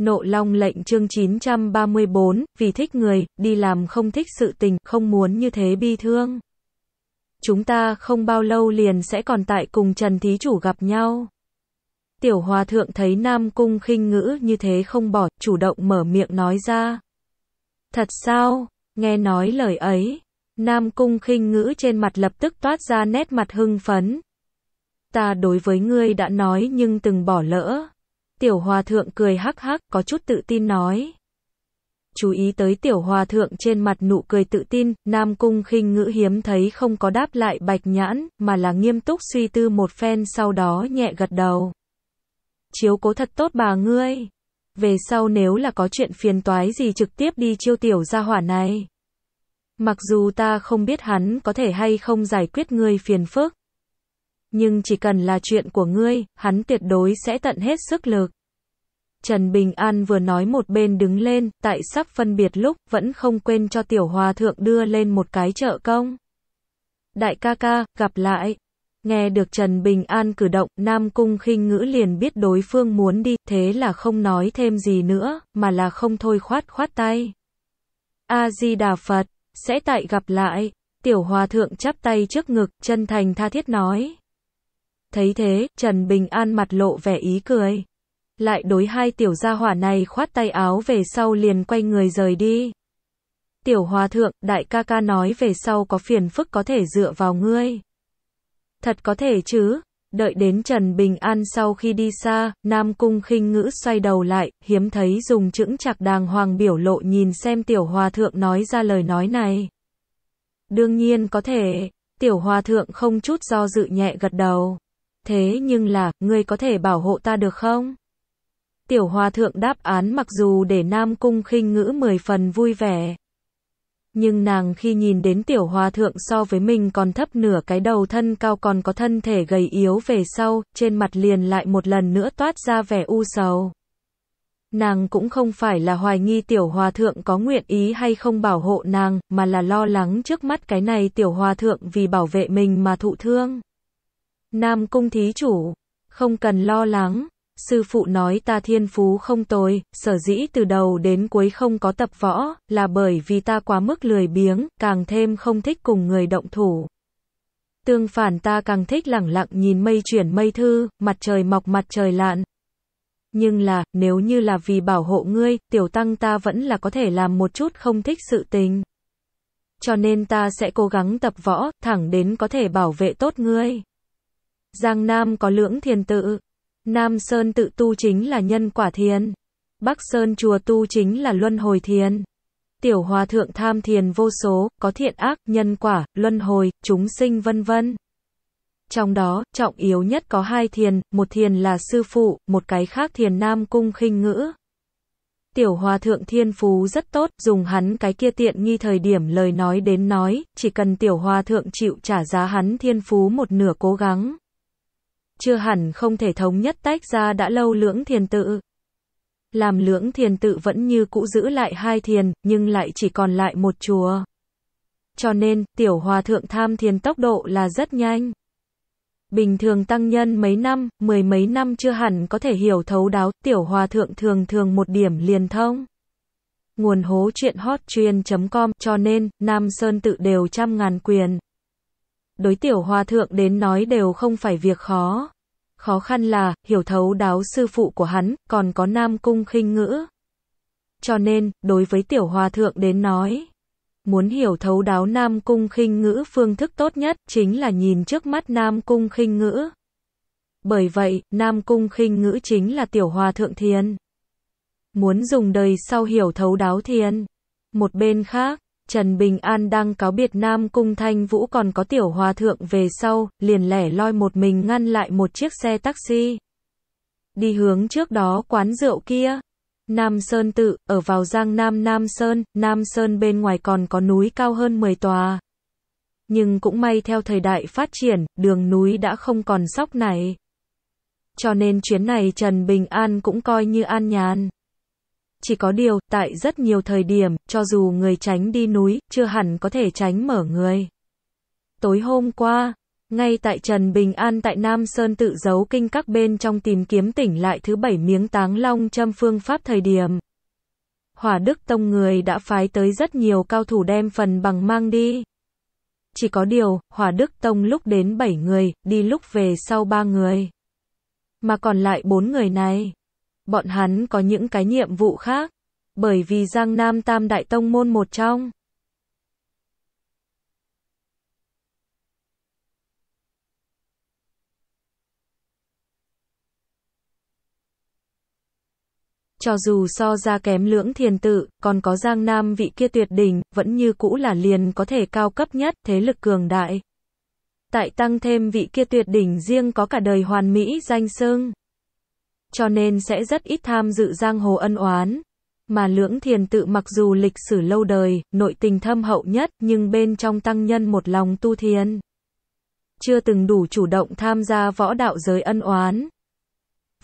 Nộ Long lệnh chương 934, vì thích người, đi làm không thích sự tình, không muốn như thế bi thương. Chúng ta không bao lâu liền sẽ còn tại cùng Trần Thí Chủ gặp nhau. Tiểu Hòa Thượng thấy Nam Cung khinh ngữ như thế không bỏ, chủ động mở miệng nói ra. Thật sao, nghe nói lời ấy, Nam Cung khinh ngữ trên mặt lập tức toát ra nét mặt hưng phấn. Ta đối với ngươi đã nói nhưng từng bỏ lỡ. Tiểu hòa thượng cười hắc hắc, có chút tự tin nói. Chú ý tới tiểu hòa thượng trên mặt nụ cười tự tin, Nam Cung khinh ngữ hiếm thấy không có đáp lại bạch nhãn, mà là nghiêm túc suy tư một phen sau đó nhẹ gật đầu. Chiếu cố thật tốt bà ngươi. Về sau nếu là có chuyện phiền toái gì trực tiếp đi chiêu tiểu gia hỏa này. Mặc dù ta không biết hắn có thể hay không giải quyết ngươi phiền phức nhưng chỉ cần là chuyện của ngươi, hắn tuyệt đối sẽ tận hết sức lực. Trần Bình An vừa nói một bên đứng lên, tại sắp phân biệt lúc, vẫn không quên cho tiểu hòa thượng đưa lên một cái trợ công. Đại ca ca, gặp lại. Nghe được Trần Bình An cử động, Nam Cung khinh ngữ liền biết đối phương muốn đi, thế là không nói thêm gì nữa, mà là không thôi khoát khoát tay. A-di-đà Phật, sẽ tại gặp lại. Tiểu hòa thượng chắp tay trước ngực, chân thành tha thiết nói. Thấy thế, Trần Bình An mặt lộ vẻ ý cười. Lại đối hai tiểu gia hỏa này khoát tay áo về sau liền quay người rời đi. Tiểu hòa thượng, đại ca ca nói về sau có phiền phức có thể dựa vào ngươi. Thật có thể chứ, đợi đến Trần Bình An sau khi đi xa, Nam Cung khinh ngữ xoay đầu lại, hiếm thấy dùng chững chạc đàng hoàng biểu lộ nhìn xem tiểu hòa thượng nói ra lời nói này. Đương nhiên có thể, tiểu hòa thượng không chút do dự nhẹ gật đầu thế nhưng là, ngươi có thể bảo hộ ta được không? Tiểu hòa thượng đáp án mặc dù để Nam Cung khinh ngữ mười phần vui vẻ. Nhưng nàng khi nhìn đến tiểu hòa thượng so với mình còn thấp nửa cái đầu thân cao còn có thân thể gầy yếu về sau, trên mặt liền lại một lần nữa toát ra vẻ u sầu. Nàng cũng không phải là hoài nghi tiểu hòa thượng có nguyện ý hay không bảo hộ nàng, mà là lo lắng trước mắt cái này tiểu hòa thượng vì bảo vệ mình mà thụ thương. Nam cung thí chủ, không cần lo lắng, sư phụ nói ta thiên phú không tồi, sở dĩ từ đầu đến cuối không có tập võ, là bởi vì ta quá mức lười biếng, càng thêm không thích cùng người động thủ. Tương phản ta càng thích lẳng lặng nhìn mây chuyển mây thư, mặt trời mọc mặt trời lạn. Nhưng là, nếu như là vì bảo hộ ngươi, tiểu tăng ta vẫn là có thể làm một chút không thích sự tình. Cho nên ta sẽ cố gắng tập võ, thẳng đến có thể bảo vệ tốt ngươi. Giang Nam có lưỡng thiền tự. Nam Sơn tự tu chính là nhân quả thiền. Bắc Sơn chùa tu chính là luân hồi thiền. Tiểu hòa thượng tham thiền vô số, có thiện ác, nhân quả, luân hồi, chúng sinh vân vân. Trong đó, trọng yếu nhất có hai thiền, một thiền là sư phụ, một cái khác thiền nam cung khinh ngữ. Tiểu hòa thượng thiên phú rất tốt, dùng hắn cái kia tiện nghi thời điểm lời nói đến nói, chỉ cần tiểu hòa thượng chịu trả giá hắn thiên phú một nửa cố gắng chưa hẳn không thể thống nhất tách ra đã lâu lưỡng thiền tự. Làm lưỡng thiền tự vẫn như cũ giữ lại hai thiền, nhưng lại chỉ còn lại một chùa. Cho nên, tiểu hòa thượng tham thiền tốc độ là rất nhanh. Bình thường tăng nhân mấy năm, mười mấy năm chưa hẳn có thể hiểu thấu đáo, tiểu hòa thượng thường thường một điểm liền thông. Nguồn hố chuyện hot chuyên.com cho nên, Nam Sơn tự đều trăm ngàn quyền đối tiểu hòa thượng đến nói đều không phải việc khó. Khó khăn là, hiểu thấu đáo sư phụ của hắn, còn có nam cung khinh ngữ. Cho nên, đối với tiểu hòa thượng đến nói, muốn hiểu thấu đáo nam cung khinh ngữ phương thức tốt nhất chính là nhìn trước mắt nam cung khinh ngữ. Bởi vậy, nam cung khinh ngữ chính là tiểu hòa thượng thiền. Muốn dùng đời sau hiểu thấu đáo thiền. Một bên khác, Trần Bình An đang cáo biệt Nam Cung Thanh Vũ còn có tiểu hòa thượng về sau, liền lẻ loi một mình ngăn lại một chiếc xe taxi. Đi hướng trước đó quán rượu kia. Nam Sơn tự, ở vào Giang Nam Nam Sơn, Nam Sơn bên ngoài còn có núi cao hơn 10 tòa. Nhưng cũng may theo thời đại phát triển, đường núi đã không còn sóc này. Cho nên chuyến này Trần Bình An cũng coi như an nhàn. Chỉ có điều, tại rất nhiều thời điểm, cho dù người tránh đi núi, chưa hẳn có thể tránh mở người. Tối hôm qua, ngay tại Trần Bình An tại Nam Sơn tự giấu kinh các bên trong tìm kiếm tỉnh lại thứ bảy miếng táng long châm phương pháp thời điểm. Hỏa Đức Tông người đã phái tới rất nhiều cao thủ đem phần bằng mang đi. Chỉ có điều, Hỏa Đức Tông lúc đến 7 người, đi lúc về sau 3 người. Mà còn lại 4 người này, bọn hắn có những cái nhiệm vụ khác, bởi vì Giang Nam Tam Đại Tông môn một trong. Cho dù so ra kém lưỡng thiền tự, còn có Giang Nam vị kia tuyệt đỉnh, vẫn như cũ là liền có thể cao cấp nhất, thế lực cường đại. Tại tăng thêm vị kia tuyệt đỉnh riêng có cả đời hoàn mỹ danh sương cho nên sẽ rất ít tham dự giang hồ ân oán. Mà lưỡng thiền tự mặc dù lịch sử lâu đời, nội tình thâm hậu nhất nhưng bên trong tăng nhân một lòng tu thiền. Chưa từng đủ chủ động tham gia võ đạo giới ân oán.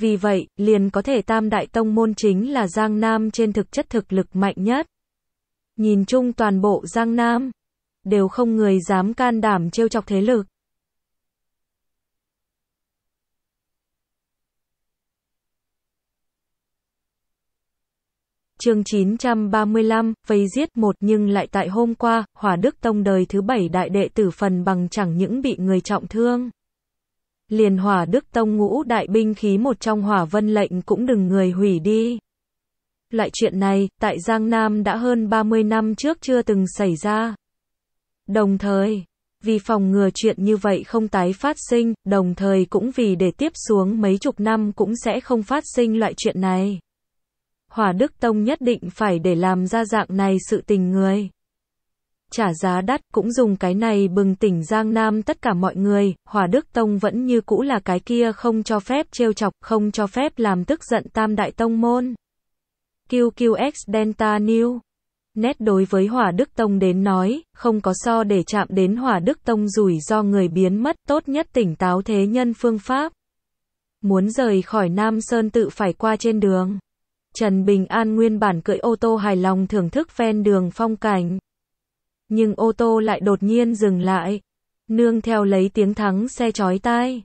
Vì vậy, liền có thể tam đại tông môn chính là Giang Nam trên thực chất thực lực mạnh nhất. Nhìn chung toàn bộ Giang Nam, đều không người dám can đảm trêu chọc thế lực. chương 935, vây giết một nhưng lại tại hôm qua, hòa Đức Tông đời thứ bảy đại đệ tử phần bằng chẳng những bị người trọng thương. Liền hòa Đức Tông ngũ đại binh khí một trong Hỏa Vân lệnh cũng đừng người hủy đi. Loại chuyện này, tại Giang Nam đã hơn 30 năm trước chưa từng xảy ra. Đồng thời, vì phòng ngừa chuyện như vậy không tái phát sinh, đồng thời cũng vì để tiếp xuống mấy chục năm cũng sẽ không phát sinh loại chuyện này. Hỏa Đức Tông nhất định phải để làm ra dạng này sự tình người. Trả giá đắt cũng dùng cái này bừng tỉnh Giang Nam tất cả mọi người, Hỏa Đức Tông vẫn như cũ là cái kia không cho phép trêu chọc, không cho phép làm tức giận Tam Đại Tông môn. QQX Delta New Nét đối với Hỏa Đức Tông đến nói, không có so để chạm đến Hỏa Đức Tông rủi do người biến mất tốt nhất tỉnh táo thế nhân phương pháp. Muốn rời khỏi Nam Sơn tự phải qua trên đường. Trần Bình An nguyên bản cưỡi ô tô hài lòng thưởng thức ven đường phong cảnh. Nhưng ô tô lại đột nhiên dừng lại, nương theo lấy tiếng thắng xe chói tai.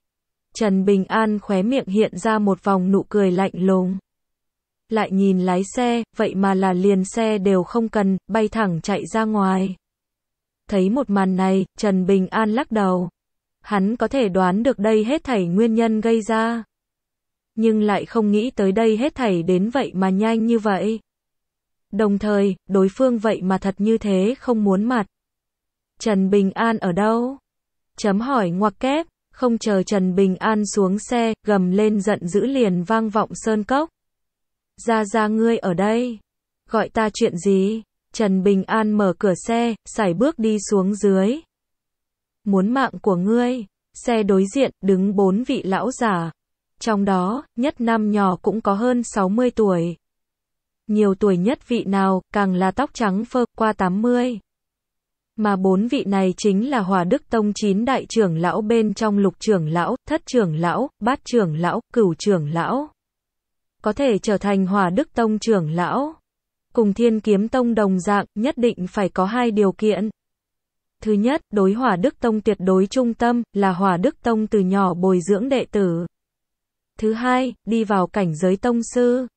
Trần Bình An khóe miệng hiện ra một vòng nụ cười lạnh lùng. Lại nhìn lái xe, vậy mà là liền xe đều không cần, bay thẳng chạy ra ngoài. Thấy một màn này, Trần Bình An lắc đầu. Hắn có thể đoán được đây hết thảy nguyên nhân gây ra nhưng lại không nghĩ tới đây hết thảy đến vậy mà nhanh như vậy. Đồng thời, đối phương vậy mà thật như thế không muốn mặt. Trần Bình An ở đâu? Chấm hỏi ngoặc kép, không chờ Trần Bình An xuống xe, gầm lên giận dữ liền vang vọng sơn cốc. Ra ra ngươi ở đây. Gọi ta chuyện gì? Trần Bình An mở cửa xe, xảy bước đi xuống dưới. Muốn mạng của ngươi, xe đối diện, đứng bốn vị lão giả, trong đó, nhất năm nhỏ cũng có hơn 60 tuổi. Nhiều tuổi nhất vị nào, càng là tóc trắng phơ, qua 80. Mà bốn vị này chính là Hòa Đức Tông chín đại trưởng lão bên trong lục trưởng lão, thất trưởng lão, bát trưởng lão, cửu trưởng lão. Có thể trở thành Hòa Đức Tông trưởng lão. Cùng thiên kiếm tông đồng dạng, nhất định phải có hai điều kiện. Thứ nhất, đối hòa Đức Tông tuyệt đối trung tâm, là hòa Đức Tông từ nhỏ bồi dưỡng đệ tử. Thứ hai, đi vào cảnh giới tông sư.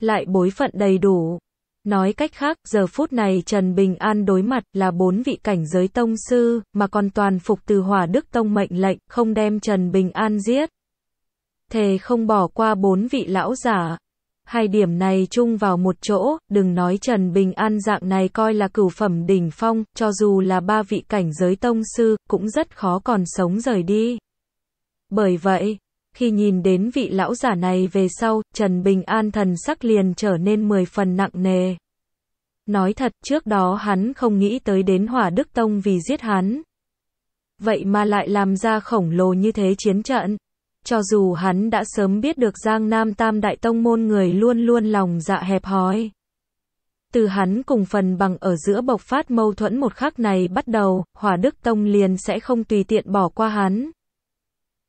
Lại bối phận đầy đủ. Nói cách khác, giờ phút này Trần Bình An đối mặt là bốn vị cảnh giới tông sư, mà còn toàn phục từ hỏa đức tông mệnh lệnh, không đem Trần Bình An giết. Thề không bỏ qua bốn vị lão giả. Hai điểm này chung vào một chỗ, đừng nói Trần Bình An dạng này coi là cửu phẩm đỉnh phong, cho dù là ba vị cảnh giới tông sư, cũng rất khó còn sống rời đi. Bởi vậy, khi nhìn đến vị lão giả này về sau, Trần Bình An thần sắc liền trở nên 10 phần nặng nề. Nói thật trước đó hắn không nghĩ tới đến hỏa Đức Tông vì giết hắn. Vậy mà lại làm ra khổng lồ như thế chiến trận. Cho dù hắn đã sớm biết được Giang Nam Tam Đại Tông môn người luôn luôn lòng dạ hẹp hòi. Từ hắn cùng phần bằng ở giữa bộc phát mâu thuẫn một khắc này bắt đầu, hỏa Đức Tông liền sẽ không tùy tiện bỏ qua hắn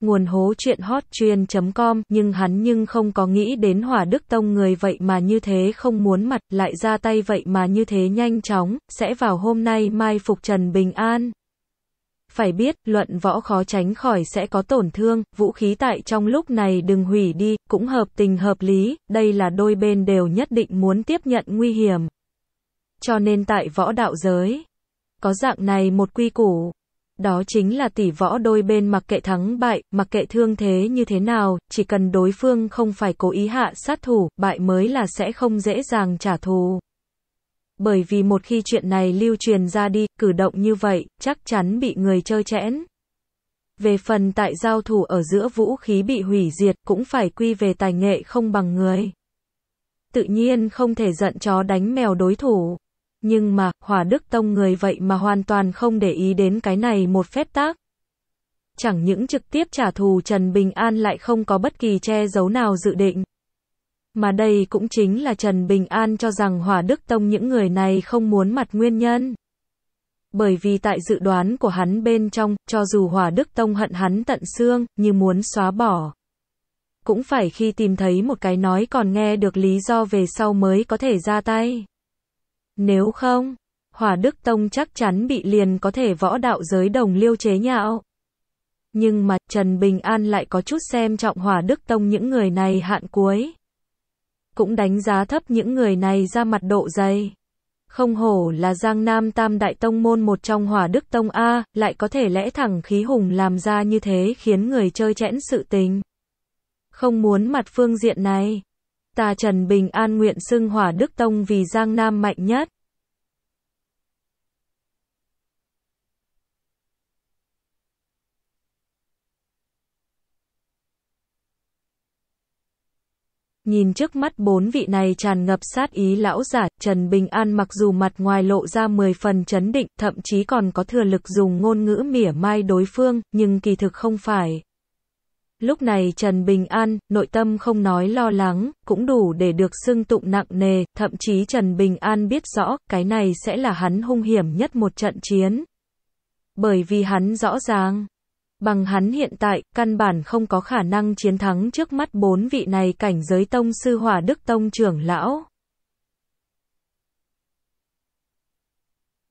nguồn hố chuyện hot chuyên.com, nhưng hắn nhưng không có nghĩ đến Hỏa Đức Tông người vậy mà như thế không muốn mặt, lại ra tay vậy mà như thế nhanh chóng, sẽ vào hôm nay mai phục Trần Bình An. Phải biết, luận võ khó tránh khỏi sẽ có tổn thương, vũ khí tại trong lúc này đừng hủy đi, cũng hợp tình hợp lý, đây là đôi bên đều nhất định muốn tiếp nhận nguy hiểm. Cho nên tại võ đạo giới, có dạng này một quy củ, đó chính là tỷ võ đôi bên mặc kệ thắng bại, mặc kệ thương thế như thế nào, chỉ cần đối phương không phải cố ý hạ sát thủ, bại mới là sẽ không dễ dàng trả thù. Bởi vì một khi chuyện này lưu truyền ra đi, cử động như vậy, chắc chắn bị người chơi chẽn. Về phần tại giao thủ ở giữa vũ khí bị hủy diệt cũng phải quy về tài nghệ không bằng người. Tự nhiên không thể giận chó đánh mèo đối thủ. Nhưng mà, hòa đức tông người vậy mà hoàn toàn không để ý đến cái này một phép tác. Chẳng những trực tiếp trả thù Trần Bình An lại không có bất kỳ che giấu nào dự định. Mà đây cũng chính là Trần Bình An cho rằng hòa đức tông những người này không muốn mặt nguyên nhân. Bởi vì tại dự đoán của hắn bên trong, cho dù hòa đức tông hận hắn tận xương, như muốn xóa bỏ. Cũng phải khi tìm thấy một cái nói còn nghe được lý do về sau mới có thể ra tay. Nếu không, Hòa Đức Tông chắc chắn bị liền có thể võ đạo giới đồng liêu chế nhạo. Nhưng mà Trần Bình An lại có chút xem trọng Hòa Đức Tông những người này hạn cuối. Cũng đánh giá thấp những người này ra mặt độ dày. Không hổ là Giang Nam Tam Đại Tông môn một trong Hòa Đức Tông A, lại có thể lẽ thẳng khí hùng làm ra như thế khiến người chơi chẽn sự tình. Không muốn mặt phương diện này, ta Trần Bình An nguyện xưng hỏa Đức Tông vì Giang Nam mạnh nhất. Nhìn trước mắt bốn vị này tràn ngập sát ý lão giả, Trần Bình An mặc dù mặt ngoài lộ ra 10 phần chấn định, thậm chí còn có thừa lực dùng ngôn ngữ mỉa mai đối phương, nhưng kỳ thực không phải. Lúc này Trần Bình An, nội tâm không nói lo lắng, cũng đủ để được xưng tụng nặng nề, thậm chí Trần Bình An biết rõ, cái này sẽ là hắn hung hiểm nhất một trận chiến. Bởi vì hắn rõ ràng, bằng hắn hiện tại, căn bản không có khả năng chiến thắng trước mắt bốn vị này cảnh giới tông sư hỏa đức tông trưởng lão.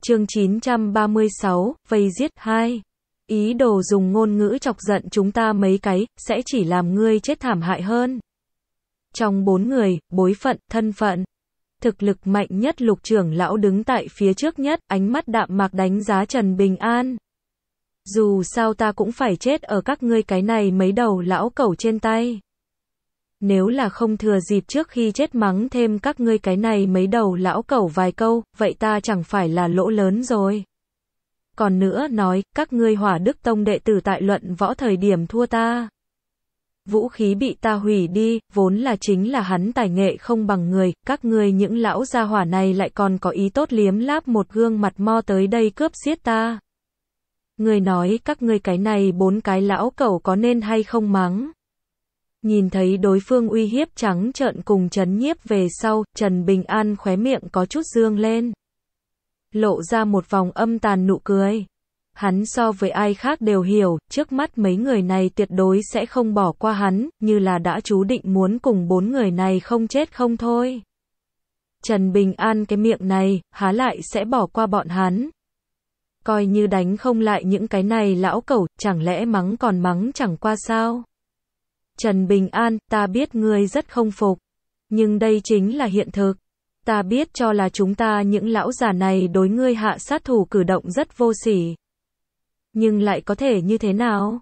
Chương 936, vây giết 2 Ý đồ dùng ngôn ngữ chọc giận chúng ta mấy cái, sẽ chỉ làm ngươi chết thảm hại hơn. Trong bốn người, bối phận, thân phận, thực lực mạnh nhất lục trưởng lão đứng tại phía trước nhất, ánh mắt đạm mạc đánh giá Trần Bình An. Dù sao ta cũng phải chết ở các ngươi cái này mấy đầu lão cẩu trên tay. Nếu là không thừa dịp trước khi chết mắng thêm các ngươi cái này mấy đầu lão cẩu vài câu, vậy ta chẳng phải là lỗ lớn rồi còn nữa nói, các ngươi hỏa đức tông đệ tử tại luận võ thời điểm thua ta. Vũ khí bị ta hủy đi, vốn là chính là hắn tài nghệ không bằng người, các ngươi những lão gia hỏa này lại còn có ý tốt liếm láp một gương mặt mo tới đây cướp giết ta. Người nói các ngươi cái này bốn cái lão cẩu có nên hay không mắng. Nhìn thấy đối phương uy hiếp trắng trợn cùng chấn nhiếp về sau, Trần Bình An khóe miệng có chút dương lên lộ ra một vòng âm tàn nụ cười. Hắn so với ai khác đều hiểu, trước mắt mấy người này tuyệt đối sẽ không bỏ qua hắn, như là đã chú định muốn cùng bốn người này không chết không thôi. Trần Bình An cái miệng này, há lại sẽ bỏ qua bọn hắn. Coi như đánh không lại những cái này lão cẩu, chẳng lẽ mắng còn mắng chẳng qua sao? Trần Bình An, ta biết ngươi rất không phục. Nhưng đây chính là hiện thực ta biết cho là chúng ta những lão già này đối ngươi hạ sát thủ cử động rất vô sỉ. Nhưng lại có thể như thế nào?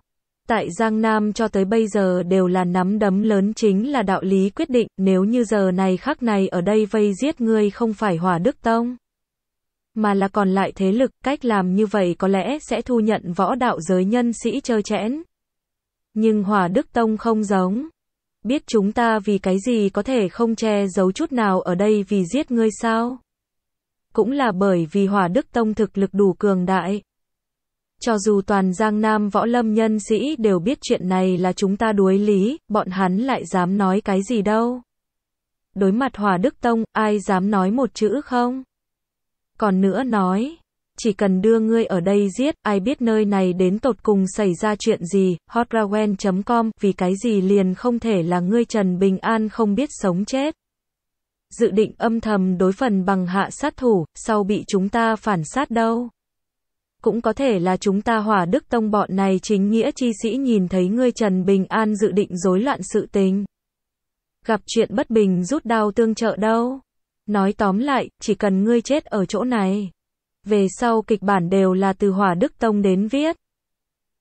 Tại Giang Nam cho tới bây giờ đều là nắm đấm lớn chính là đạo lý quyết định, nếu như giờ này khắc này ở đây vây giết ngươi không phải hòa đức tông mà là còn lại thế lực, cách làm như vậy có lẽ sẽ thu nhận võ đạo giới nhân sĩ chơi chẽn. Nhưng Hòa Đức Tông không giống, biết chúng ta vì cái gì có thể không che giấu chút nào ở đây vì giết ngươi sao? Cũng là bởi vì hỏa đức tông thực lực đủ cường đại. Cho dù toàn giang nam võ lâm nhân sĩ đều biết chuyện này là chúng ta đuối lý, bọn hắn lại dám nói cái gì đâu. Đối mặt hỏa đức tông, ai dám nói một chữ không? Còn nữa nói, chỉ cần đưa ngươi ở đây giết, ai biết nơi này đến tột cùng xảy ra chuyện gì, hotrawen.com, vì cái gì liền không thể là ngươi Trần Bình An không biết sống chết. Dự định âm thầm đối phần bằng hạ sát thủ, sau bị chúng ta phản sát đâu. Cũng có thể là chúng ta hỏa đức tông bọn này chính nghĩa chi sĩ nhìn thấy ngươi Trần Bình An dự định rối loạn sự tình. Gặp chuyện bất bình rút đau tương trợ đâu. Nói tóm lại, chỉ cần ngươi chết ở chỗ này về sau kịch bản đều là từ Hỏa Đức Tông đến viết.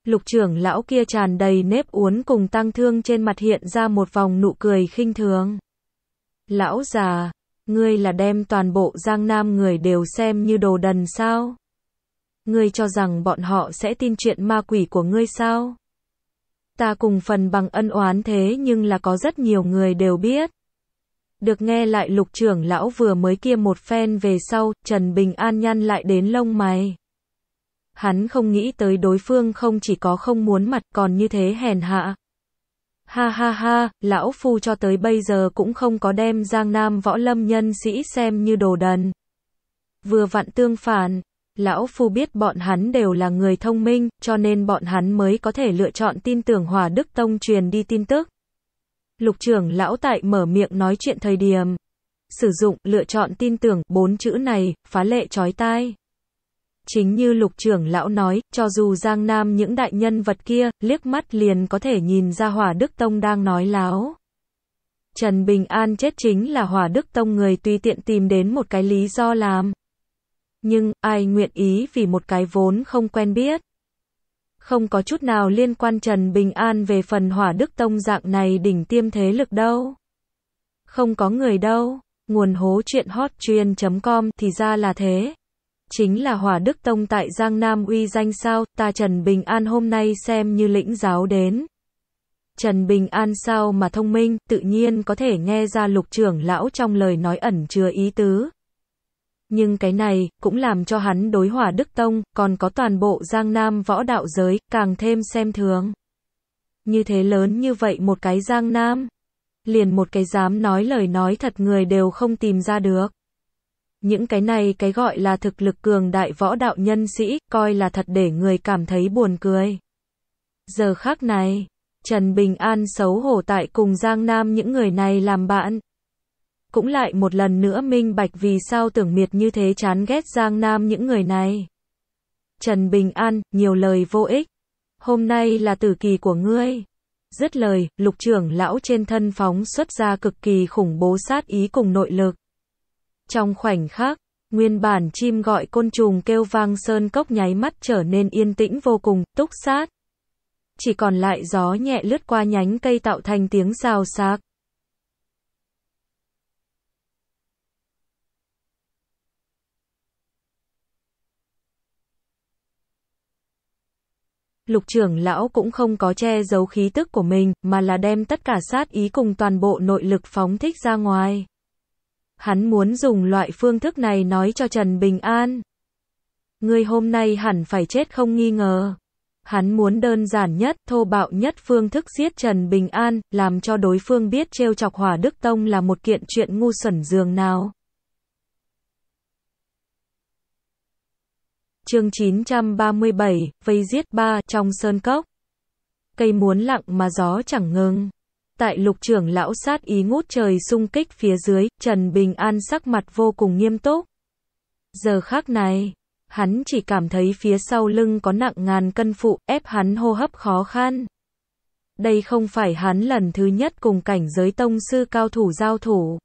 Lục trưởng lão kia tràn đầy nếp uốn cùng tăng thương trên mặt hiện ra một vòng nụ cười khinh thường. Lão già, ngươi là đem toàn bộ Giang Nam người đều xem như đồ đần sao? Ngươi cho rằng bọn họ sẽ tin chuyện ma quỷ của ngươi sao? Ta cùng phần bằng ân oán thế nhưng là có rất nhiều người đều biết. Được nghe lại lục trưởng lão vừa mới kia một phen về sau, Trần Bình An nhăn lại đến lông mày. Hắn không nghĩ tới đối phương không chỉ có không muốn mặt còn như thế hèn hạ. Ha ha ha, lão phu cho tới bây giờ cũng không có đem Giang Nam võ lâm nhân sĩ xem như đồ đần. Vừa vặn tương phản, lão phu biết bọn hắn đều là người thông minh, cho nên bọn hắn mới có thể lựa chọn tin tưởng hòa đức tông truyền đi tin tức. Lục trưởng lão tại mở miệng nói chuyện thời điểm. Sử dụng, lựa chọn tin tưởng, bốn chữ này, phá lệ trói tai. Chính như lục trưởng lão nói, cho dù Giang Nam những đại nhân vật kia, liếc mắt liền có thể nhìn ra Hòa Đức Tông đang nói láo. Trần Bình An chết chính là Hòa Đức Tông người tùy tiện tìm đến một cái lý do làm. Nhưng, ai nguyện ý vì một cái vốn không quen biết không có chút nào liên quan Trần Bình An về phần hỏa đức tông dạng này đỉnh tiêm thế lực đâu. Không có người đâu, nguồn hố chuyện hot chuyên.com thì ra là thế. Chính là hỏa đức tông tại Giang Nam uy danh sao, ta Trần Bình An hôm nay xem như lĩnh giáo đến. Trần Bình An sao mà thông minh, tự nhiên có thể nghe ra lục trưởng lão trong lời nói ẩn chứa ý tứ. Nhưng cái này, cũng làm cho hắn đối hỏa Đức Tông, còn có toàn bộ Giang Nam võ đạo giới, càng thêm xem thường. Như thế lớn như vậy một cái Giang Nam, liền một cái dám nói lời nói thật người đều không tìm ra được. Những cái này cái gọi là thực lực cường đại võ đạo nhân sĩ, coi là thật để người cảm thấy buồn cười. Giờ khác này, Trần Bình An xấu hổ tại cùng Giang Nam những người này làm bạn cũng lại một lần nữa minh bạch vì sao tưởng miệt như thế chán ghét Giang Nam những người này. Trần Bình An, nhiều lời vô ích. Hôm nay là tử kỳ của ngươi. Dứt lời, lục trưởng lão trên thân phóng xuất ra cực kỳ khủng bố sát ý cùng nội lực. Trong khoảnh khắc, nguyên bản chim gọi côn trùng kêu vang sơn cốc nháy mắt trở nên yên tĩnh vô cùng, túc sát. Chỉ còn lại gió nhẹ lướt qua nhánh cây tạo thành tiếng xào xạc. Lục trưởng lão cũng không có che giấu khí tức của mình, mà là đem tất cả sát ý cùng toàn bộ nội lực phóng thích ra ngoài. Hắn muốn dùng loại phương thức này nói cho Trần Bình An. Người hôm nay hẳn phải chết không nghi ngờ. Hắn muốn đơn giản nhất, thô bạo nhất phương thức giết Trần Bình An, làm cho đối phương biết trêu chọc hỏa Đức Tông là một kiện chuyện ngu xuẩn dường nào. chương 937, vây giết ba trong sơn cốc. Cây muốn lặng mà gió chẳng ngừng. Tại lục trưởng lão sát ý ngút trời sung kích phía dưới, Trần Bình An sắc mặt vô cùng nghiêm túc. Giờ khác này, hắn chỉ cảm thấy phía sau lưng có nặng ngàn cân phụ, ép hắn hô hấp khó khăn. Đây không phải hắn lần thứ nhất cùng cảnh giới tông sư cao thủ giao thủ.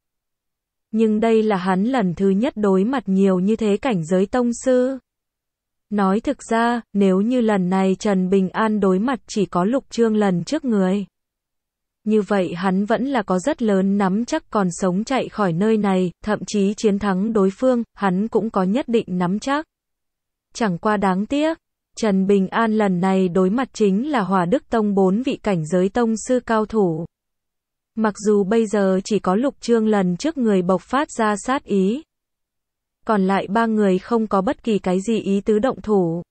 Nhưng đây là hắn lần thứ nhất đối mặt nhiều như thế cảnh giới tông sư. Nói thực ra, nếu như lần này Trần Bình An đối mặt chỉ có lục trương lần trước người. Như vậy hắn vẫn là có rất lớn nắm chắc còn sống chạy khỏi nơi này, thậm chí chiến thắng đối phương, hắn cũng có nhất định nắm chắc. Chẳng qua đáng tiếc, Trần Bình An lần này đối mặt chính là Hòa Đức Tông bốn vị cảnh giới tông sư cao thủ. Mặc dù bây giờ chỉ có lục trương lần trước người bộc phát ra sát ý, còn lại ba người không có bất kỳ cái gì ý tứ động thủ.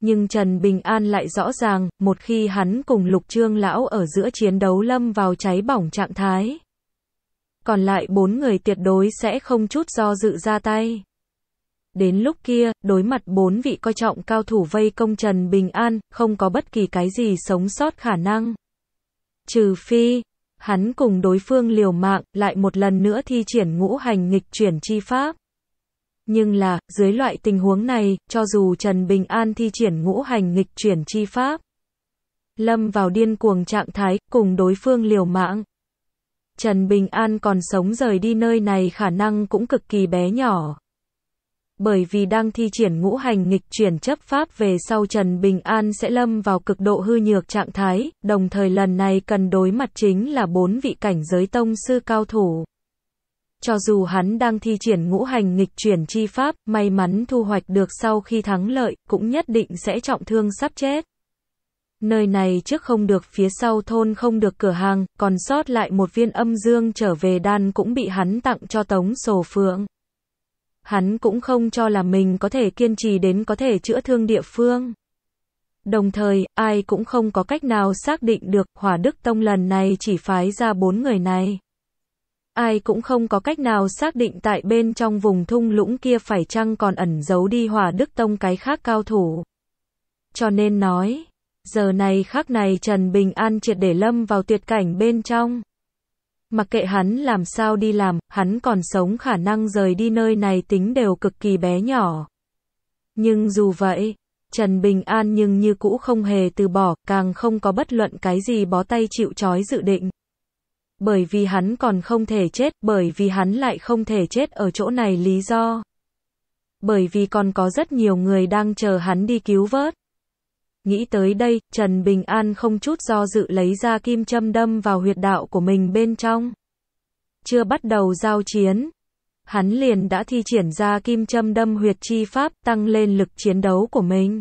Nhưng Trần Bình An lại rõ ràng, một khi hắn cùng Lục Trương Lão ở giữa chiến đấu lâm vào cháy bỏng trạng thái. Còn lại bốn người tuyệt đối sẽ không chút do dự ra tay. Đến lúc kia, đối mặt bốn vị coi trọng cao thủ vây công Trần Bình An, không có bất kỳ cái gì sống sót khả năng. Trừ phi, hắn cùng đối phương liều mạng, lại một lần nữa thi triển ngũ hành nghịch chuyển chi pháp. Nhưng là, dưới loại tình huống này, cho dù Trần Bình An thi triển ngũ hành nghịch chuyển chi pháp, lâm vào điên cuồng trạng thái, cùng đối phương liều mạng. Trần Bình An còn sống rời đi nơi này khả năng cũng cực kỳ bé nhỏ. Bởi vì đang thi triển ngũ hành nghịch chuyển chấp pháp về sau Trần Bình An sẽ lâm vào cực độ hư nhược trạng thái, đồng thời lần này cần đối mặt chính là bốn vị cảnh giới tông sư cao thủ. Cho dù hắn đang thi triển ngũ hành nghịch chuyển chi pháp, may mắn thu hoạch được sau khi thắng lợi, cũng nhất định sẽ trọng thương sắp chết. Nơi này trước không được phía sau thôn không được cửa hàng, còn sót lại một viên âm dương trở về đan cũng bị hắn tặng cho Tống Sổ Phượng. Hắn cũng không cho là mình có thể kiên trì đến có thể chữa thương địa phương. Đồng thời, ai cũng không có cách nào xác định được Hỏa Đức Tông lần này chỉ phái ra bốn người này ai cũng không có cách nào xác định tại bên trong vùng thung lũng kia phải chăng còn ẩn giấu đi hòa đức tông cái khác cao thủ. Cho nên nói, giờ này khắc này Trần Bình An triệt để lâm vào tuyệt cảnh bên trong. Mặc kệ hắn làm sao đi làm, hắn còn sống khả năng rời đi nơi này tính đều cực kỳ bé nhỏ. Nhưng dù vậy, Trần Bình An nhưng như cũ không hề từ bỏ, càng không có bất luận cái gì bó tay chịu trói dự định bởi vì hắn còn không thể chết, bởi vì hắn lại không thể chết ở chỗ này lý do. Bởi vì còn có rất nhiều người đang chờ hắn đi cứu vớt. Nghĩ tới đây, Trần Bình An không chút do dự lấy ra kim châm đâm vào huyệt đạo của mình bên trong. Chưa bắt đầu giao chiến, hắn liền đã thi triển ra kim châm đâm huyệt chi pháp tăng lên lực chiến đấu của mình.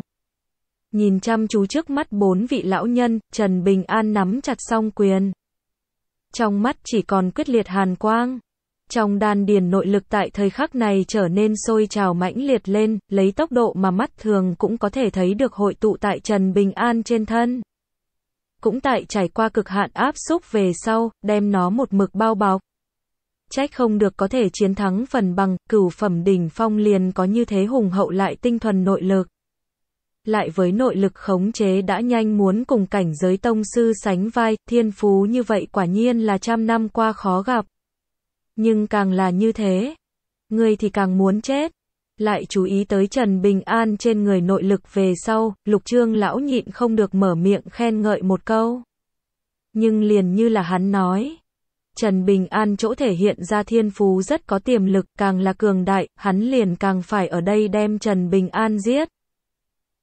Nhìn chăm chú trước mắt bốn vị lão nhân, Trần Bình An nắm chặt song quyền trong mắt chỉ còn quyết liệt hàn quang. Trong đan điền nội lực tại thời khắc này trở nên sôi trào mãnh liệt lên, lấy tốc độ mà mắt thường cũng có thể thấy được hội tụ tại Trần Bình An trên thân. Cũng tại trải qua cực hạn áp xúc về sau, đem nó một mực bao bọc. Trách không được có thể chiến thắng phần bằng, cửu phẩm đỉnh phong liền có như thế hùng hậu lại tinh thuần nội lực lại với nội lực khống chế đã nhanh muốn cùng cảnh giới tông sư sánh vai, thiên phú như vậy quả nhiên là trăm năm qua khó gặp. Nhưng càng là như thế, người thì càng muốn chết. Lại chú ý tới Trần Bình An trên người nội lực về sau, lục trương lão nhịn không được mở miệng khen ngợi một câu. Nhưng liền như là hắn nói, Trần Bình An chỗ thể hiện ra thiên phú rất có tiềm lực, càng là cường đại, hắn liền càng phải ở đây đem Trần Bình An giết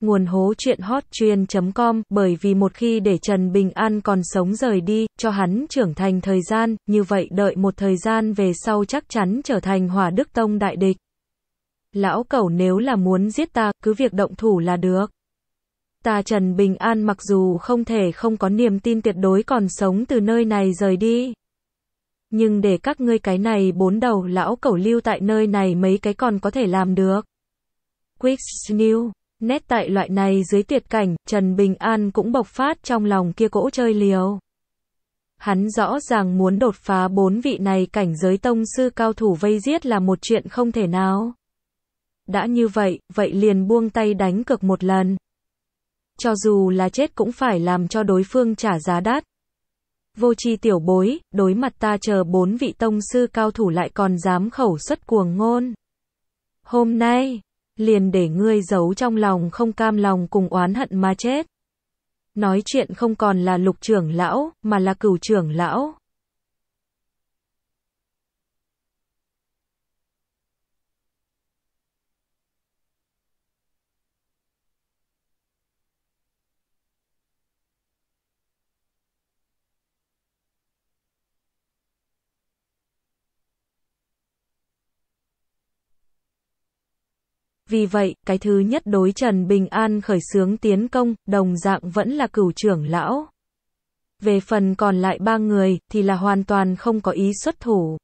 nguồn hố chuyện hot chuyên.com, bởi vì một khi để Trần Bình An còn sống rời đi, cho hắn trưởng thành thời gian, như vậy đợi một thời gian về sau chắc chắn trở thành Hòa đức tông đại địch. Lão cẩu nếu là muốn giết ta, cứ việc động thủ là được. Ta Trần Bình An mặc dù không thể không có niềm tin tuyệt đối còn sống từ nơi này rời đi. Nhưng để các ngươi cái này bốn đầu lão cẩu lưu tại nơi này mấy cái còn có thể làm được. quick New Nét tại loại này dưới tuyệt cảnh, Trần Bình An cũng bộc phát trong lòng kia cỗ chơi liều. Hắn rõ ràng muốn đột phá bốn vị này cảnh giới tông sư cao thủ vây giết là một chuyện không thể nào. Đã như vậy, vậy liền buông tay đánh cực một lần. Cho dù là chết cũng phải làm cho đối phương trả giá đắt. Vô chi tiểu bối, đối mặt ta chờ bốn vị tông sư cao thủ lại còn dám khẩu xuất cuồng ngôn. Hôm nay liền để ngươi giấu trong lòng không cam lòng cùng oán hận mà chết. Nói chuyện không còn là lục trưởng lão, mà là cửu trưởng lão, Vì vậy, cái thứ nhất đối Trần Bình An khởi xướng tiến công, đồng dạng vẫn là cửu trưởng lão. Về phần còn lại ba người, thì là hoàn toàn không có ý xuất thủ.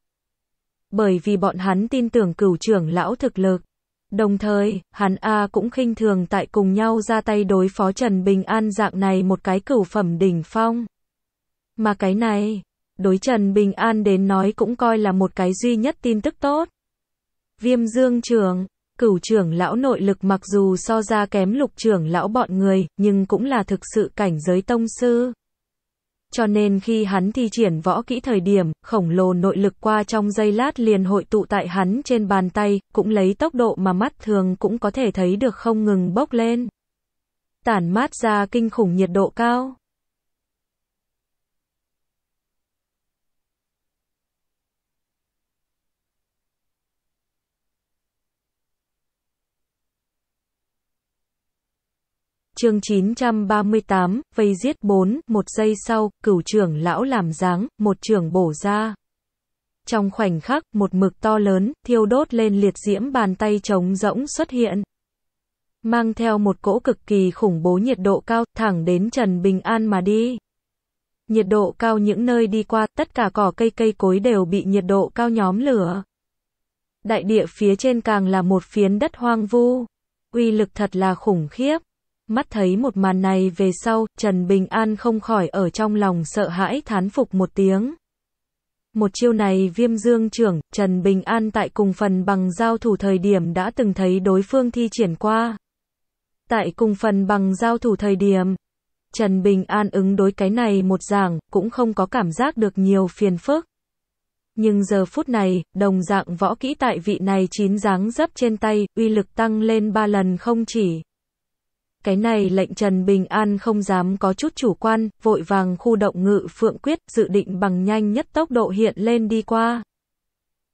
Bởi vì bọn hắn tin tưởng cửu trưởng lão thực lực. Đồng thời, hắn A cũng khinh thường tại cùng nhau ra tay đối phó Trần Bình An dạng này một cái cửu phẩm đỉnh phong. Mà cái này, đối Trần Bình An đến nói cũng coi là một cái duy nhất tin tức tốt. Viêm dương trường, Cửu trưởng lão nội lực mặc dù so ra kém lục trưởng lão bọn người, nhưng cũng là thực sự cảnh giới tông sư. Cho nên khi hắn thi triển võ kỹ thời điểm, khổng lồ nội lực qua trong giây lát liền hội tụ tại hắn trên bàn tay, cũng lấy tốc độ mà mắt thường cũng có thể thấy được không ngừng bốc lên. Tản mát ra kinh khủng nhiệt độ cao. chương 938, vây giết 4, một giây sau, cửu trưởng lão làm dáng, một trưởng bổ ra. Trong khoảnh khắc, một mực to lớn, thiêu đốt lên liệt diễm bàn tay trống rỗng xuất hiện. Mang theo một cỗ cực kỳ khủng bố nhiệt độ cao, thẳng đến Trần Bình An mà đi. Nhiệt độ cao những nơi đi qua, tất cả cỏ cây cây cối đều bị nhiệt độ cao nhóm lửa. Đại địa phía trên càng là một phiến đất hoang vu. Uy lực thật là khủng khiếp. Mắt thấy một màn này về sau, Trần Bình An không khỏi ở trong lòng sợ hãi thán phục một tiếng. Một chiêu này viêm dương trưởng, Trần Bình An tại cùng phần bằng giao thủ thời điểm đã từng thấy đối phương thi triển qua. Tại cùng phần bằng giao thủ thời điểm, Trần Bình An ứng đối cái này một dạng cũng không có cảm giác được nhiều phiền phức. Nhưng giờ phút này, đồng dạng võ kỹ tại vị này chín dáng dấp trên tay, uy lực tăng lên ba lần không chỉ. Cái này lệnh Trần Bình An không dám có chút chủ quan, vội vàng khu động ngự phượng quyết, dự định bằng nhanh nhất tốc độ hiện lên đi qua.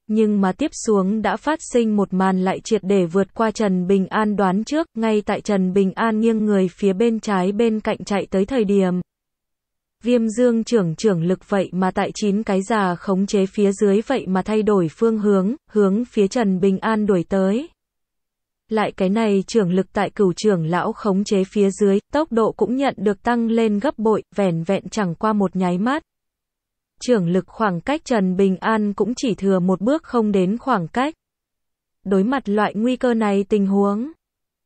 Nhưng mà tiếp xuống đã phát sinh một màn lại triệt để vượt qua Trần Bình An đoán trước, ngay tại Trần Bình An nghiêng người phía bên trái bên cạnh chạy tới thời điểm. Viêm dương trưởng trưởng lực vậy mà tại chín cái già khống chế phía dưới vậy mà thay đổi phương hướng, hướng phía Trần Bình An đuổi tới lại cái này trưởng lực tại cửu trưởng lão khống chế phía dưới, tốc độ cũng nhận được tăng lên gấp bội, vẻn vẹn chẳng qua một nháy mắt. Trưởng lực khoảng cách Trần Bình An cũng chỉ thừa một bước không đến khoảng cách. Đối mặt loại nguy cơ này tình huống,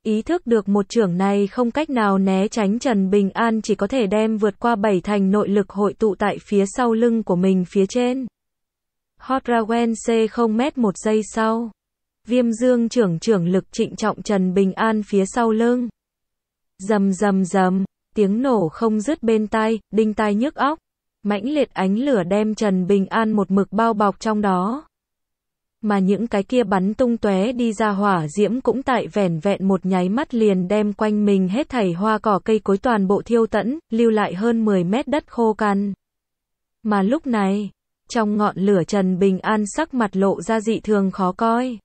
ý thức được một trưởng này không cách nào né tránh Trần Bình An chỉ có thể đem vượt qua bảy thành nội lực hội tụ tại phía sau lưng của mình phía trên. Hot Rawen C0 mét một giây sau. Viêm dương trưởng trưởng lực trịnh trọng Trần Bình An phía sau lưng. rầm rầm rầm tiếng nổ không dứt bên tai, đinh tai nhức óc. Mãnh liệt ánh lửa đem Trần Bình An một mực bao bọc trong đó. Mà những cái kia bắn tung tóe đi ra hỏa diễm cũng tại vẻn vẹn một nháy mắt liền đem quanh mình hết thảy hoa cỏ cây cối toàn bộ thiêu tẫn, lưu lại hơn 10 mét đất khô cằn. Mà lúc này, trong ngọn lửa Trần Bình An sắc mặt lộ ra dị thường khó coi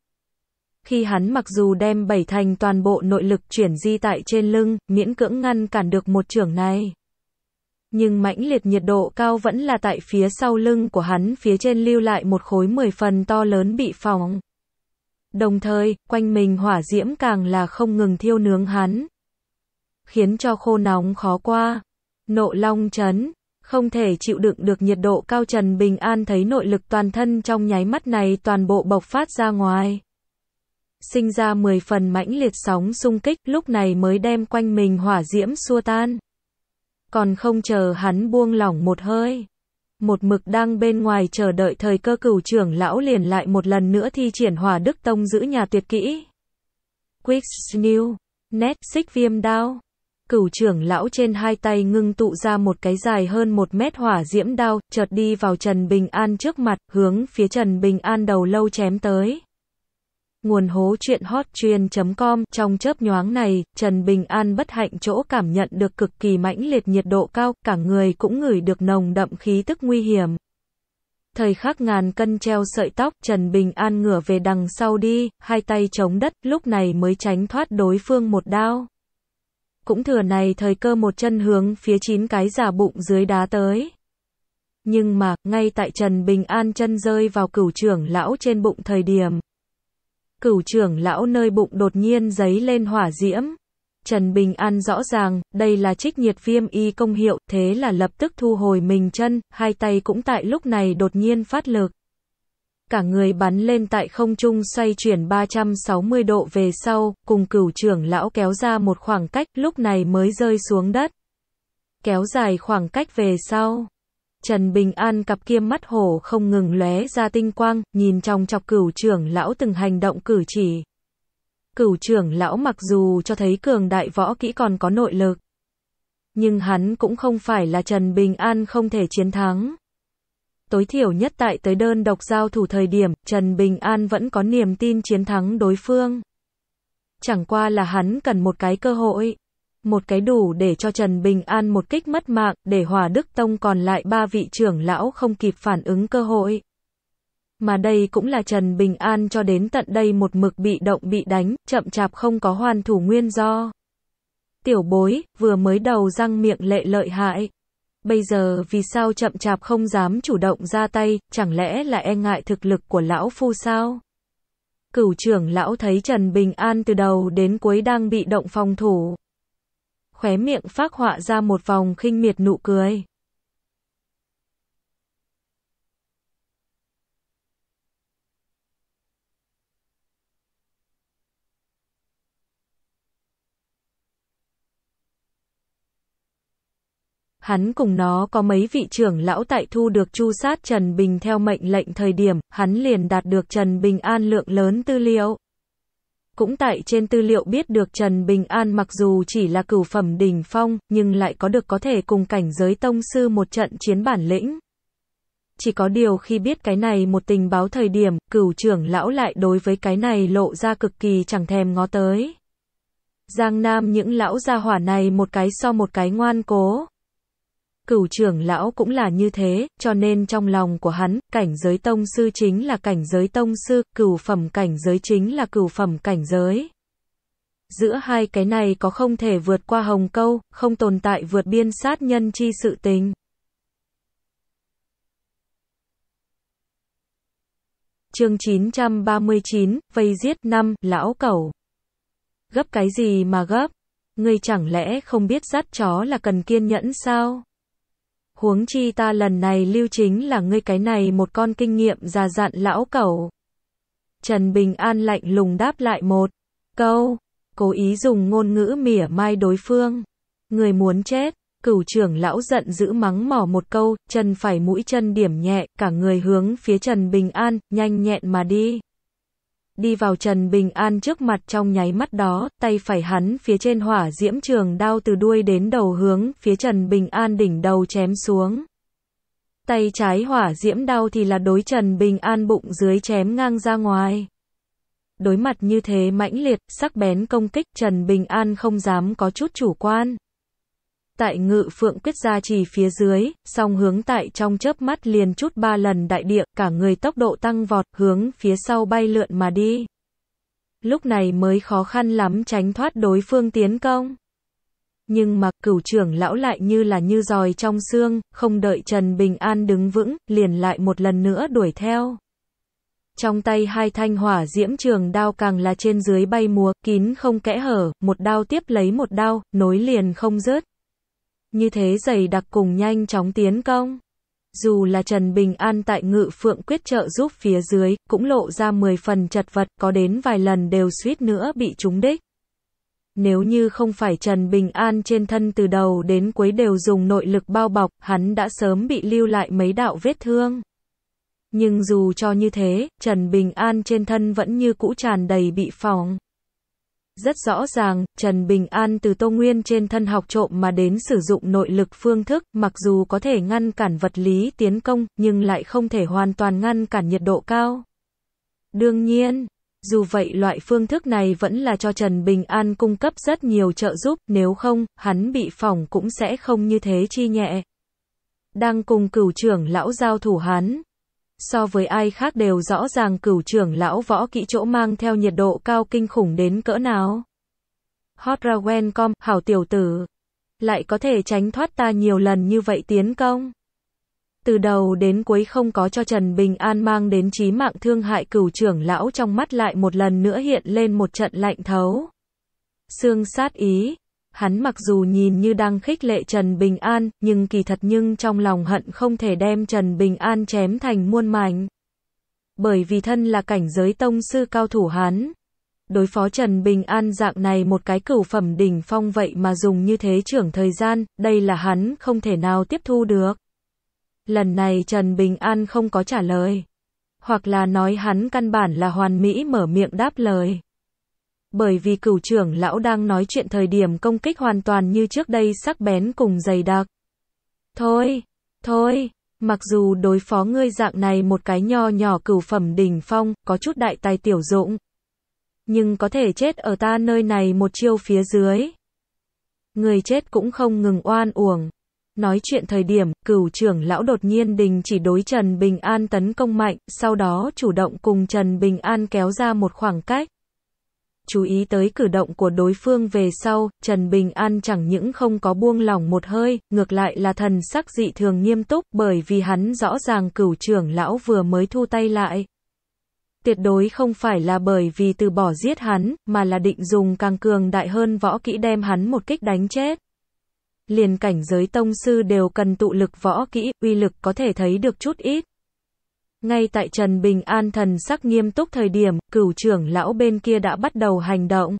khi hắn mặc dù đem bảy thành toàn bộ nội lực chuyển di tại trên lưng, miễn cưỡng ngăn cản được một trưởng này. Nhưng mãnh liệt nhiệt độ cao vẫn là tại phía sau lưng của hắn phía trên lưu lại một khối mười phần to lớn bị phòng. Đồng thời, quanh mình hỏa diễm càng là không ngừng thiêu nướng hắn. Khiến cho khô nóng khó qua. Nộ long chấn, không thể chịu đựng được nhiệt độ cao Trần Bình An thấy nội lực toàn thân trong nháy mắt này toàn bộ bộc phát ra ngoài sinh ra 10 phần mãnh liệt sóng xung kích, lúc này mới đem quanh mình hỏa diễm xua tan. Còn không chờ hắn buông lỏng một hơi, một mực đang bên ngoài chờ đợi thời cơ cửu trưởng lão liền lại một lần nữa thi triển hỏa đức tông giữ nhà tuyệt kỹ. Quicks New, nét xích viêm đao. Cửu trưởng lão trên hai tay ngưng tụ ra một cái dài hơn một mét hỏa diễm đao, chợt đi vào Trần Bình An trước mặt, hướng phía Trần Bình An đầu lâu chém tới. Nguồn hố chuyện hot chuyên.com Trong chớp nhoáng này, Trần Bình An bất hạnh chỗ cảm nhận được cực kỳ mãnh liệt nhiệt độ cao, cả người cũng ngửi được nồng đậm khí tức nguy hiểm. Thời khắc ngàn cân treo sợi tóc, Trần Bình An ngửa về đằng sau đi, hai tay chống đất, lúc này mới tránh thoát đối phương một đao. Cũng thừa này thời cơ một chân hướng phía chín cái giả bụng dưới đá tới. Nhưng mà, ngay tại Trần Bình An chân rơi vào cửu trưởng lão trên bụng thời điểm, Cửu trưởng lão nơi bụng đột nhiên giấy lên hỏa diễm. Trần Bình An rõ ràng, đây là trích nhiệt viêm y công hiệu, thế là lập tức thu hồi mình chân, hai tay cũng tại lúc này đột nhiên phát lực. Cả người bắn lên tại không trung xoay chuyển 360 độ về sau, cùng cửu trưởng lão kéo ra một khoảng cách, lúc này mới rơi xuống đất. Kéo dài khoảng cách về sau, Trần Bình An cặp kiêm mắt hổ không ngừng lóe ra tinh quang, nhìn trong chọc cửu trưởng lão từng hành động cử chỉ. Cửu trưởng lão mặc dù cho thấy cường đại võ kỹ còn có nội lực, nhưng hắn cũng không phải là Trần Bình An không thể chiến thắng. Tối thiểu nhất tại tới đơn độc giao thủ thời điểm, Trần Bình An vẫn có niềm tin chiến thắng đối phương. Chẳng qua là hắn cần một cái cơ hội một cái đủ để cho Trần Bình An một kích mất mạng, để Hòa Đức Tông còn lại ba vị trưởng lão không kịp phản ứng cơ hội. Mà đây cũng là Trần Bình An cho đến tận đây một mực bị động bị đánh, chậm chạp không có hoàn thủ nguyên do. Tiểu bối, vừa mới đầu răng miệng lệ lợi hại. Bây giờ vì sao chậm chạp không dám chủ động ra tay, chẳng lẽ là e ngại thực lực của lão phu sao? Cửu trưởng lão thấy Trần Bình An từ đầu đến cuối đang bị động phòng thủ, khóe miệng phác họa ra một vòng khinh miệt nụ cười. hắn cùng nó có mấy vị trưởng lão tại thu được chu sát Trần Bình theo mệnh lệnh thời điểm, hắn liền đạt được Trần Bình an lượng lớn tư liệu. Cũng tại trên tư liệu biết được Trần Bình An mặc dù chỉ là cửu phẩm đỉnh phong, nhưng lại có được có thể cùng cảnh giới tông sư một trận chiến bản lĩnh. Chỉ có điều khi biết cái này một tình báo thời điểm, cửu trưởng lão lại đối với cái này lộ ra cực kỳ chẳng thèm ngó tới. Giang Nam những lão gia hỏa này một cái so một cái ngoan cố cửu trưởng lão cũng là như thế, cho nên trong lòng của hắn, cảnh giới tông sư chính là cảnh giới tông sư, cửu phẩm cảnh giới chính là cửu phẩm cảnh giới. Giữa hai cái này có không thể vượt qua hồng câu, không tồn tại vượt biên sát nhân chi sự tình. chương 939, vây giết năm lão cẩu. Gấp cái gì mà gấp? Ngươi chẳng lẽ không biết dắt chó là cần kiên nhẫn sao? huống chi ta lần này lưu chính là ngươi cái này một con kinh nghiệm già dặn lão cẩu. Trần Bình An lạnh lùng đáp lại một câu, cố ý dùng ngôn ngữ mỉa mai đối phương. Người muốn chết, cửu trưởng lão giận dữ mắng mỏ một câu, chân phải mũi chân điểm nhẹ, cả người hướng phía Trần Bình An, nhanh nhẹn mà đi đi vào Trần Bình An trước mặt trong nháy mắt đó, tay phải hắn phía trên hỏa diễm trường đao từ đuôi đến đầu hướng phía Trần Bình An đỉnh đầu chém xuống. Tay trái hỏa diễm đao thì là đối Trần Bình An bụng dưới chém ngang ra ngoài. Đối mặt như thế mãnh liệt, sắc bén công kích Trần Bình An không dám có chút chủ quan tại ngự phượng quyết ra chỉ phía dưới, song hướng tại trong chớp mắt liền chút ba lần đại địa, cả người tốc độ tăng vọt, hướng phía sau bay lượn mà đi. Lúc này mới khó khăn lắm tránh thoát đối phương tiến công. Nhưng mà cửu trưởng lão lại như là như giòi trong xương, không đợi Trần Bình An đứng vững, liền lại một lần nữa đuổi theo. Trong tay hai thanh hỏa diễm trường đao càng là trên dưới bay múa, kín không kẽ hở, một đao tiếp lấy một đao, nối liền không rớt như thế dày đặc cùng nhanh chóng tiến công. Dù là Trần Bình An tại ngự phượng quyết trợ giúp phía dưới, cũng lộ ra 10 phần chật vật, có đến vài lần đều suýt nữa bị trúng đích. Nếu như không phải Trần Bình An trên thân từ đầu đến cuối đều dùng nội lực bao bọc, hắn đã sớm bị lưu lại mấy đạo vết thương. Nhưng dù cho như thế, Trần Bình An trên thân vẫn như cũ tràn đầy bị phòng. Rất rõ ràng, Trần Bình An từ Tô Nguyên trên thân học trộm mà đến sử dụng nội lực phương thức, mặc dù có thể ngăn cản vật lý tiến công, nhưng lại không thể hoàn toàn ngăn cản nhiệt độ cao. Đương nhiên, dù vậy loại phương thức này vẫn là cho Trần Bình An cung cấp rất nhiều trợ giúp, nếu không, hắn bị phỏng cũng sẽ không như thế chi nhẹ. Đang cùng cửu trưởng lão giao thủ hắn, so với ai khác đều rõ ràng cửu trưởng lão võ kỹ chỗ mang theo nhiệt độ cao kinh khủng đến cỡ nào. Hot com, hảo tiểu tử. Lại có thể tránh thoát ta nhiều lần như vậy tiến công. Từ đầu đến cuối không có cho Trần Bình An mang đến chí mạng thương hại cửu trưởng lão trong mắt lại một lần nữa hiện lên một trận lạnh thấu. Sương sát ý, Hắn mặc dù nhìn như đang khích lệ Trần Bình An, nhưng kỳ thật nhưng trong lòng hận không thể đem Trần Bình An chém thành muôn mảnh. Bởi vì thân là cảnh giới tông sư cao thủ hắn. Đối phó Trần Bình An dạng này một cái cửu phẩm đỉnh phong vậy mà dùng như thế trưởng thời gian, đây là hắn không thể nào tiếp thu được. Lần này Trần Bình An không có trả lời. Hoặc là nói hắn căn bản là hoàn mỹ mở miệng đáp lời bởi vì cửu trưởng lão đang nói chuyện thời điểm công kích hoàn toàn như trước đây sắc bén cùng dày đặc. Thôi, thôi, mặc dù đối phó ngươi dạng này một cái nho nhỏ cửu phẩm đỉnh phong, có chút đại tài tiểu dũng Nhưng có thể chết ở ta nơi này một chiêu phía dưới. Người chết cũng không ngừng oan uổng. Nói chuyện thời điểm, cửu trưởng lão đột nhiên đình chỉ đối Trần Bình An tấn công mạnh, sau đó chủ động cùng Trần Bình An kéo ra một khoảng cách chú ý tới cử động của đối phương về sau, Trần Bình An chẳng những không có buông lỏng một hơi, ngược lại là thần sắc dị thường nghiêm túc bởi vì hắn rõ ràng cửu trưởng lão vừa mới thu tay lại. Tuyệt đối không phải là bởi vì từ bỏ giết hắn, mà là định dùng càng cường đại hơn võ kỹ đem hắn một kích đánh chết. Liền cảnh giới tông sư đều cần tụ lực võ kỹ, uy lực có thể thấy được chút ít. Ngay tại Trần Bình An thần sắc nghiêm túc thời điểm, cửu trưởng lão bên kia đã bắt đầu hành động.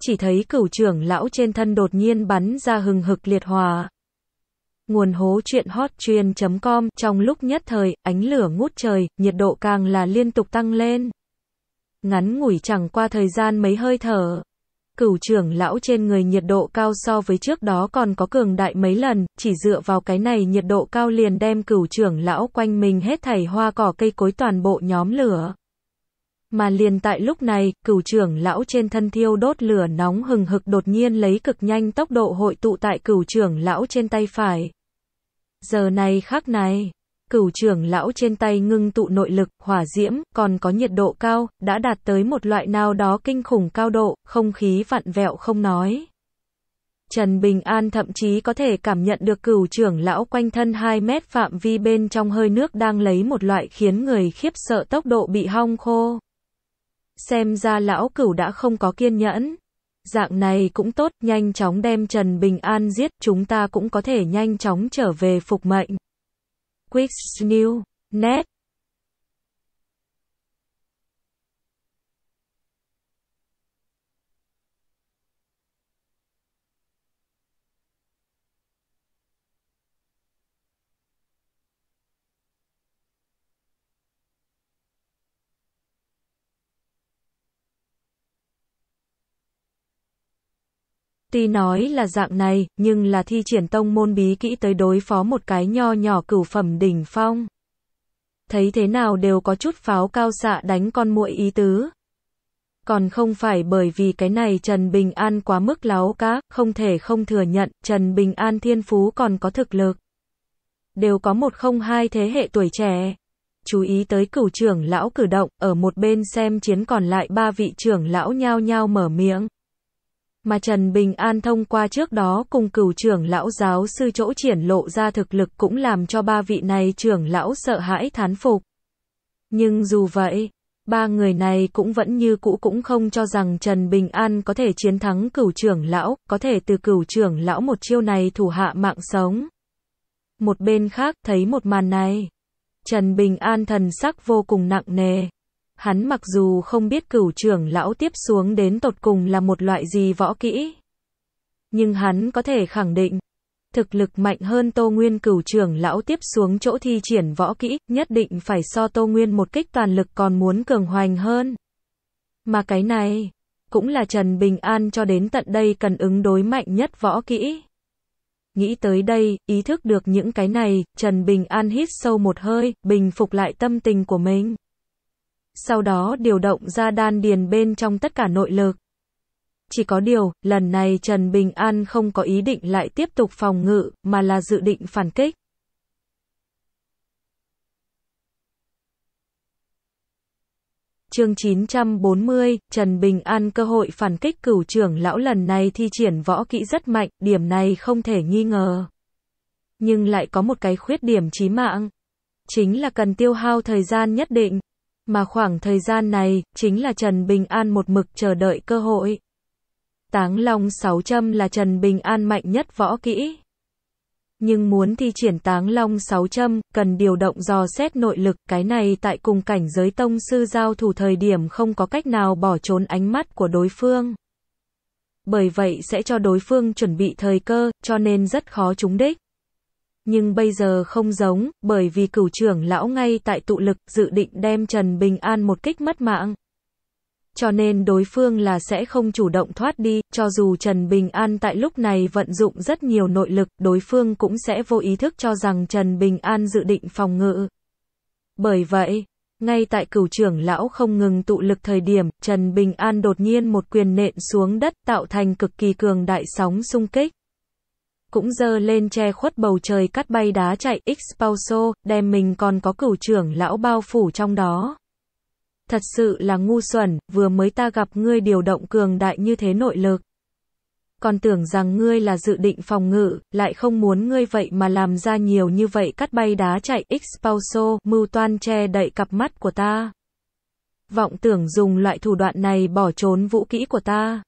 Chỉ thấy cửu trưởng lão trên thân đột nhiên bắn ra hừng hực liệt hòa. Nguồn hố chuyện hot chuyên.com trong lúc nhất thời, ánh lửa ngút trời, nhiệt độ càng là liên tục tăng lên. Ngắn ngủi chẳng qua thời gian mấy hơi thở, cửu trưởng lão trên người nhiệt độ cao so với trước đó còn có cường đại mấy lần, chỉ dựa vào cái này nhiệt độ cao liền đem cửu trưởng lão quanh mình hết thảy hoa cỏ cây cối toàn bộ nhóm lửa. Mà liền tại lúc này, cửu trưởng lão trên thân thiêu đốt lửa nóng hừng hực đột nhiên lấy cực nhanh tốc độ hội tụ tại cửu trưởng lão trên tay phải. Giờ này khác này cửu trưởng lão trên tay ngưng tụ nội lực, hỏa diễm, còn có nhiệt độ cao, đã đạt tới một loại nào đó kinh khủng cao độ, không khí vặn vẹo không nói. Trần Bình An thậm chí có thể cảm nhận được cửu trưởng lão quanh thân 2 mét phạm vi bên trong hơi nước đang lấy một loại khiến người khiếp sợ tốc độ bị hong khô. Xem ra lão cửu đã không có kiên nhẫn. Dạng này cũng tốt, nhanh chóng đem Trần Bình An giết, chúng ta cũng có thể nhanh chóng trở về phục mệnh. Quicks New Net Tuy nói là dạng này, nhưng là thi triển tông môn bí kỹ tới đối phó một cái nho nhỏ cửu phẩm đỉnh phong. Thấy thế nào đều có chút pháo cao xạ đánh con muội ý tứ. Còn không phải bởi vì cái này Trần Bình An quá mức láo cá, không thể không thừa nhận Trần Bình An thiên phú còn có thực lực. Đều có một không hai thế hệ tuổi trẻ. Chú ý tới cửu trưởng lão cử động, ở một bên xem chiến còn lại ba vị trưởng lão nhao nhao mở miệng mà Trần Bình An thông qua trước đó cùng cửu trưởng lão giáo sư chỗ triển lộ ra thực lực cũng làm cho ba vị này trưởng lão sợ hãi thán phục. Nhưng dù vậy, ba người này cũng vẫn như cũ cũng không cho rằng Trần Bình An có thể chiến thắng cửu trưởng lão, có thể từ cửu trưởng lão một chiêu này thủ hạ mạng sống. Một bên khác thấy một màn này. Trần Bình An thần sắc vô cùng nặng nề. Hắn mặc dù không biết cửu trưởng lão tiếp xuống đến tột cùng là một loại gì võ kỹ. Nhưng hắn có thể khẳng định, thực lực mạnh hơn Tô Nguyên cửu trưởng lão tiếp xuống chỗ thi triển võ kỹ, nhất định phải so Tô Nguyên một kích toàn lực còn muốn cường hoành hơn. Mà cái này, cũng là Trần Bình An cho đến tận đây cần ứng đối mạnh nhất võ kỹ. Nghĩ tới đây, ý thức được những cái này, Trần Bình An hít sâu một hơi, bình phục lại tâm tình của mình sau đó điều động ra đan điền bên trong tất cả nội lực. Chỉ có điều, lần này Trần Bình An không có ý định lại tiếp tục phòng ngự, mà là dự định phản kích. Chương 940, Trần Bình An cơ hội phản kích cửu trưởng lão lần này thi triển võ kỹ rất mạnh, điểm này không thể nghi ngờ. Nhưng lại có một cái khuyết điểm chí mạng. Chính là cần tiêu hao thời gian nhất định. Mà khoảng thời gian này, chính là Trần Bình An một mực chờ đợi cơ hội. Táng Long 600 là Trần Bình An mạnh nhất võ kỹ. Nhưng muốn thi triển Táng Long 600, cần điều động dò xét nội lực, cái này tại cùng cảnh giới tông sư giao thủ thời điểm không có cách nào bỏ trốn ánh mắt của đối phương. Bởi vậy sẽ cho đối phương chuẩn bị thời cơ, cho nên rất khó trúng đích nhưng bây giờ không giống, bởi vì cửu trưởng lão ngay tại tụ lực dự định đem Trần Bình An một kích mất mạng. Cho nên đối phương là sẽ không chủ động thoát đi, cho dù Trần Bình An tại lúc này vận dụng rất nhiều nội lực, đối phương cũng sẽ vô ý thức cho rằng Trần Bình An dự định phòng ngự. Bởi vậy, ngay tại cửu trưởng lão không ngừng tụ lực thời điểm, Trần Bình An đột nhiên một quyền nện xuống đất tạo thành cực kỳ cường đại sóng xung kích cũng dơ lên che khuất bầu trời cắt bay đá chạy Expulso, đem mình còn có cửu trưởng lão bao phủ trong đó. Thật sự là ngu xuẩn, vừa mới ta gặp ngươi điều động cường đại như thế nội lực. Còn tưởng rằng ngươi là dự định phòng ngự, lại không muốn ngươi vậy mà làm ra nhiều như vậy cắt bay đá chạy Expulso, mưu toan che đậy cặp mắt của ta. Vọng tưởng dùng loại thủ đoạn này bỏ trốn vũ kỹ của ta.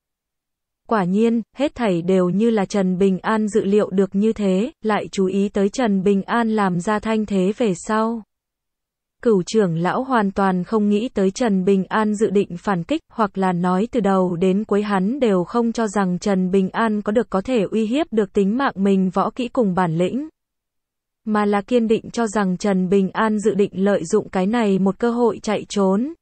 Quả nhiên, hết thảy đều như là Trần Bình An dự liệu được như thế, lại chú ý tới Trần Bình An làm ra thanh thế về sau. Cửu trưởng lão hoàn toàn không nghĩ tới Trần Bình An dự định phản kích, hoặc là nói từ đầu đến cuối hắn đều không cho rằng Trần Bình An có được có thể uy hiếp được tính mạng mình võ kỹ cùng bản lĩnh. Mà là kiên định cho rằng Trần Bình An dự định lợi dụng cái này một cơ hội chạy trốn.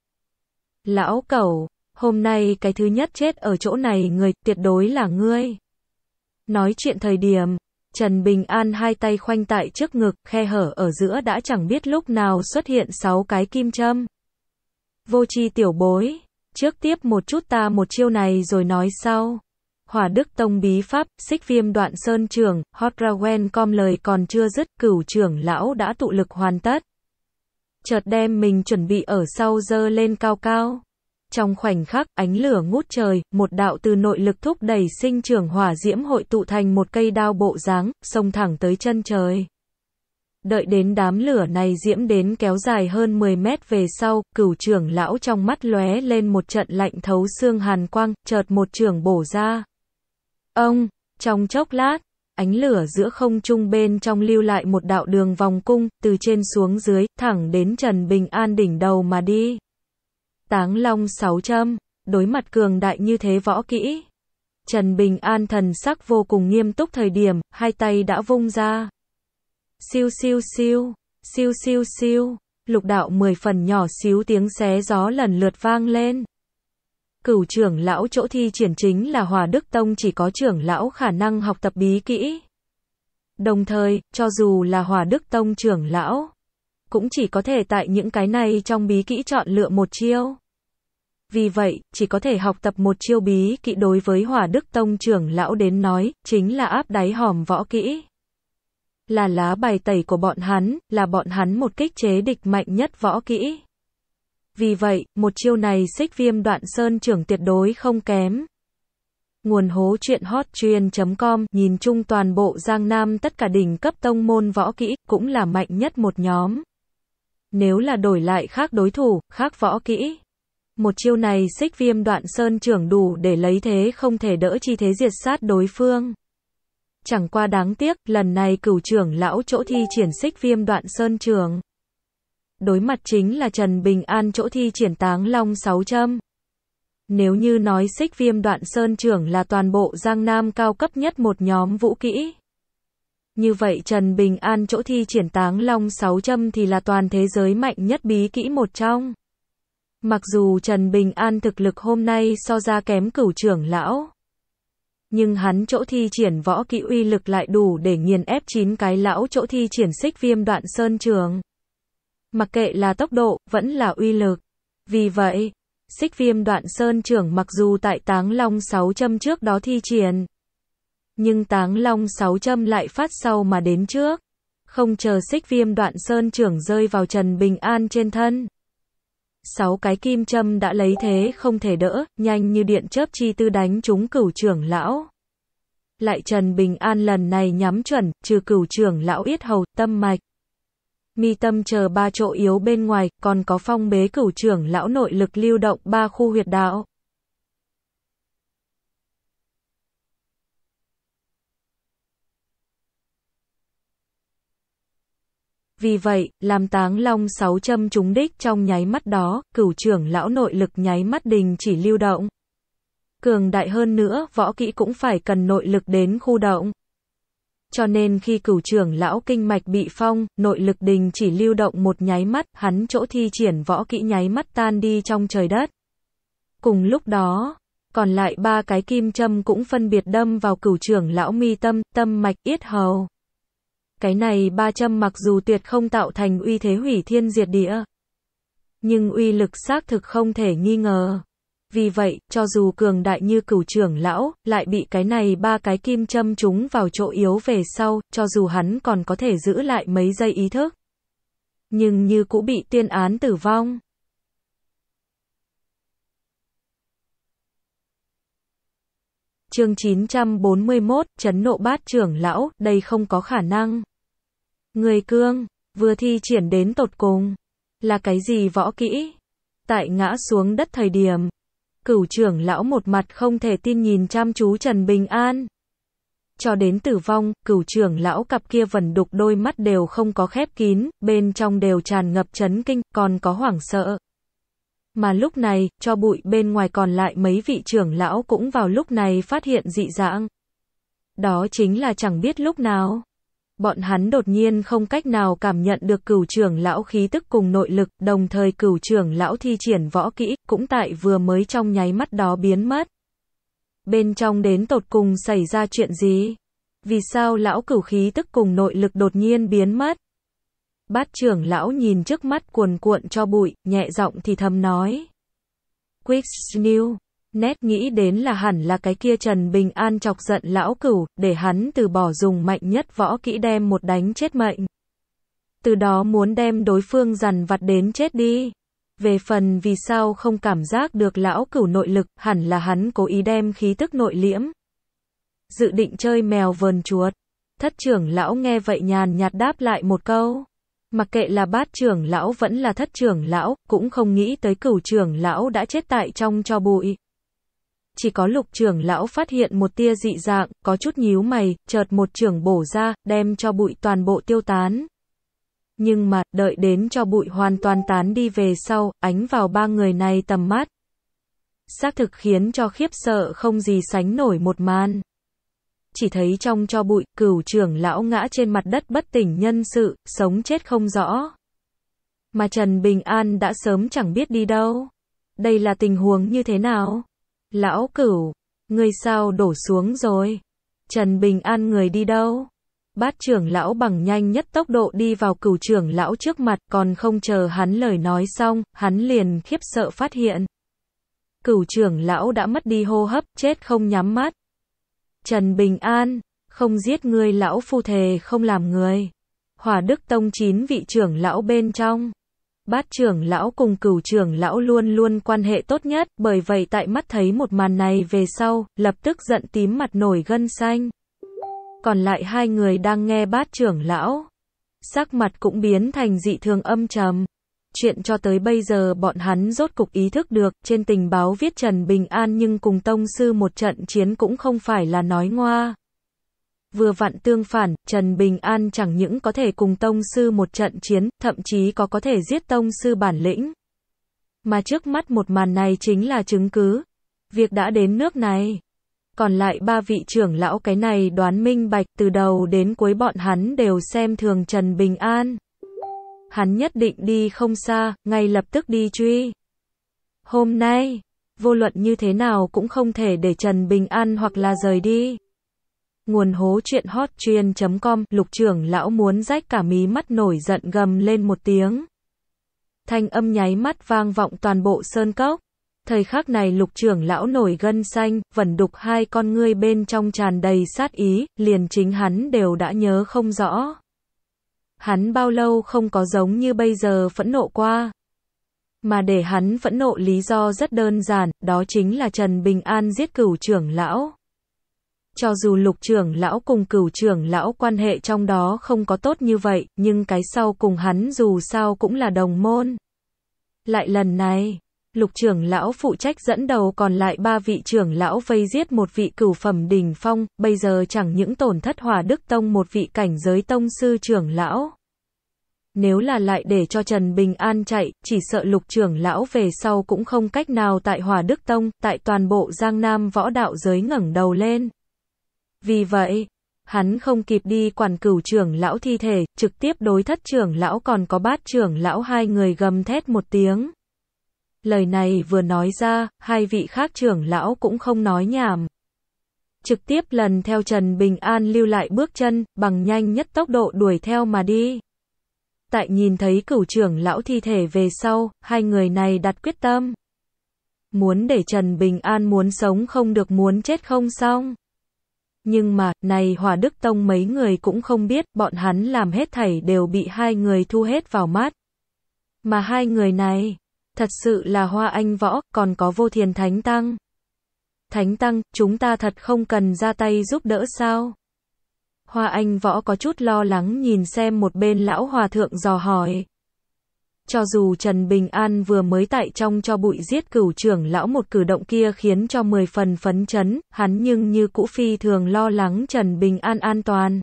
Lão cẩu Hôm nay cái thứ nhất chết ở chỗ này người, tuyệt đối là ngươi. Nói chuyện thời điểm, Trần Bình An hai tay khoanh tại trước ngực, khe hở ở giữa đã chẳng biết lúc nào xuất hiện sáu cái kim châm. Vô chi tiểu bối, trước tiếp một chút ta một chiêu này rồi nói sau. Hỏa Đức Tông Bí Pháp, xích viêm đoạn sơn trường, hot rawen com lời còn chưa dứt, cửu trưởng lão đã tụ lực hoàn tất. Chợt đem mình chuẩn bị ở sau dơ lên cao cao. Trong khoảnh khắc, ánh lửa ngút trời, một đạo từ nội lực thúc đẩy sinh trưởng hỏa diễm hội tụ thành một cây đao bộ dáng, xông thẳng tới chân trời. Đợi đến đám lửa này diễm đến kéo dài hơn 10 mét về sau, cửu trưởng lão trong mắt lóe lên một trận lạnh thấu xương hàn quang, chợt một trưởng bổ ra. Ông, trong chốc lát, ánh lửa giữa không trung bên trong lưu lại một đạo đường vòng cung, từ trên xuống dưới, thẳng đến Trần Bình An đỉnh đầu mà đi. Táng Long 600, đối mặt cường đại như thế võ kỹ. Trần Bình An thần sắc vô cùng nghiêm túc thời điểm, hai tay đã vung ra. Siêu siêu siêu, siêu siêu siêu, lục đạo mười phần nhỏ xíu tiếng xé gió lần lượt vang lên. Cửu trưởng lão chỗ thi triển chính là Hòa Đức Tông chỉ có trưởng lão khả năng học tập bí kỹ. Đồng thời, cho dù là Hòa Đức Tông trưởng lão, cũng chỉ có thể tại những cái này trong bí kỹ chọn lựa một chiêu. Vì vậy, chỉ có thể học tập một chiêu bí kỹ đối với hỏa đức tông trưởng lão đến nói, chính là áp đáy hòm võ kỹ. Là lá bài tẩy của bọn hắn, là bọn hắn một kích chế địch mạnh nhất võ kỹ. Vì vậy, một chiêu này xích viêm đoạn sơn trưởng tuyệt đối không kém. Nguồn hố truyện hot truyền com nhìn chung toàn bộ Giang Nam tất cả đỉnh cấp tông môn võ kỹ cũng là mạnh nhất một nhóm. Nếu là đổi lại khác đối thủ, khác võ kỹ. Một chiêu này xích viêm đoạn sơn trưởng đủ để lấy thế không thể đỡ chi thế diệt sát đối phương. Chẳng qua đáng tiếc, lần này cửu trưởng lão chỗ thi triển xích viêm đoạn sơn trường. Đối mặt chính là Trần Bình An chỗ thi triển táng long sáu châm. Nếu như nói xích viêm đoạn sơn trưởng là toàn bộ Giang Nam cao cấp nhất một nhóm vũ kỹ. Như vậy Trần Bình An chỗ thi triển táng long 600 thì là toàn thế giới mạnh nhất bí kỹ một trong. Mặc dù Trần Bình An thực lực hôm nay so ra kém cửu trưởng lão. Nhưng hắn chỗ thi triển võ kỹ uy lực lại đủ để nghiền ép chín cái lão chỗ thi triển xích viêm đoạn sơn trường. Mặc kệ là tốc độ, vẫn là uy lực. Vì vậy, xích viêm đoạn sơn trường mặc dù tại táng long 600 trước đó thi triển nhưng táng long sáu châm lại phát sau mà đến trước. Không chờ xích viêm đoạn sơn trưởng rơi vào Trần Bình An trên thân. Sáu cái kim châm đã lấy thế không thể đỡ, nhanh như điện chớp chi tư đánh trúng cửu trưởng lão. Lại Trần Bình An lần này nhắm chuẩn, trừ cửu trưởng lão yết hầu, tâm mạch. Mi tâm chờ ba chỗ yếu bên ngoài, còn có phong bế cửu trưởng lão nội lực lưu động ba khu huyệt đạo. Vì vậy, làm táng long sáu châm trúng đích trong nháy mắt đó, cửu trưởng lão nội lực nháy mắt đình chỉ lưu động. Cường đại hơn nữa, võ kỹ cũng phải cần nội lực đến khu động. Cho nên khi cửu trưởng lão kinh mạch bị phong, nội lực đình chỉ lưu động một nháy mắt, hắn chỗ thi triển võ kỹ nháy mắt tan đi trong trời đất. Cùng lúc đó, còn lại ba cái kim châm cũng phân biệt đâm vào cửu trưởng lão mi tâm, tâm mạch, yết hầu. Cái này ba châm mặc dù tuyệt không tạo thành uy thế hủy thiên diệt địa, nhưng uy lực xác thực không thể nghi ngờ. Vì vậy, cho dù cường đại như cửu trưởng lão, lại bị cái này ba cái kim châm trúng vào chỗ yếu về sau, cho dù hắn còn có thể giữ lại mấy giây ý thức. Nhưng như cũng bị tuyên án tử vong. Chương 941, chấn nộ bát trưởng lão, đây không có khả năng. Người cương, vừa thi triển đến tột cùng, là cái gì võ kỹ? Tại ngã xuống đất thời điểm, cửu trưởng lão một mặt không thể tin nhìn chăm chú Trần Bình An. Cho đến tử vong, cửu trưởng lão cặp kia vẫn đục đôi mắt đều không có khép kín, bên trong đều tràn ngập chấn kinh, còn có hoảng sợ. Mà lúc này, cho bụi bên ngoài còn lại mấy vị trưởng lão cũng vào lúc này phát hiện dị dạng. Đó chính là chẳng biết lúc nào bọn hắn đột nhiên không cách nào cảm nhận được cửu trưởng lão khí tức cùng nội lực, đồng thời cửu trưởng lão thi triển võ kỹ, cũng tại vừa mới trong nháy mắt đó biến mất. Bên trong đến tột cùng xảy ra chuyện gì? Vì sao lão cửu khí tức cùng nội lực đột nhiên biến mất? Bát trưởng lão nhìn trước mắt cuồn cuộn cho bụi, nhẹ giọng thì thầm nói. Quick News Nét nghĩ đến là hẳn là cái kia Trần Bình An chọc giận lão cửu, để hắn từ bỏ dùng mạnh nhất võ kỹ đem một đánh chết mệnh. Từ đó muốn đem đối phương dằn vặt đến chết đi. Về phần vì sao không cảm giác được lão cửu nội lực, hẳn là hắn cố ý đem khí tức nội liễm. Dự định chơi mèo vờn chuột. Thất trưởng lão nghe vậy nhàn nhạt đáp lại một câu. Mặc kệ là bát trưởng lão vẫn là thất trưởng lão, cũng không nghĩ tới cửu trưởng lão đã chết tại trong cho bụi chỉ có lục trưởng lão phát hiện một tia dị dạng, có chút nhíu mày, chợt một trưởng bổ ra, đem cho bụi toàn bộ tiêu tán. Nhưng mà, đợi đến cho bụi hoàn toàn tán đi về sau, ánh vào ba người này tầm mắt. Xác thực khiến cho khiếp sợ không gì sánh nổi một man Chỉ thấy trong cho bụi, cửu trưởng lão ngã trên mặt đất bất tỉnh nhân sự, sống chết không rõ. Mà Trần Bình An đã sớm chẳng biết đi đâu. Đây là tình huống như thế nào? Lão cửu, người sao đổ xuống rồi? Trần Bình An người đi đâu? Bát trưởng lão bằng nhanh nhất tốc độ đi vào cửu trưởng lão trước mặt còn không chờ hắn lời nói xong, hắn liền khiếp sợ phát hiện. Cửu trưởng lão đã mất đi hô hấp, chết không nhắm mắt. Trần Bình An, không giết người lão phu thề không làm người. Hòa Đức Tông chín vị trưởng lão bên trong bát trưởng lão cùng cửu trưởng lão luôn luôn quan hệ tốt nhất, bởi vậy tại mắt thấy một màn này về sau, lập tức giận tím mặt nổi gân xanh. Còn lại hai người đang nghe bát trưởng lão, sắc mặt cũng biến thành dị thường âm trầm. Chuyện cho tới bây giờ bọn hắn rốt cục ý thức được, trên tình báo viết Trần Bình An nhưng cùng Tông Sư một trận chiến cũng không phải là nói ngoa. Vừa vặn tương phản, Trần Bình An chẳng những có thể cùng tông sư một trận chiến, thậm chí có có thể giết tông sư bản lĩnh. Mà trước mắt một màn này chính là chứng cứ. Việc đã đến nước này. Còn lại ba vị trưởng lão cái này đoán minh bạch từ đầu đến cuối bọn hắn đều xem thường Trần Bình An. Hắn nhất định đi không xa, ngay lập tức đi truy. Hôm nay, vô luận như thế nào cũng không thể để Trần Bình An hoặc là rời đi. Nguồn hố chuyện hot chuyên.com Lục trưởng lão muốn rách cả mí mắt nổi giận gầm lên một tiếng. Thanh âm nháy mắt vang vọng toàn bộ sơn cốc. Thời khắc này lục trưởng lão nổi gân xanh, vẩn đục hai con ngươi bên trong tràn đầy sát ý, liền chính hắn đều đã nhớ không rõ. Hắn bao lâu không có giống như bây giờ phẫn nộ qua. Mà để hắn phẫn nộ lý do rất đơn giản, đó chính là Trần Bình An giết cửu trưởng lão. Cho dù lục trưởng lão cùng cửu trưởng lão quan hệ trong đó không có tốt như vậy, nhưng cái sau cùng hắn dù sao cũng là đồng môn. Lại lần này, lục trưởng lão phụ trách dẫn đầu còn lại ba vị trưởng lão vây giết một vị cửu phẩm đỉnh phong, bây giờ chẳng những tổn thất hòa đức tông một vị cảnh giới tông sư trưởng lão. Nếu là lại để cho Trần Bình An chạy, chỉ sợ lục trưởng lão về sau cũng không cách nào tại Hòa Đức Tông, tại toàn bộ Giang Nam võ đạo giới ngẩng đầu lên. Vì vậy, hắn không kịp đi quản cửu trưởng lão thi thể, trực tiếp đối thất trưởng lão còn có bát trưởng lão hai người gầm thét một tiếng. Lời này vừa nói ra, hai vị khác trưởng lão cũng không nói nhảm. Trực tiếp lần theo Trần Bình An lưu lại bước chân, bằng nhanh nhất tốc độ đuổi theo mà đi. Tại nhìn thấy cửu trưởng lão thi thể về sau, hai người này đặt quyết tâm. Muốn để Trần Bình An muốn sống không được muốn chết không xong. Nhưng mà, này Hòa Đức Tông mấy người cũng không biết, bọn hắn làm hết thảy đều bị hai người thu hết vào mắt. Mà hai người này, thật sự là Hoa Anh Võ, còn có Vô Thiền Thánh Tăng. Thánh Tăng, chúng ta thật không cần ra tay giúp đỡ sao? Hoa Anh Võ có chút lo lắng nhìn xem một bên lão hòa thượng dò hỏi. Cho dù Trần Bình An vừa mới tại trong cho bụi giết cửu trưởng lão một cử động kia khiến cho mười phần phấn chấn, hắn nhưng như cũ phi thường lo lắng Trần Bình An an toàn.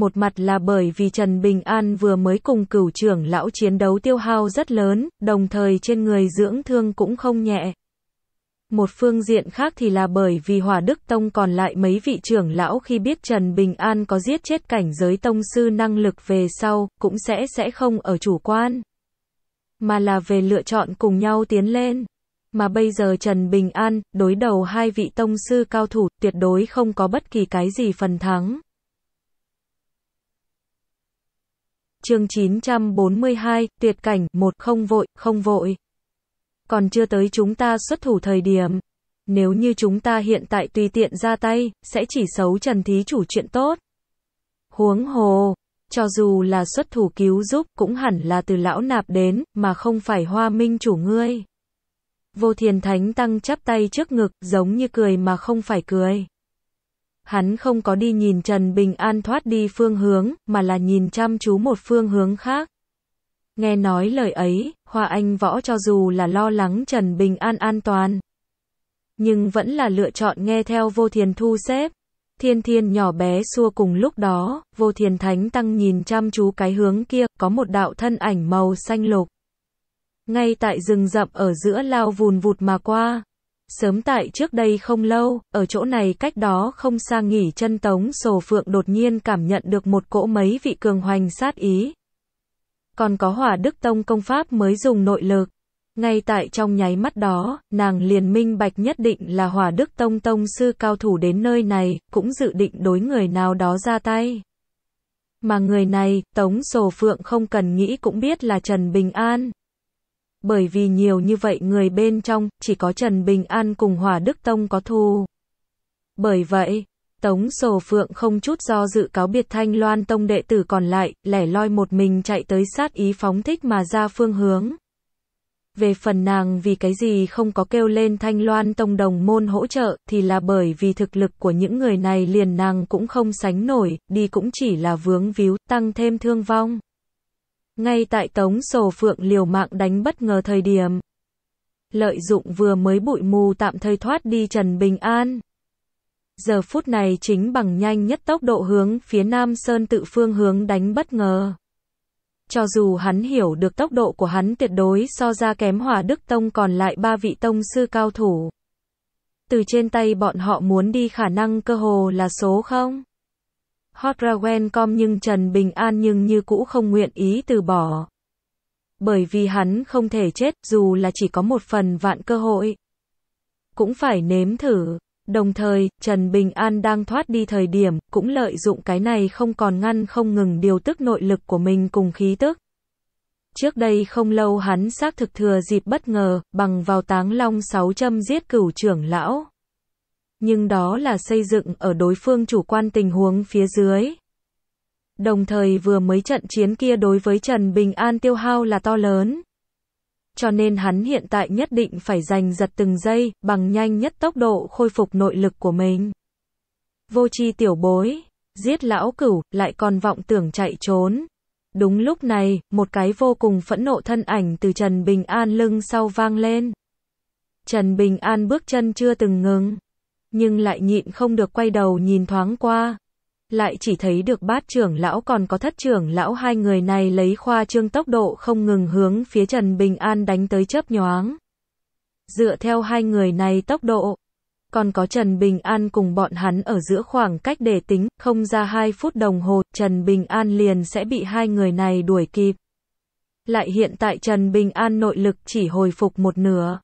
một mặt là bởi vì Trần Bình An vừa mới cùng cửu trưởng lão chiến đấu tiêu hao rất lớn, đồng thời trên người dưỡng thương cũng không nhẹ. Một phương diện khác thì là bởi vì Hòa Đức Tông còn lại mấy vị trưởng lão khi biết Trần Bình An có giết chết cảnh giới tông sư năng lực về sau, cũng sẽ sẽ không ở chủ quan, mà là về lựa chọn cùng nhau tiến lên. Mà bây giờ Trần Bình An, đối đầu hai vị tông sư cao thủ, tuyệt đối không có bất kỳ cái gì phần thắng. Chương 942, tuyệt cảnh, một không vội, không vội. Còn chưa tới chúng ta xuất thủ thời điểm. Nếu như chúng ta hiện tại tùy tiện ra tay, sẽ chỉ xấu Trần Thí chủ chuyện tốt. Huống hồ, cho dù là xuất thủ cứu giúp cũng hẳn là từ lão nạp đến, mà không phải hoa minh chủ ngươi. Vô thiền thánh tăng chắp tay trước ngực, giống như cười mà không phải cười hắn không có đi nhìn Trần Bình An thoát đi phương hướng, mà là nhìn chăm chú một phương hướng khác. Nghe nói lời ấy, Hoa Anh Võ cho dù là lo lắng Trần Bình An an toàn, nhưng vẫn là lựa chọn nghe theo vô thiền thu xếp. Thiên thiên nhỏ bé xua cùng lúc đó, vô thiền thánh tăng nhìn chăm chú cái hướng kia, có một đạo thân ảnh màu xanh lục. Ngay tại rừng rậm ở giữa lao vùn vụt mà qua, Sớm tại trước đây không lâu, ở chỗ này cách đó không xa nghỉ chân tống sổ phượng đột nhiên cảm nhận được một cỗ mấy vị cường hoành sát ý. Còn có hỏa đức tông công pháp mới dùng nội lực. Ngay tại trong nháy mắt đó, nàng liền minh bạch nhất định là hỏa đức tông tông sư cao thủ đến nơi này, cũng dự định đối người nào đó ra tay. Mà người này, Tống Sổ Phượng không cần nghĩ cũng biết là Trần Bình An, bởi vì nhiều như vậy người bên trong, chỉ có Trần Bình An cùng Hòa Đức Tông có thù. Bởi vậy, Tống Sổ Phượng không chút do dự cáo biệt Thanh Loan Tông đệ tử còn lại, lẻ loi một mình chạy tới sát ý phóng thích mà ra phương hướng. Về phần nàng vì cái gì không có kêu lên Thanh Loan Tông đồng môn hỗ trợ thì là bởi vì thực lực của những người này liền nàng cũng không sánh nổi, đi cũng chỉ là vướng víu, tăng thêm thương vong. Ngay tại Tống Sổ Phượng liều mạng đánh bất ngờ thời điểm. Lợi dụng vừa mới bụi mù tạm thời thoát đi Trần Bình An. Giờ phút này chính bằng nhanh nhất tốc độ hướng phía Nam Sơn tự phương hướng đánh bất ngờ. Cho dù hắn hiểu được tốc độ của hắn tuyệt đối so ra kém hỏa đức tông còn lại ba vị tông sư cao thủ. Từ trên tay bọn họ muốn đi khả năng cơ hồ là số không? Hotrawen.com nhưng Trần Bình An nhưng như cũ không nguyện ý từ bỏ. Bởi vì hắn không thể chết dù là chỉ có một phần vạn cơ hội. Cũng phải nếm thử. Đồng thời, Trần Bình An đang thoát đi thời điểm, cũng lợi dụng cái này không còn ngăn không ngừng điều tức nội lực của mình cùng khí tức. Trước đây không lâu hắn xác thực thừa dịp bất ngờ, bằng vào táng long sáu châm giết cửu trưởng lão nhưng đó là xây dựng ở đối phương chủ quan tình huống phía dưới. Đồng thời vừa mới trận chiến kia đối với Trần Bình An tiêu hao là to lớn. Cho nên hắn hiện tại nhất định phải giành giật từng giây, bằng nhanh nhất tốc độ khôi phục nội lực của mình. Vô chi tiểu bối, giết lão cửu, lại còn vọng tưởng chạy trốn. Đúng lúc này, một cái vô cùng phẫn nộ thân ảnh từ Trần Bình An lưng sau vang lên. Trần Bình An bước chân chưa từng ngừng nhưng lại nhịn không được quay đầu nhìn thoáng qua. Lại chỉ thấy được bát trưởng lão còn có thất trưởng lão hai người này lấy khoa trương tốc độ không ngừng hướng phía Trần Bình An đánh tới chớp nhoáng. Dựa theo hai người này tốc độ, còn có Trần Bình An cùng bọn hắn ở giữa khoảng cách để tính, không ra hai phút đồng hồ, Trần Bình An liền sẽ bị hai người này đuổi kịp. Lại hiện tại Trần Bình An nội lực chỉ hồi phục một nửa.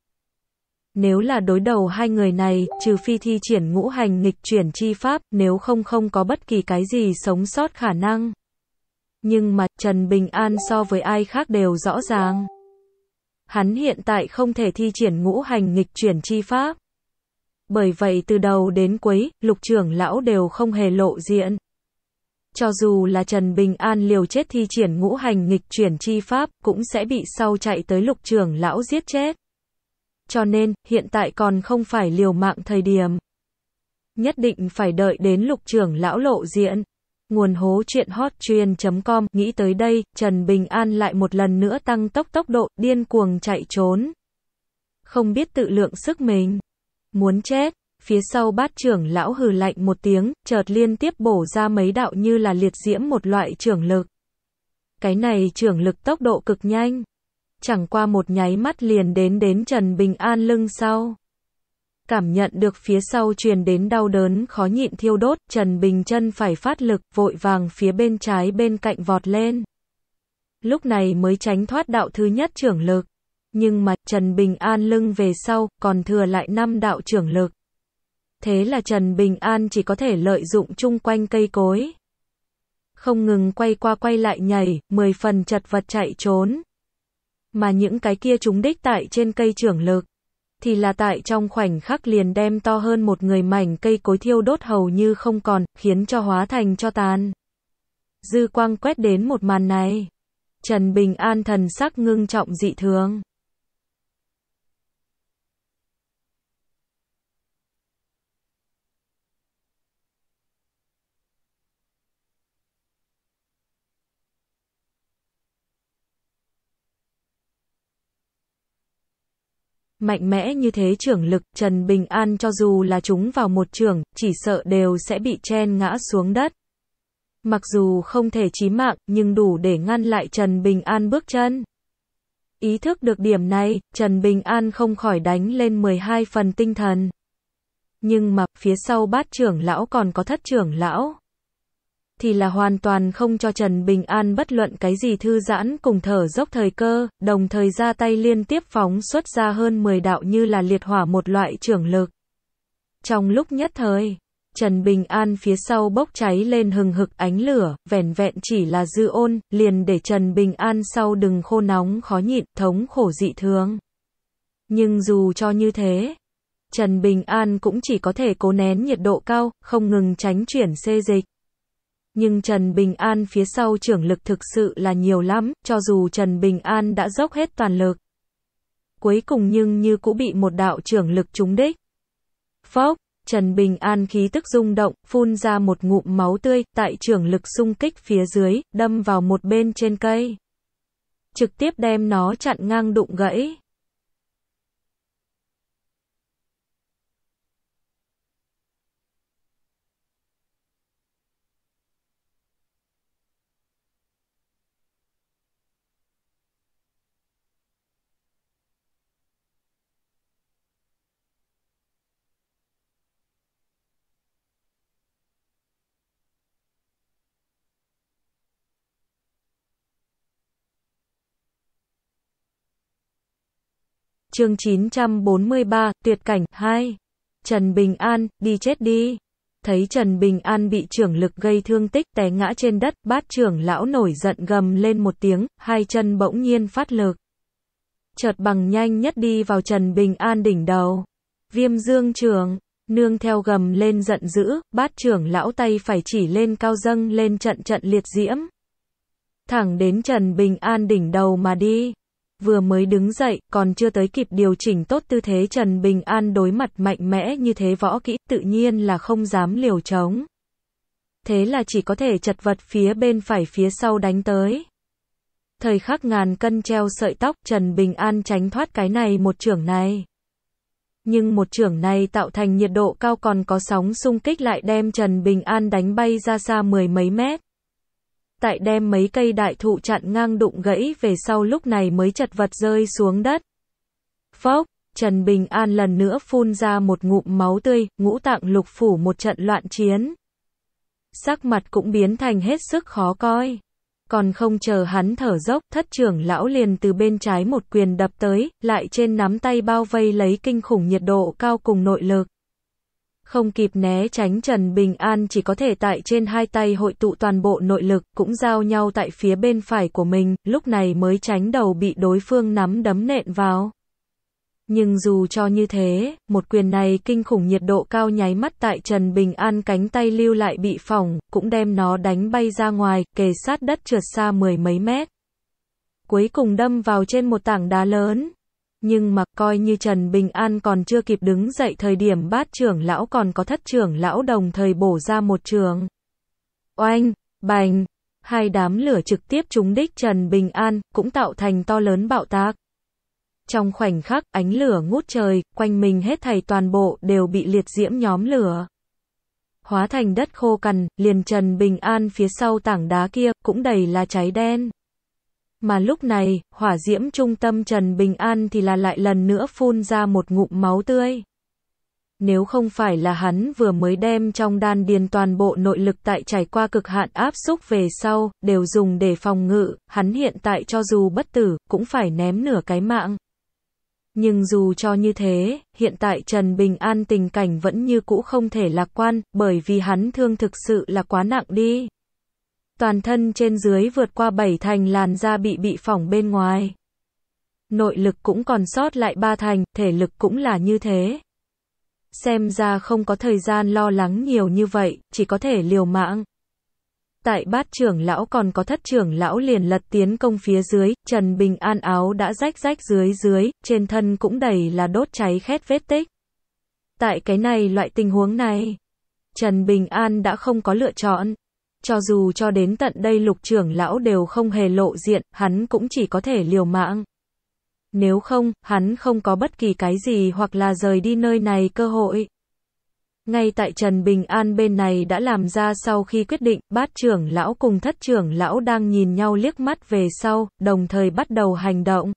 Nếu là đối đầu hai người này, trừ phi thi triển ngũ hành nghịch chuyển chi pháp, nếu không không có bất kỳ cái gì sống sót khả năng. Nhưng mà, Trần Bình An so với ai khác đều rõ ràng. Hắn hiện tại không thể thi triển ngũ hành nghịch chuyển chi pháp. Bởi vậy từ đầu đến cuối, lục trưởng lão đều không hề lộ diện. Cho dù là Trần Bình An liều chết thi triển ngũ hành nghịch chuyển chi pháp, cũng sẽ bị sau chạy tới lục trưởng lão giết chết cho nên hiện tại còn không phải liều mạng thời điểm. Nhất định phải đợi đến lục trưởng lão lộ diện. Nguồn hố chuyện hot truyền com nghĩ tới đây, Trần Bình An lại một lần nữa tăng tốc tốc độ, điên cuồng chạy trốn. Không biết tự lượng sức mình. Muốn chết, phía sau bát trưởng lão hừ lạnh một tiếng, chợt liên tiếp bổ ra mấy đạo như là liệt diễm một loại trưởng lực. Cái này trưởng lực tốc độ cực nhanh chẳng qua một nháy mắt liền đến đến Trần Bình An lưng sau. Cảm nhận được phía sau truyền đến đau đớn khó nhịn thiêu đốt, Trần Bình chân phải phát lực, vội vàng phía bên trái bên cạnh vọt lên. Lúc này mới tránh thoát đạo thứ nhất trưởng lực, nhưng mà Trần Bình An lưng về sau, còn thừa lại năm đạo trưởng lực. Thế là Trần Bình An chỉ có thể lợi dụng chung quanh cây cối. Không ngừng quay qua quay lại nhảy, mười phần chật vật chạy trốn mà những cái kia chúng đích tại trên cây trưởng lực, thì là tại trong khoảnh khắc liền đem to hơn một người mảnh cây cối thiêu đốt hầu như không còn, khiến cho hóa thành cho tàn. Dư quang quét đến một màn này. Trần Bình An thần sắc ngưng trọng dị thường. Mạnh mẽ như thế trưởng lực, Trần Bình An cho dù là chúng vào một trường, chỉ sợ đều sẽ bị chen ngã xuống đất. Mặc dù không thể chí mạng, nhưng đủ để ngăn lại Trần Bình An bước chân. Ý thức được điểm này, Trần Bình An không khỏi đánh lên 12 phần tinh thần. Nhưng mà, phía sau bát trưởng lão còn có thất trưởng lão thì là hoàn toàn không cho Trần Bình An bất luận cái gì thư giãn cùng thở dốc thời cơ, đồng thời ra tay liên tiếp phóng xuất ra hơn 10 đạo như là liệt hỏa một loại trưởng lực. Trong lúc nhất thời, Trần Bình An phía sau bốc cháy lên hừng hực ánh lửa, vẻn vẹn chỉ là dư ôn, liền để Trần Bình An sau đừng khô nóng khó nhịn, thống khổ dị thường. Nhưng dù cho như thế, Trần Bình An cũng chỉ có thể cố nén nhiệt độ cao, không ngừng tránh chuyển xê dịch nhưng Trần Bình An phía sau trưởng lực thực sự là nhiều lắm, cho dù Trần Bình An đã dốc hết toàn lực. Cuối cùng nhưng như cũng bị một đạo trưởng lực trúng đích. Phốc, Trần Bình An khí tức rung động, phun ra một ngụm máu tươi, tại trưởng lực xung kích phía dưới, đâm vào một bên trên cây. Trực tiếp đem nó chặn ngang đụng gãy. chương 943, tuyệt cảnh 2. Trần Bình An, đi chết đi. Thấy Trần Bình An bị trưởng lực gây thương tích té ngã trên đất, bát trưởng lão nổi giận gầm lên một tiếng, hai chân bỗng nhiên phát lực. Chợt bằng nhanh nhất đi vào Trần Bình An đỉnh đầu. Viêm dương trường, nương theo gầm lên giận dữ, bát trưởng lão tay phải chỉ lên cao dâng lên trận trận liệt diễm. Thẳng đến Trần Bình An đỉnh đầu mà đi vừa mới đứng dậy, còn chưa tới kịp điều chỉnh tốt tư thế Trần Bình An đối mặt mạnh mẽ như thế võ kỹ, tự nhiên là không dám liều chống Thế là chỉ có thể chật vật phía bên phải phía sau đánh tới. Thời khắc ngàn cân treo sợi tóc, Trần Bình An tránh thoát cái này một trưởng này. Nhưng một trưởng này tạo thành nhiệt độ cao còn có sóng xung kích lại đem Trần Bình An đánh bay ra xa mười mấy mét tại đem mấy cây đại thụ chặn ngang đụng gãy về sau lúc này mới chật vật rơi xuống đất. Phốc, Trần Bình An lần nữa phun ra một ngụm máu tươi, ngũ tạng lục phủ một trận loạn chiến. Sắc mặt cũng biến thành hết sức khó coi. Còn không chờ hắn thở dốc, thất trưởng lão liền từ bên trái một quyền đập tới, lại trên nắm tay bao vây lấy kinh khủng nhiệt độ cao cùng nội lực không kịp né tránh Trần Bình An chỉ có thể tại trên hai tay hội tụ toàn bộ nội lực, cũng giao nhau tại phía bên phải của mình, lúc này mới tránh đầu bị đối phương nắm đấm nện vào. Nhưng dù cho như thế, một quyền này kinh khủng nhiệt độ cao nháy mắt tại Trần Bình An cánh tay lưu lại bị phỏng, cũng đem nó đánh bay ra ngoài, kề sát đất trượt xa mười mấy mét. Cuối cùng đâm vào trên một tảng đá lớn, nhưng mà coi như Trần Bình An còn chưa kịp đứng dậy thời điểm bát trưởng lão còn có thất trưởng lão đồng thời bổ ra một trường. Oanh, bành, hai đám lửa trực tiếp trúng đích Trần Bình An, cũng tạo thành to lớn bạo tạc. Trong khoảnh khắc, ánh lửa ngút trời, quanh mình hết thầy toàn bộ đều bị liệt diễm nhóm lửa. Hóa thành đất khô cằn, liền Trần Bình An phía sau tảng đá kia cũng đầy là cháy đen. Mà lúc này, hỏa diễm trung tâm Trần Bình An thì là lại lần nữa phun ra một ngụm máu tươi. Nếu không phải là hắn vừa mới đem trong đan điền toàn bộ nội lực tại trải qua cực hạn áp xúc về sau, đều dùng để phòng ngự, hắn hiện tại cho dù bất tử, cũng phải ném nửa cái mạng. Nhưng dù cho như thế, hiện tại Trần Bình An tình cảnh vẫn như cũ không thể lạc quan, bởi vì hắn thương thực sự là quá nặng đi toàn thân trên dưới vượt qua bảy thành làn da bị bị phỏng bên ngoài. Nội lực cũng còn sót lại ba thành, thể lực cũng là như thế. Xem ra không có thời gian lo lắng nhiều như vậy, chỉ có thể liều mạng. Tại bát trưởng lão còn có thất trưởng lão liền lật tiến công phía dưới, Trần Bình An áo đã rách rách dưới dưới, trên thân cũng đầy là đốt cháy khét vết tích. Tại cái này loại tình huống này, Trần Bình An đã không có lựa chọn cho dù cho đến tận đây lục trưởng lão đều không hề lộ diện, hắn cũng chỉ có thể liều mạng. Nếu không, hắn không có bất kỳ cái gì hoặc là rời đi nơi này cơ hội. Ngay tại Trần Bình An bên này đã làm ra sau khi quyết định, bát trưởng lão cùng thất trưởng lão đang nhìn nhau liếc mắt về sau, đồng thời bắt đầu hành động.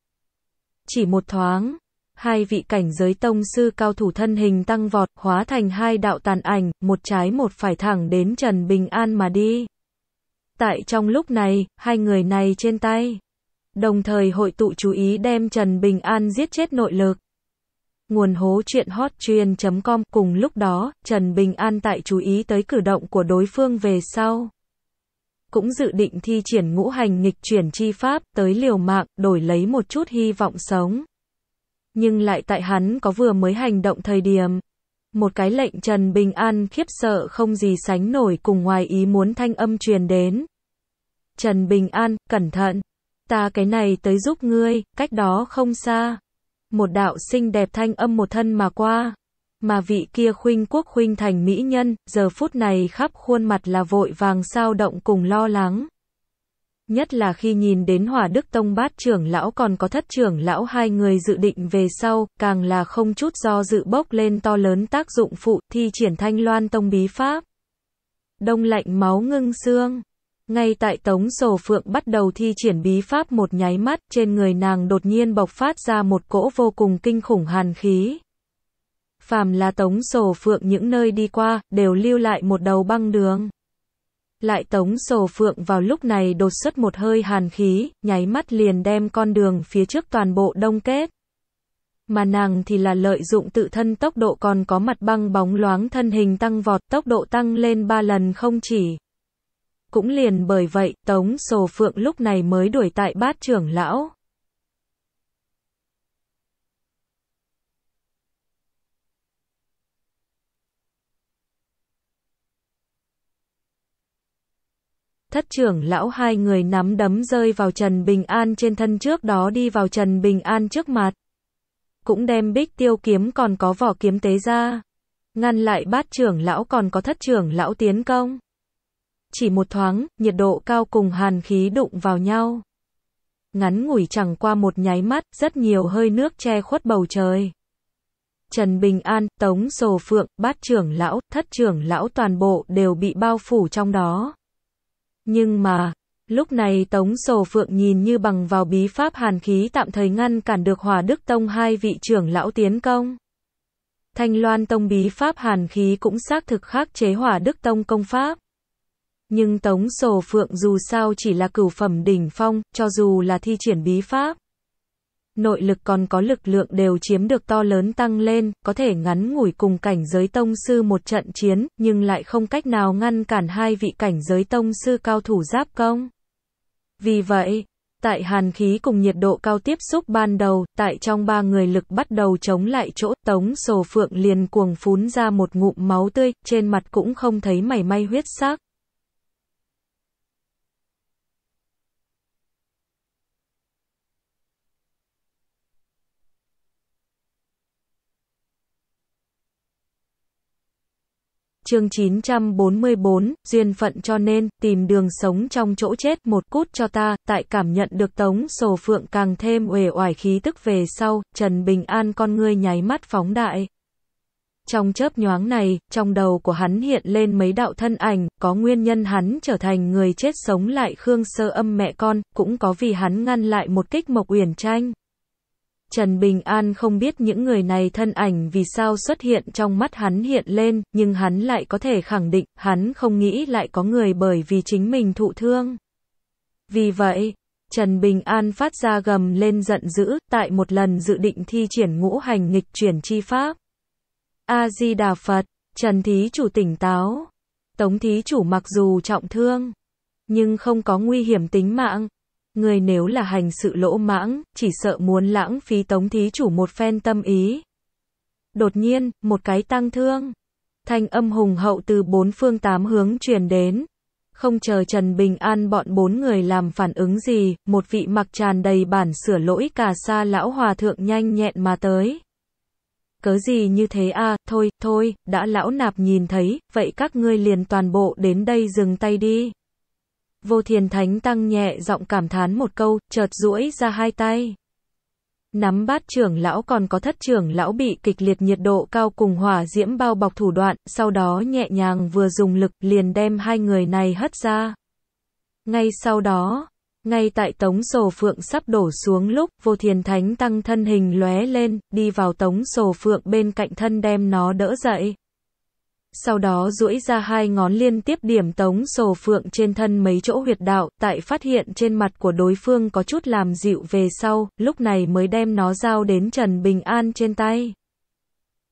Chỉ một thoáng, hai vị cảnh giới tông sư cao thủ thân hình tăng vọt, hóa thành hai đạo tàn ảnh, một trái một phải thẳng đến Trần Bình An mà đi. Tại trong lúc này, hai người này trên tay, đồng thời hội tụ chú ý đem Trần Bình An giết chết nội lực. Nguồn hố chuyện hot truyền.com cùng lúc đó, Trần Bình An tại chú ý tới cử động của đối phương về sau. Cũng dự định thi triển ngũ hành nghịch chuyển chi pháp tới liều mạng, đổi lấy một chút hy vọng sống nhưng lại tại hắn có vừa mới hành động thời điểm. Một cái lệnh Trần Bình An khiếp sợ không gì sánh nổi cùng ngoài ý muốn thanh âm truyền đến. Trần Bình An, cẩn thận, ta cái này tới giúp ngươi, cách đó không xa. Một đạo xinh đẹp thanh âm một thân mà qua, mà vị kia khuynh quốc khuynh thành mỹ nhân, giờ phút này khắp khuôn mặt là vội vàng sao động cùng lo lắng nhất là khi nhìn đến hòa đức tông bát trưởng lão còn có thất trưởng lão hai người dự định về sau, càng là không chút do dự bốc lên to lớn tác dụng phụ thi triển thanh loan tông bí pháp. Đông lạnh máu ngưng xương. Ngay tại tống sổ phượng bắt đầu thi triển bí pháp một nháy mắt trên người nàng đột nhiên bộc phát ra một cỗ vô cùng kinh khủng hàn khí. Phàm là tống sổ phượng những nơi đi qua, đều lưu lại một đầu băng đường. Lại tống sầu phượng vào lúc này đột xuất một hơi hàn khí, nháy mắt liền đem con đường phía trước toàn bộ đông kết. Mà nàng thì là lợi dụng tự thân tốc độ còn có mặt băng bóng loáng thân hình tăng vọt tốc độ tăng lên ba lần không chỉ. Cũng liền bởi vậy, tống sầu phượng lúc này mới đuổi tại bát trưởng lão. thất trưởng lão hai người nắm đấm rơi vào Trần Bình An trên thân trước đó đi vào Trần Bình An trước mặt. Cũng đem bích tiêu kiếm còn có vỏ kiếm tế ra. Ngăn lại bát trưởng lão còn có thất trưởng lão tiến công. Chỉ một thoáng, nhiệt độ cao cùng hàn khí đụng vào nhau. Ngắn ngủi chẳng qua một nháy mắt, rất nhiều hơi nước che khuất bầu trời. Trần Bình An, Tống Sồ Phượng, Bát trưởng lão, Thất trưởng lão toàn bộ đều bị bao phủ trong đó. Nhưng mà, lúc này Tống Sổ Phượng nhìn như bằng vào bí pháp hàn khí tạm thời ngăn cản được Hòa Đức Tông hai vị trưởng lão tiến công. Thanh Loan Tông bí pháp hàn khí cũng xác thực khắc chế Hòa Đức Tông công pháp. Nhưng Tống Sổ Phượng dù sao chỉ là cửu phẩm đỉnh phong, cho dù là thi triển bí pháp nội lực còn có lực lượng đều chiếm được to lớn tăng lên, có thể ngắn ngủi cùng cảnh giới tông sư một trận chiến, nhưng lại không cách nào ngăn cản hai vị cảnh giới tông sư cao thủ giáp công. Vì vậy, tại hàn khí cùng nhiệt độ cao tiếp xúc ban đầu, tại trong ba người lực bắt đầu chống lại chỗ, tống sổ phượng liền cuồng phún ra một ngụm máu tươi, trên mặt cũng không thấy mảy may huyết sắc. chương 944, duyên phận cho nên, tìm đường sống trong chỗ chết một cút cho ta, tại cảm nhận được tống sổ phượng càng thêm uể oải khí tức về sau, Trần Bình An con ngươi nháy mắt phóng đại. Trong chớp nhoáng này, trong đầu của hắn hiện lên mấy đạo thân ảnh, có nguyên nhân hắn trở thành người chết sống lại Khương Sơ Âm mẹ con, cũng có vì hắn ngăn lại một kích Mộc Uyển Tranh. Trần Bình An không biết những người này thân ảnh vì sao xuất hiện trong mắt hắn hiện lên, nhưng hắn lại có thể khẳng định, hắn không nghĩ lại có người bởi vì chính mình thụ thương. Vì vậy, Trần Bình An phát ra gầm lên giận dữ, tại một lần dự định thi triển ngũ hành nghịch chuyển chi pháp. A-di-đà Phật, Trần Thí Chủ tỉnh táo. Tống Thí Chủ mặc dù trọng thương, nhưng không có nguy hiểm tính mạng, Người nếu là hành sự lỗ mãng, chỉ sợ muốn lãng phí tống thí chủ một phen tâm ý. Đột nhiên, một cái tăng thương. Thanh âm hùng hậu từ bốn phương tám hướng truyền đến. Không chờ Trần Bình An bọn bốn người làm phản ứng gì, một vị mặc tràn đầy bản sửa lỗi cả sa lão hòa thượng nhanh nhẹn mà tới. Cớ gì như thế à, thôi, thôi, đã lão nạp nhìn thấy, vậy các ngươi liền toàn bộ đến đây dừng tay đi. Vô thiền thánh tăng nhẹ giọng cảm thán một câu, chợt duỗi ra hai tay. Nắm bát trưởng lão còn có thất trưởng lão bị kịch liệt nhiệt độ cao cùng hỏa diễm bao bọc thủ đoạn, sau đó nhẹ nhàng vừa dùng lực liền đem hai người này hất ra. Ngay sau đó, ngay tại tống sổ phượng sắp đổ xuống lúc vô thiền thánh tăng thân hình lóe lên, đi vào tống sổ phượng bên cạnh thân đem nó đỡ dậy sau đó duỗi ra hai ngón liên tiếp điểm tống sổ phượng trên thân mấy chỗ huyệt đạo, tại phát hiện trên mặt của đối phương có chút làm dịu về sau, lúc này mới đem nó giao đến Trần Bình An trên tay.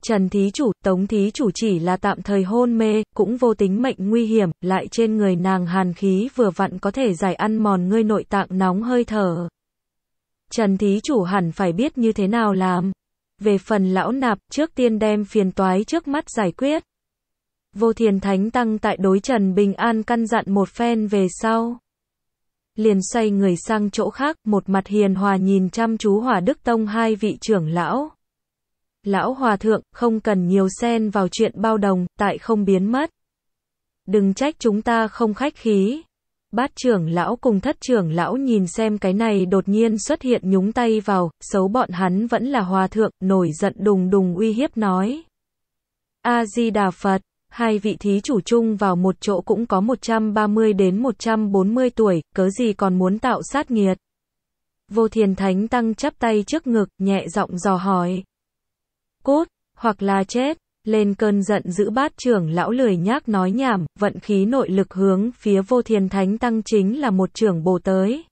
Trần Thí Chủ, Tống Thí Chủ chỉ là tạm thời hôn mê, cũng vô tính mệnh nguy hiểm, lại trên người nàng hàn khí vừa vặn có thể giải ăn mòn ngươi nội tạng nóng hơi thở. Trần Thí Chủ hẳn phải biết như thế nào làm. Về phần lão nạp, trước tiên đem phiền toái trước mắt giải quyết. Vô Thiền Thánh Tăng tại đối Trần Bình An căn dặn một phen về sau. Liền xoay người sang chỗ khác, một mặt hiền hòa nhìn chăm chú Hòa Đức Tông hai vị trưởng lão. Lão Hòa Thượng, không cần nhiều xen vào chuyện bao đồng, tại không biến mất. Đừng trách chúng ta không khách khí. Bát trưởng lão cùng thất trưởng lão nhìn xem cái này đột nhiên xuất hiện nhúng tay vào, xấu bọn hắn vẫn là hòa thượng, nổi giận đùng đùng uy hiếp nói. A-di-đà Phật Hai vị thí chủ chung vào một chỗ cũng có 130 đến 140 tuổi, cớ gì còn muốn tạo sát nghiệt. Vô thiền thánh tăng chắp tay trước ngực, nhẹ giọng dò hỏi. Cốt, hoặc là chết, lên cơn giận giữ bát trưởng lão lười nhác nói nhảm, vận khí nội lực hướng phía vô thiền thánh tăng chính là một trưởng bồ tới.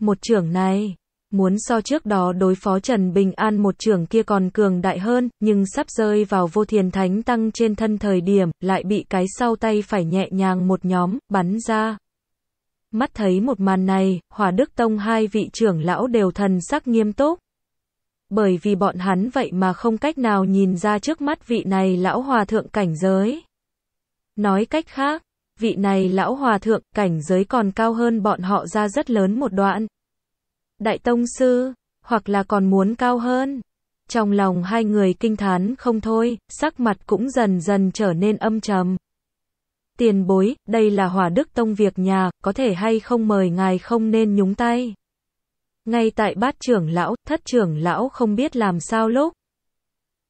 Một trưởng này, muốn so trước đó đối phó Trần Bình An một trưởng kia còn cường đại hơn, nhưng sắp rơi vào vô thiền thánh tăng trên thân thời điểm, lại bị cái sau tay phải nhẹ nhàng một nhóm, bắn ra. Mắt thấy một màn này, Hòa Đức Tông hai vị trưởng lão đều thần sắc nghiêm túc. Bởi vì bọn hắn vậy mà không cách nào nhìn ra trước mắt vị này lão hòa thượng cảnh giới. Nói cách khác, vị này lão hòa thượng cảnh giới còn cao hơn bọn họ ra rất lớn một đoạn, Đại Tông Sư, hoặc là còn muốn cao hơn. Trong lòng hai người kinh thán không thôi, sắc mặt cũng dần dần trở nên âm trầm. Tiền bối, đây là hỏa đức tông việc nhà, có thể hay không mời ngài không nên nhúng tay. Ngay tại bát trưởng lão, thất trưởng lão không biết làm sao lúc.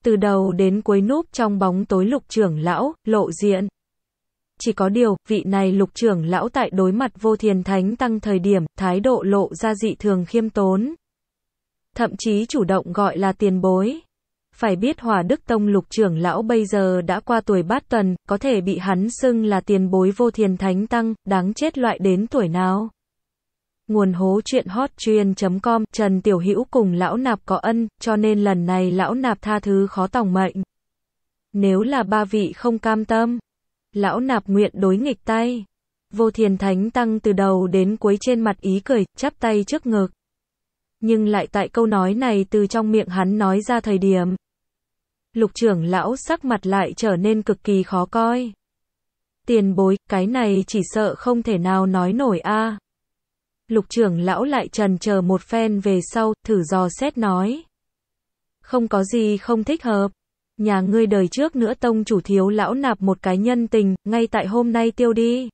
Từ đầu đến cuối núp trong bóng tối lục trưởng lão, lộ diện chỉ có điều, vị này lục trưởng lão tại đối mặt vô thiền thánh tăng thời điểm, thái độ lộ ra dị thường khiêm tốn. Thậm chí chủ động gọi là tiền bối. Phải biết hòa đức tông lục trưởng lão bây giờ đã qua tuổi bát tuần, có thể bị hắn xưng là tiền bối vô thiền thánh tăng, đáng chết loại đến tuổi nào. Nguồn hố chuyện hot truyền com Trần Tiểu Hữu cùng lão nạp có ân, cho nên lần này lão nạp tha thứ khó tòng mệnh. Nếu là ba vị không cam tâm, lão nạp nguyện đối nghịch tay. Vô thiền thánh tăng từ đầu đến cuối trên mặt ý cười, chắp tay trước ngực. Nhưng lại tại câu nói này từ trong miệng hắn nói ra thời điểm. Lục trưởng lão sắc mặt lại trở nên cực kỳ khó coi. Tiền bối, cái này chỉ sợ không thể nào nói nổi a. Lục trưởng lão lại trần chờ một phen về sau, thử dò xét nói. Không có gì không thích hợp nhà ngươi đời trước nữa tông chủ thiếu lão nạp một cái nhân tình, ngay tại hôm nay tiêu đi.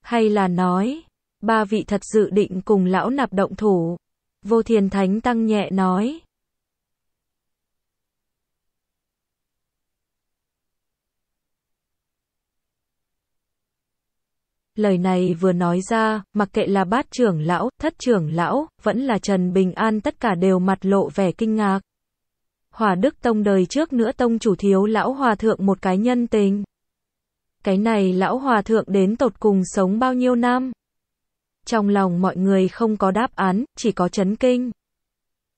Hay là nói, ba vị thật dự định cùng lão nạp động thủ. Vô thiền thánh tăng nhẹ nói. Lời này vừa nói ra, mặc kệ là bát trưởng lão, thất trưởng lão, vẫn là Trần Bình An tất cả đều mặt lộ vẻ kinh ngạc. Hòa Đức Tông đời trước nữa tông chủ thiếu lão hòa thượng một cái nhân tình. Cái này lão hòa thượng đến tột cùng sống bao nhiêu năm? Trong lòng mọi người không có đáp án, chỉ có chấn kinh.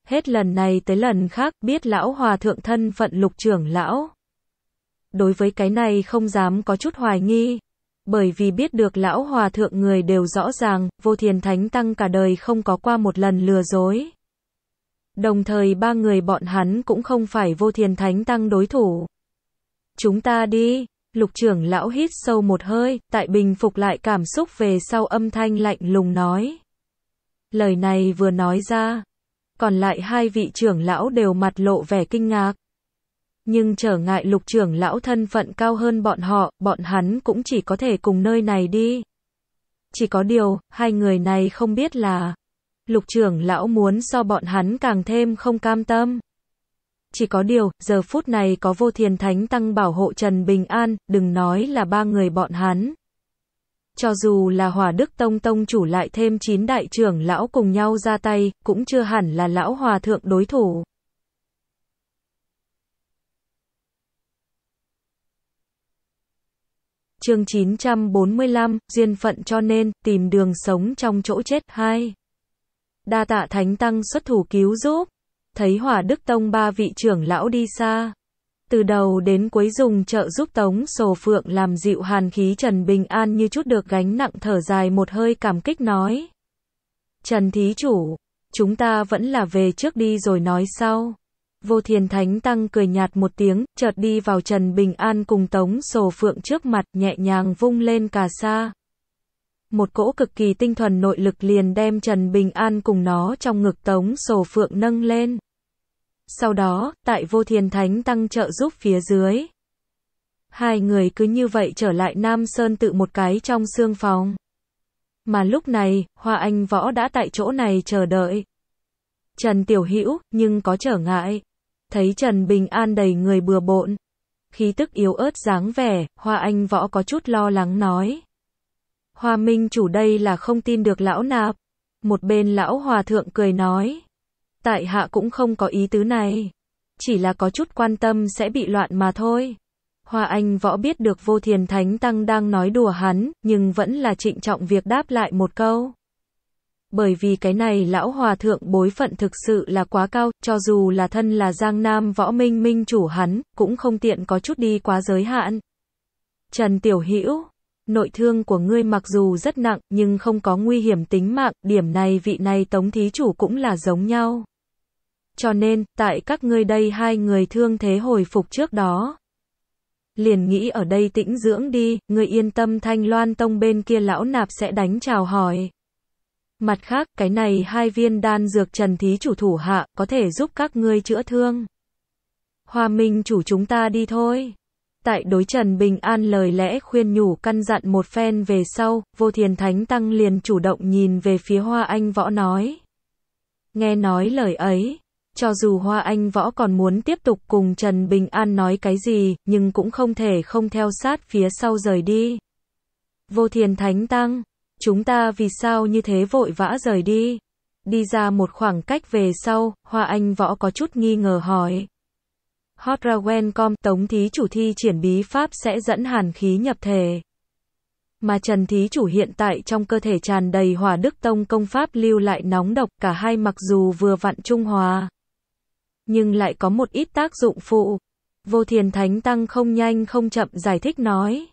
Hết lần này tới lần khác biết lão hòa thượng thân phận lục trưởng lão. Đối với cái này không dám có chút hoài nghi. Bởi vì biết được lão hòa thượng người đều rõ ràng, vô thiền thánh tăng cả đời không có qua một lần lừa dối. Đồng thời ba người bọn hắn cũng không phải vô thiền thánh tăng đối thủ. Chúng ta đi, lục trưởng lão hít sâu một hơi, tại bình phục lại cảm xúc về sau âm thanh lạnh lùng nói. Lời này vừa nói ra, còn lại hai vị trưởng lão đều mặt lộ vẻ kinh ngạc. Nhưng trở ngại lục trưởng lão thân phận cao hơn bọn họ, bọn hắn cũng chỉ có thể cùng nơi này đi. Chỉ có điều, hai người này không biết là Lục trưởng lão muốn so bọn hắn càng thêm không cam tâm. Chỉ có điều, giờ phút này có vô thiền thánh tăng bảo hộ Trần Bình An, đừng nói là ba người bọn hắn. Cho dù là hòa đức tông tông chủ lại thêm chín đại trưởng lão cùng nhau ra tay, cũng chưa hẳn là lão hòa thượng đối thủ. chương 945, duyên phận cho nên, tìm đường sống trong chỗ chết 2. Đa tạ Thánh Tăng xuất thủ cứu giúp. Thấy Hỏa Đức Tông ba vị trưởng lão đi xa. Từ đầu đến cuối dùng trợ giúp Tống Sổ Phượng làm dịu hàn khí Trần Bình An như chút được gánh nặng thở dài một hơi cảm kích nói. Trần Thí Chủ, chúng ta vẫn là về trước đi rồi nói sau. Vô Thiền Thánh Tăng cười nhạt một tiếng, chợt đi vào Trần Bình An cùng Tống Sổ Phượng trước mặt nhẹ nhàng vung lên cà sa một cỗ cực kỳ tinh thuần nội lực liền đem Trần Bình An cùng nó trong ngực tống sổ phượng nâng lên. Sau đó, tại vô thiền thánh tăng trợ giúp phía dưới. Hai người cứ như vậy trở lại Nam Sơn tự một cái trong xương phòng. Mà lúc này, Hoa Anh Võ đã tại chỗ này chờ đợi. Trần Tiểu Hữu nhưng có trở ngại. Thấy Trần Bình An đầy người bừa bộn. Khí tức yếu ớt dáng vẻ, Hoa Anh Võ có chút lo lắng nói. Hoa Minh chủ đây là không tin được lão nạp. Một bên lão hòa thượng cười nói. Tại hạ cũng không có ý tứ này. Chỉ là có chút quan tâm sẽ bị loạn mà thôi. Hoa Anh võ biết được vô thiền thánh tăng đang nói đùa hắn, nhưng vẫn là trịnh trọng việc đáp lại một câu. Bởi vì cái này lão hòa thượng bối phận thực sự là quá cao, cho dù là thân là giang nam võ minh minh chủ hắn, cũng không tiện có chút đi quá giới hạn. Trần Tiểu Hữu nội thương của ngươi mặc dù rất nặng nhưng không có nguy hiểm tính mạng, điểm này vị này tống thí chủ cũng là giống nhau. Cho nên, tại các ngươi đây hai người thương thế hồi phục trước đó. Liền nghĩ ở đây tĩnh dưỡng đi, ngươi yên tâm thanh loan tông bên kia lão nạp sẽ đánh chào hỏi. Mặt khác, cái này hai viên đan dược trần thí chủ thủ hạ, có thể giúp các ngươi chữa thương. Hòa minh chủ chúng ta đi thôi tại đối Trần Bình An lời lẽ khuyên nhủ căn dặn một phen về sau, vô thiền thánh tăng liền chủ động nhìn về phía Hoa Anh Võ nói. Nghe nói lời ấy, cho dù Hoa Anh Võ còn muốn tiếp tục cùng Trần Bình An nói cái gì, nhưng cũng không thể không theo sát phía sau rời đi. Vô thiền thánh tăng, chúng ta vì sao như thế vội vã rời đi? Đi ra một khoảng cách về sau, Hoa Anh Võ có chút nghi ngờ hỏi. Hot Com Tống thí chủ thi triển bí pháp sẽ dẫn hàn khí nhập thể. Mà Trần thí chủ hiện tại trong cơ thể tràn đầy hỏa đức tông công pháp lưu lại nóng độc cả hai mặc dù vừa vặn trung hòa. Nhưng lại có một ít tác dụng phụ. Vô thiền thánh tăng không nhanh không chậm giải thích nói.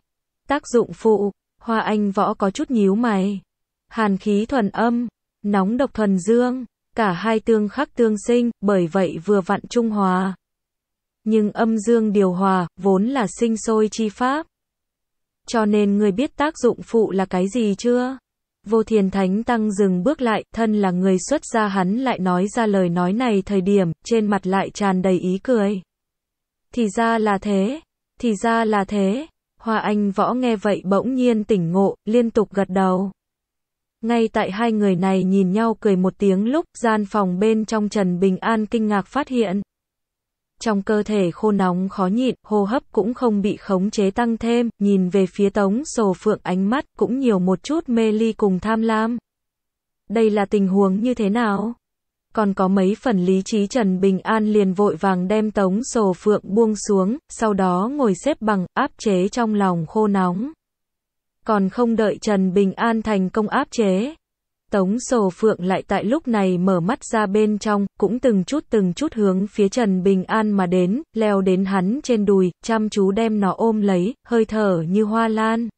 Tác dụng phụ, hoa anh võ có chút nhíu mày. Hàn khí thuần âm, nóng độc thuần dương, cả hai tương khắc tương sinh, bởi vậy vừa vặn trung hòa nhưng âm dương điều hòa vốn là sinh sôi chi pháp. Cho nên người biết tác dụng phụ là cái gì chưa? Vô Thiền Thánh Tăng dừng bước lại, thân là người xuất gia hắn lại nói ra lời nói này thời điểm, trên mặt lại tràn đầy ý cười. Thì ra là thế, thì ra là thế. hòa Anh Võ nghe vậy bỗng nhiên tỉnh ngộ, liên tục gật đầu. Ngay tại hai người này nhìn nhau cười một tiếng lúc, gian phòng bên trong Trần Bình An kinh ngạc phát hiện trong cơ thể khô nóng khó nhịn, hô hấp cũng không bị khống chế tăng thêm, nhìn về phía tống sổ phượng ánh mắt cũng nhiều một chút mê ly cùng tham lam. Đây là tình huống như thế nào? Còn có mấy phần lý trí Trần Bình An liền vội vàng đem tống sổ phượng buông xuống, sau đó ngồi xếp bằng, áp chế trong lòng khô nóng. Còn không đợi Trần Bình An thành công áp chế, Tống Sổ Phượng lại tại lúc này mở mắt ra bên trong, cũng từng chút từng chút hướng phía Trần Bình An mà đến, leo đến hắn trên đùi, chăm chú đem nó ôm lấy, hơi thở như hoa lan.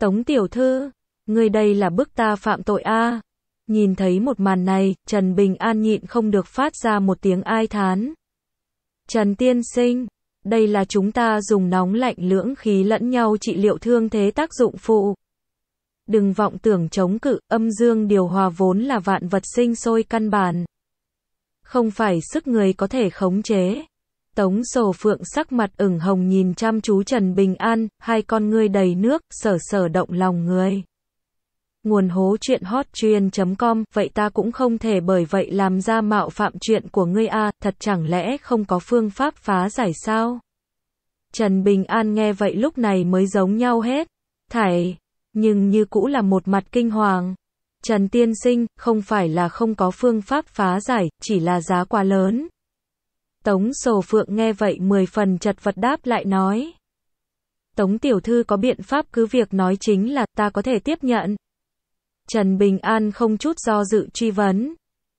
Tống Tiểu Thư, người đây là bức ta phạm tội a Nhìn thấy một màn này, Trần Bình An nhịn không được phát ra một tiếng ai thán. Trần Tiên Sinh, đây là chúng ta dùng nóng lạnh lưỡng khí lẫn nhau trị liệu thương thế tác dụng phụ đừng vọng tưởng chống cự, âm dương điều hòa vốn là vạn vật sinh sôi căn bản. Không phải sức người có thể khống chế. Tống sổ phượng sắc mặt ửng hồng nhìn chăm chú Trần Bình An, hai con ngươi đầy nước, sở sở động lòng người. Nguồn hố chuyện hot chuyên.com, vậy ta cũng không thể bởi vậy làm ra mạo phạm chuyện của ngươi a thật chẳng lẽ không có phương pháp phá giải sao? Trần Bình An nghe vậy lúc này mới giống nhau hết. Thải, nhưng như cũ là một mặt kinh hoàng. Trần Tiên Sinh, không phải là không có phương pháp phá giải, chỉ là giá quá lớn. Tống Sổ Phượng nghe vậy mười phần chật vật đáp lại nói. Tống Tiểu Thư có biện pháp cứ việc nói chính là ta có thể tiếp nhận. Trần Bình An không chút do dự truy vấn.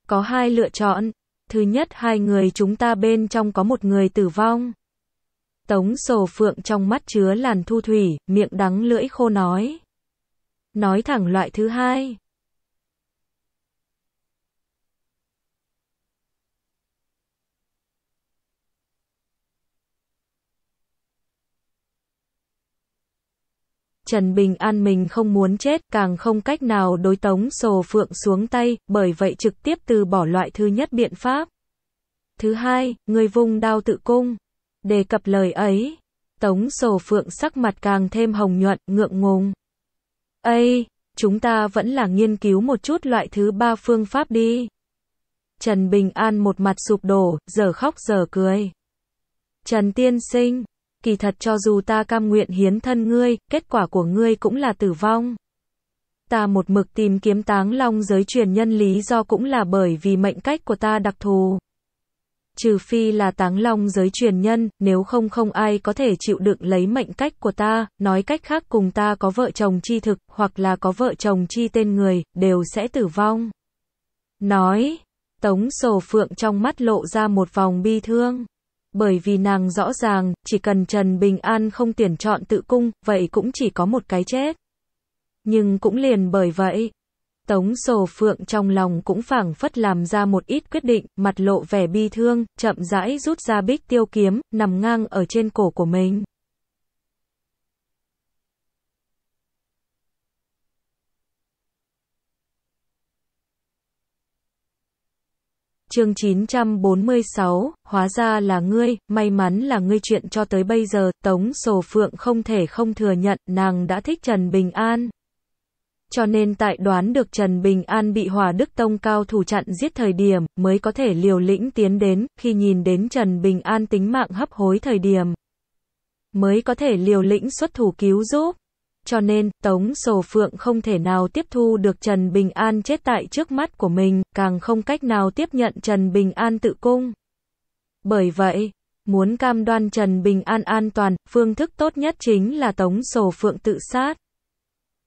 Có hai lựa chọn. Thứ nhất hai người chúng ta bên trong có một người tử vong. Tống Sổ Phượng trong mắt chứa làn thu thủy, miệng đắng lưỡi khô nói. Nói thẳng loại thứ hai. Trần Bình An mình không muốn chết, càng không cách nào đối tống sổ phượng xuống tay, bởi vậy trực tiếp từ bỏ loại thứ nhất biện pháp. Thứ hai, người vùng đao tự cung. Đề cập lời ấy, tống sổ phượng sắc mặt càng thêm hồng nhuận, ngượng ngùng. Ây, chúng ta vẫn là nghiên cứu một chút loại thứ ba phương pháp đi. Trần Bình An một mặt sụp đổ, giờ khóc giờ cười. Trần Tiên Sinh, kỳ thật cho dù ta cam nguyện hiến thân ngươi, kết quả của ngươi cũng là tử vong. Ta một mực tìm kiếm táng long giới truyền nhân lý do cũng là bởi vì mệnh cách của ta đặc thù trừ phi là táng long giới truyền nhân, nếu không không ai có thể chịu đựng lấy mệnh cách của ta, nói cách khác cùng ta có vợ chồng chi thực, hoặc là có vợ chồng chi tên người, đều sẽ tử vong. Nói, Tống Sổ Phượng trong mắt lộ ra một vòng bi thương. Bởi vì nàng rõ ràng, chỉ cần Trần Bình An không tuyển chọn tự cung, vậy cũng chỉ có một cái chết. Nhưng cũng liền bởi vậy, Tống Sổ Phượng trong lòng cũng phảng phất làm ra một ít quyết định, mặt lộ vẻ bi thương, chậm rãi rút ra bích tiêu kiếm, nằm ngang ở trên cổ của mình. chương 946, hóa ra là ngươi, may mắn là ngươi chuyện cho tới bây giờ, Tống Sổ Phượng không thể không thừa nhận, nàng đã thích Trần Bình An, cho nên tại đoán được Trần Bình An bị Hòa Đức Tông cao thủ chặn giết thời điểm, mới có thể liều lĩnh tiến đến, khi nhìn đến Trần Bình An tính mạng hấp hối thời điểm, mới có thể liều lĩnh xuất thủ cứu giúp. Cho nên, Tống Sổ Phượng không thể nào tiếp thu được Trần Bình An chết tại trước mắt của mình, càng không cách nào tiếp nhận Trần Bình An tự cung. Bởi vậy, muốn cam đoan Trần Bình An an toàn, phương thức tốt nhất chính là Tống Sổ Phượng tự sát.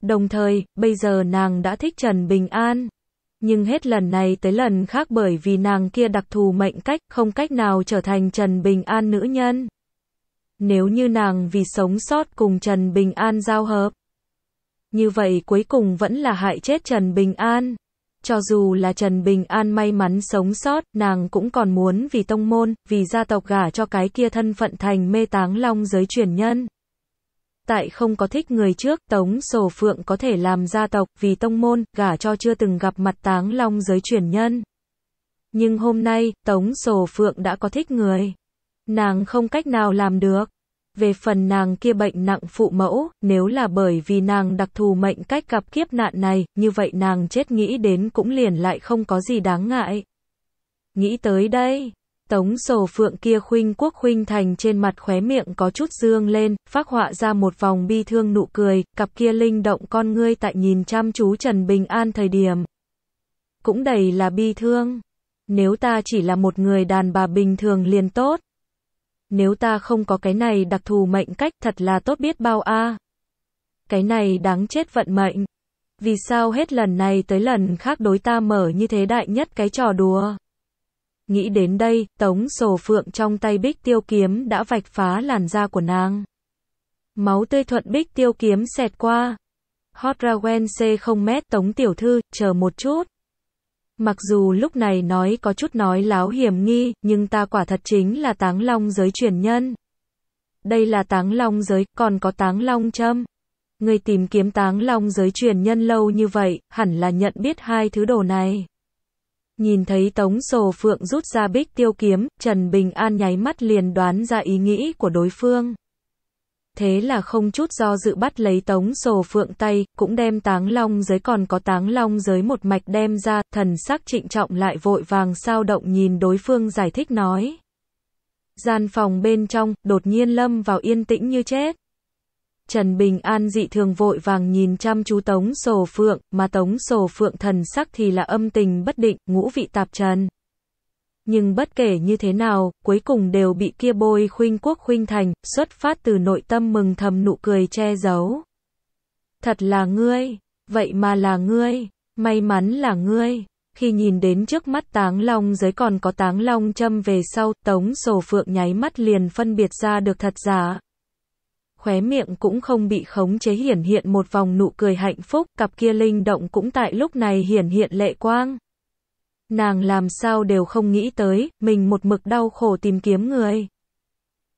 Đồng thời, bây giờ nàng đã thích Trần Bình An. Nhưng hết lần này tới lần khác bởi vì nàng kia đặc thù mệnh cách, không cách nào trở thành Trần Bình An nữ nhân. Nếu như nàng vì sống sót cùng Trần Bình An giao hợp, như vậy cuối cùng vẫn là hại chết Trần Bình An. Cho dù là Trần Bình An may mắn sống sót, nàng cũng còn muốn vì tông môn, vì gia tộc gả cho cái kia thân phận thành mê táng long giới truyền nhân tại không có thích người trước, Tống Sổ Phượng có thể làm gia tộc, vì tông môn, gả cho chưa từng gặp mặt táng long giới truyền nhân. Nhưng hôm nay, Tống Sổ Phượng đã có thích người. Nàng không cách nào làm được. Về phần nàng kia bệnh nặng phụ mẫu, nếu là bởi vì nàng đặc thù mệnh cách gặp kiếp nạn này, như vậy nàng chết nghĩ đến cũng liền lại không có gì đáng ngại. Nghĩ tới đây, Tống sầu phượng kia khuynh quốc khuynh thành trên mặt khóe miệng có chút dương lên, phác họa ra một vòng bi thương nụ cười, cặp kia linh động con ngươi tại nhìn chăm chú Trần Bình An thời điểm. Cũng đầy là bi thương. Nếu ta chỉ là một người đàn bà bình thường liền tốt. Nếu ta không có cái này đặc thù mệnh cách thật là tốt biết bao a. Cái này đáng chết vận mệnh. Vì sao hết lần này tới lần khác đối ta mở như thế đại nhất cái trò đùa? Nghĩ đến đây, tống sổ phượng trong tay bích tiêu kiếm đã vạch phá làn da của nàng. Máu tươi thuận bích tiêu kiếm xẹt qua. Hot Rawen c không m tống tiểu thư, chờ một chút. Mặc dù lúc này nói có chút nói láo hiểm nghi, nhưng ta quả thật chính là táng long giới truyền nhân. Đây là táng long giới, còn có táng long châm. Người tìm kiếm táng long giới truyền nhân lâu như vậy, hẳn là nhận biết hai thứ đồ này. Nhìn thấy Tống Sồ Phượng rút ra bích tiêu kiếm, Trần Bình An nháy mắt liền đoán ra ý nghĩ của đối phương. Thế là không chút do dự bắt lấy Tống Sồ Phượng tay, cũng đem táng long giới còn có táng long giới một mạch đem ra, thần sắc trịnh trọng lại vội vàng sao động nhìn đối phương giải thích nói. Gian phòng bên trong, đột nhiên lâm vào yên tĩnh như chết. Trần Bình An dị thường vội vàng nhìn chăm chú Tống Sổ Phượng, mà Tống Sổ Phượng thần sắc thì là âm tình bất định, ngũ vị tạp trần. Nhưng bất kể như thế nào, cuối cùng đều bị kia bôi khuynh quốc khuynh thành, xuất phát từ nội tâm mừng thầm nụ cười che giấu. Thật là ngươi, vậy mà là ngươi, may mắn là ngươi. Khi nhìn đến trước mắt táng long dưới còn có táng long châm về sau, tống sổ phượng nháy mắt liền phân biệt ra được thật giả, khóe miệng cũng không bị khống chế hiển hiện một vòng nụ cười hạnh phúc, cặp kia linh động cũng tại lúc này hiển hiện lệ quang. Nàng làm sao đều không nghĩ tới, mình một mực đau khổ tìm kiếm người.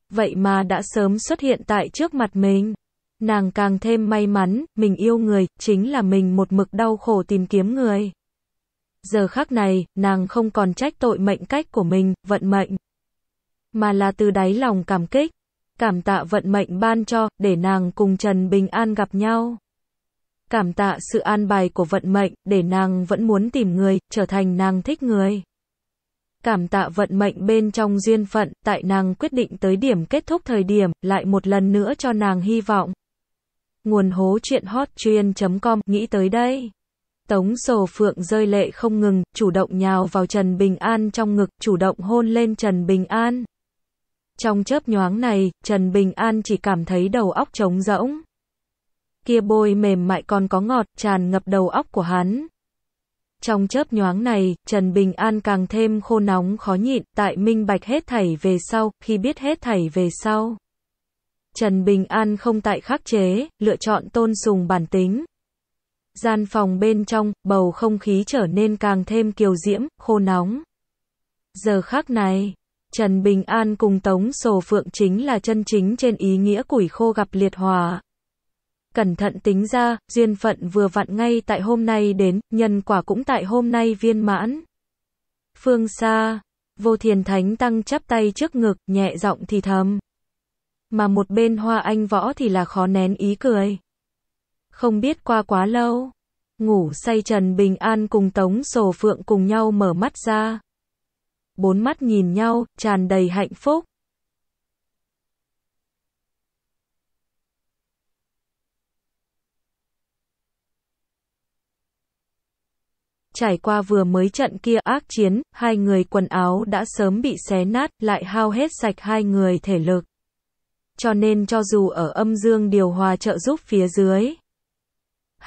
Vậy mà đã sớm xuất hiện tại trước mặt mình. Nàng càng thêm may mắn, mình yêu người, chính là mình một mực đau khổ tìm kiếm người. Giờ khắc này, nàng không còn trách tội mệnh cách của mình, vận mệnh. Mà là từ đáy lòng cảm kích cảm tạ vận mệnh ban cho, để nàng cùng Trần Bình An gặp nhau. Cảm tạ sự an bài của vận mệnh, để nàng vẫn muốn tìm người, trở thành nàng thích người. Cảm tạ vận mệnh bên trong duyên phận, tại nàng quyết định tới điểm kết thúc thời điểm, lại một lần nữa cho nàng hy vọng. Nguồn hố chuyện hot chuyên.com, nghĩ tới đây. Tống sổ phượng rơi lệ không ngừng, chủ động nhào vào Trần Bình An trong ngực, chủ động hôn lên Trần Bình An. Trong chớp nhoáng này, Trần Bình An chỉ cảm thấy đầu óc trống rỗng. Kia bôi mềm mại còn có ngọt, tràn ngập đầu óc của hắn. Trong chớp nhoáng này, Trần Bình An càng thêm khô nóng khó nhịn, tại minh bạch hết thảy về sau, khi biết hết thảy về sau. Trần Bình An không tại khắc chế, lựa chọn tôn sùng bản tính. Gian phòng bên trong, bầu không khí trở nên càng thêm kiều diễm, khô nóng. Giờ khắc này, Trần Bình An cùng Tống Sổ Phượng chính là chân chính trên ý nghĩa củi khô gặp liệt hòa. Cẩn thận tính ra, duyên phận vừa vặn ngay tại hôm nay đến, nhân quả cũng tại hôm nay viên mãn. Phương xa, vô thiền thánh tăng chắp tay trước ngực, nhẹ giọng thì thầm. Mà một bên hoa anh võ thì là khó nén ý cười. Không biết qua quá lâu, ngủ say Trần Bình An cùng Tống Sổ Phượng cùng nhau mở mắt ra bốn mắt nhìn nhau, tràn đầy hạnh phúc. Trải qua vừa mới trận kia ác chiến, hai người quần áo đã sớm bị xé nát, lại hao hết sạch hai người thể lực. Cho nên cho dù ở âm dương điều hòa trợ giúp phía dưới,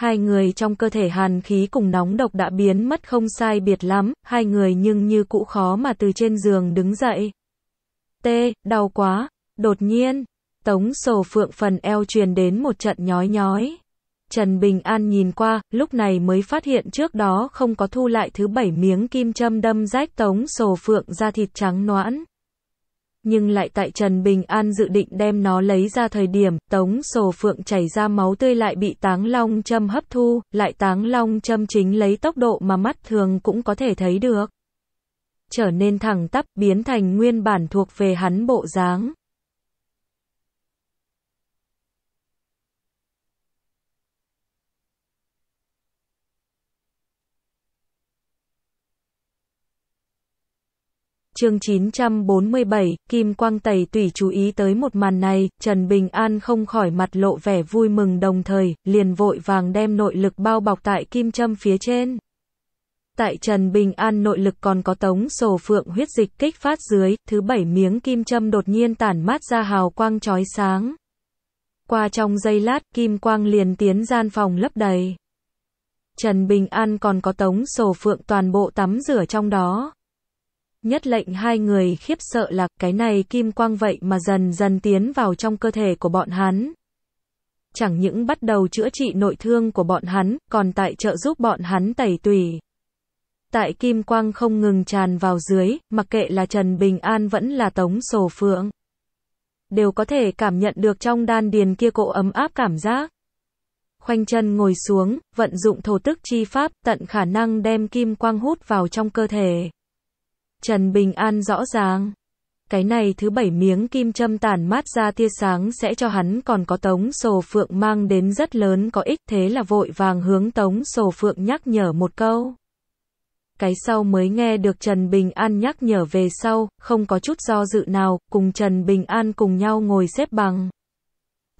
hai người trong cơ thể hàn khí cùng nóng độc đã biến mất không sai biệt lắm, hai người nhưng như cũ khó mà từ trên giường đứng dậy. tê đau quá, đột nhiên, tống sổ phượng phần eo truyền đến một trận nhói nhói. Trần Bình An nhìn qua, lúc này mới phát hiện trước đó không có thu lại thứ bảy miếng kim châm đâm rách tống sổ phượng ra thịt trắng noãn nhưng lại tại Trần Bình An dự định đem nó lấy ra thời điểm tống sổ phượng chảy ra máu tươi lại bị táng long châm hấp thu, lại táng long châm chính lấy tốc độ mà mắt thường cũng có thể thấy được. Trở nên thẳng tắp biến thành nguyên bản thuộc về hắn bộ dáng. chương 947, Kim Quang Tẩy Tủy chú ý tới một màn này, Trần Bình An không khỏi mặt lộ vẻ vui mừng đồng thời, liền vội vàng đem nội lực bao bọc tại kim châm phía trên. Tại Trần Bình An nội lực còn có tống sổ phượng huyết dịch kích phát dưới, thứ bảy miếng kim châm đột nhiên tản mát ra hào quang chói sáng. Qua trong giây lát, kim quang liền tiến gian phòng lấp đầy. Trần Bình An còn có tống sổ phượng toàn bộ tắm rửa trong đó. Nhất lệnh hai người khiếp sợ là cái này kim quang vậy mà dần dần tiến vào trong cơ thể của bọn hắn. Chẳng những bắt đầu chữa trị nội thương của bọn hắn, còn tại trợ giúp bọn hắn tẩy tùy. Tại kim quang không ngừng tràn vào dưới, mặc kệ là Trần Bình An vẫn là Tống Sổ Phượng. Đều có thể cảm nhận được trong đan điền kia cộ ấm áp cảm giác khoanh chân ngồi xuống, vận dụng thổ tức chi pháp, tận khả năng đem kim quang hút vào trong cơ thể. Trần Bình An rõ ràng. Cái này thứ bảy miếng kim châm tàn mát ra tia sáng sẽ cho hắn còn có tống sổ phượng mang đến rất lớn có ích thế là vội vàng hướng tống sổ phượng nhắc nhở một câu. Cái sau mới nghe được Trần Bình An nhắc nhở về sau, không có chút do dự nào, cùng Trần Bình An cùng nhau ngồi xếp bằng.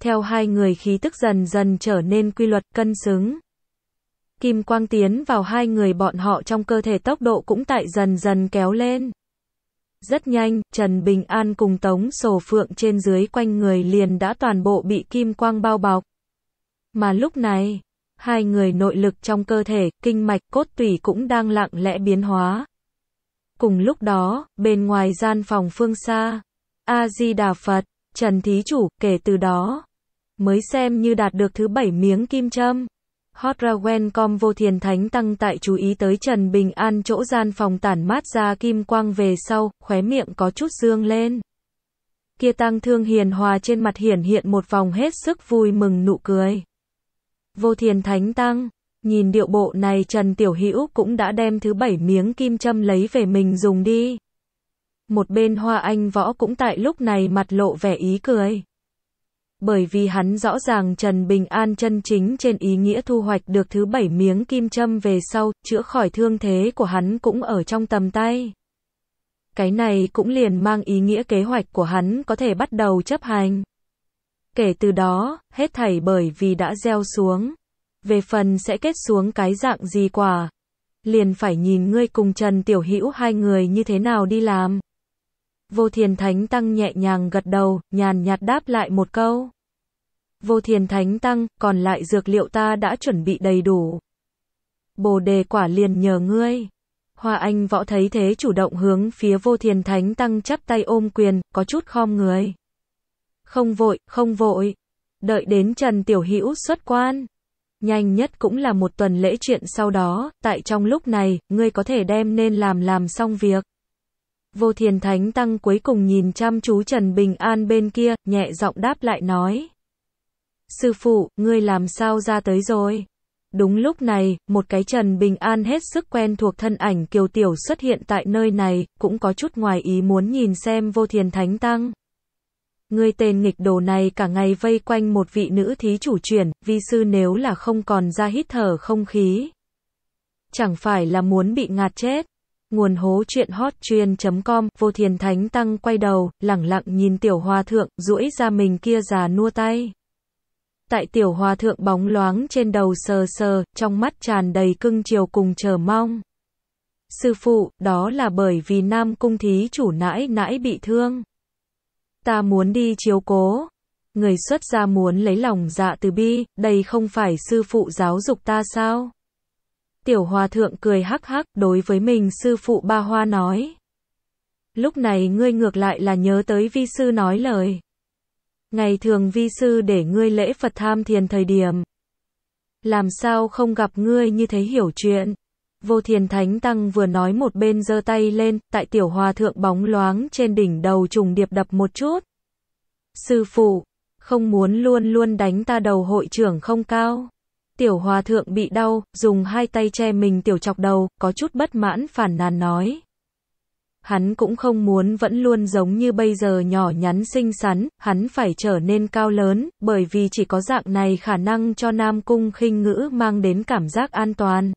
Theo hai người khí tức dần dần trở nên quy luật cân xứng. Kim quang tiến vào hai người bọn họ trong cơ thể tốc độ cũng tại dần dần kéo lên. Rất nhanh, Trần Bình An cùng Tống Sổ Phượng trên dưới quanh người liền đã toàn bộ bị kim quang bao bọc. Mà lúc này, hai người nội lực trong cơ thể, kinh mạch, cốt tủy cũng đang lặng lẽ biến hóa. Cùng lúc đó, bên ngoài gian phòng phương xa, A-di-đà Phật, Trần Thí Chủ, kể từ đó, mới xem như đạt được thứ bảy miếng kim châm. Hot Rawen.com vô thiền thánh tăng tại chú ý tới Trần Bình An chỗ gian phòng tản mát ra kim quang về sau, khóe miệng có chút dương lên. Kia tăng thương hiền hòa trên mặt hiển hiện một vòng hết sức vui mừng nụ cười. Vô thiền thánh tăng, nhìn điệu bộ này Trần Tiểu Hữu cũng đã đem thứ bảy miếng kim châm lấy về mình dùng đi. Một bên hoa anh võ cũng tại lúc này mặt lộ vẻ ý cười bởi vì hắn rõ ràng Trần Bình An chân chính trên ý nghĩa thu hoạch được thứ bảy miếng kim châm về sau, chữa khỏi thương thế của hắn cũng ở trong tầm tay. Cái này cũng liền mang ý nghĩa kế hoạch của hắn có thể bắt đầu chấp hành. Kể từ đó, hết thảy bởi vì đã gieo xuống. Về phần sẽ kết xuống cái dạng gì quả, liền phải nhìn ngươi cùng Trần Tiểu Hữu hai người như thế nào đi làm. Vô thiền thánh tăng nhẹ nhàng gật đầu, nhàn nhạt đáp lại một câu. Vô thiền thánh tăng, còn lại dược liệu ta đã chuẩn bị đầy đủ. Bồ đề quả liền nhờ ngươi. Hoa Anh võ thấy thế chủ động hướng phía vô thiền thánh tăng chắp tay ôm quyền, có chút khom người. Không vội, không vội. Đợi đến Trần Tiểu Hữu xuất quan. Nhanh nhất cũng là một tuần lễ chuyện sau đó, tại trong lúc này, ngươi có thể đem nên làm làm xong việc. Vô thiền thánh tăng cuối cùng nhìn chăm chú Trần Bình An bên kia, nhẹ giọng đáp lại nói. Sư phụ, ngươi làm sao ra tới rồi? Đúng lúc này, một cái Trần Bình An hết sức quen thuộc thân ảnh kiều tiểu xuất hiện tại nơi này, cũng có chút ngoài ý muốn nhìn xem vô thiền thánh tăng. Ngươi tên nghịch đồ này cả ngày vây quanh một vị nữ thí chủ chuyển, vi sư nếu là không còn ra hít thở không khí. Chẳng phải là muốn bị ngạt chết. Nguồn hố truyện hot chuyên.com, vô thiền thánh tăng quay đầu, lẳng lặng nhìn tiểu hòa thượng, duỗi ra mình kia già nua tay. Tại tiểu hòa thượng bóng loáng trên đầu sờ sờ, trong mắt tràn đầy cưng chiều cùng chờ mong. Sư phụ, đó là bởi vì nam cung thí chủ nãi nãi bị thương. Ta muốn đi chiếu cố. Người xuất gia muốn lấy lòng dạ từ bi, đây không phải sư phụ giáo dục ta sao? Tiểu hòa thượng cười hắc hắc đối với mình sư phụ ba hoa nói. Lúc này ngươi ngược lại là nhớ tới vi sư nói lời. Ngày thường vi sư để ngươi lễ Phật tham thiền thời điểm. Làm sao không gặp ngươi như thế hiểu chuyện. Vô thiền thánh tăng vừa nói một bên giơ tay lên, tại tiểu hòa thượng bóng loáng trên đỉnh đầu trùng điệp đập một chút. Sư phụ, không muốn luôn luôn đánh ta đầu hội trưởng không cao tiểu hòa thượng bị đau, dùng hai tay che mình tiểu chọc đầu, có chút bất mãn phản nàn nói. Hắn cũng không muốn vẫn luôn giống như bây giờ nhỏ nhắn xinh xắn, hắn phải trở nên cao lớn, bởi vì chỉ có dạng này khả năng cho Nam Cung khinh ngữ mang đến cảm giác an toàn.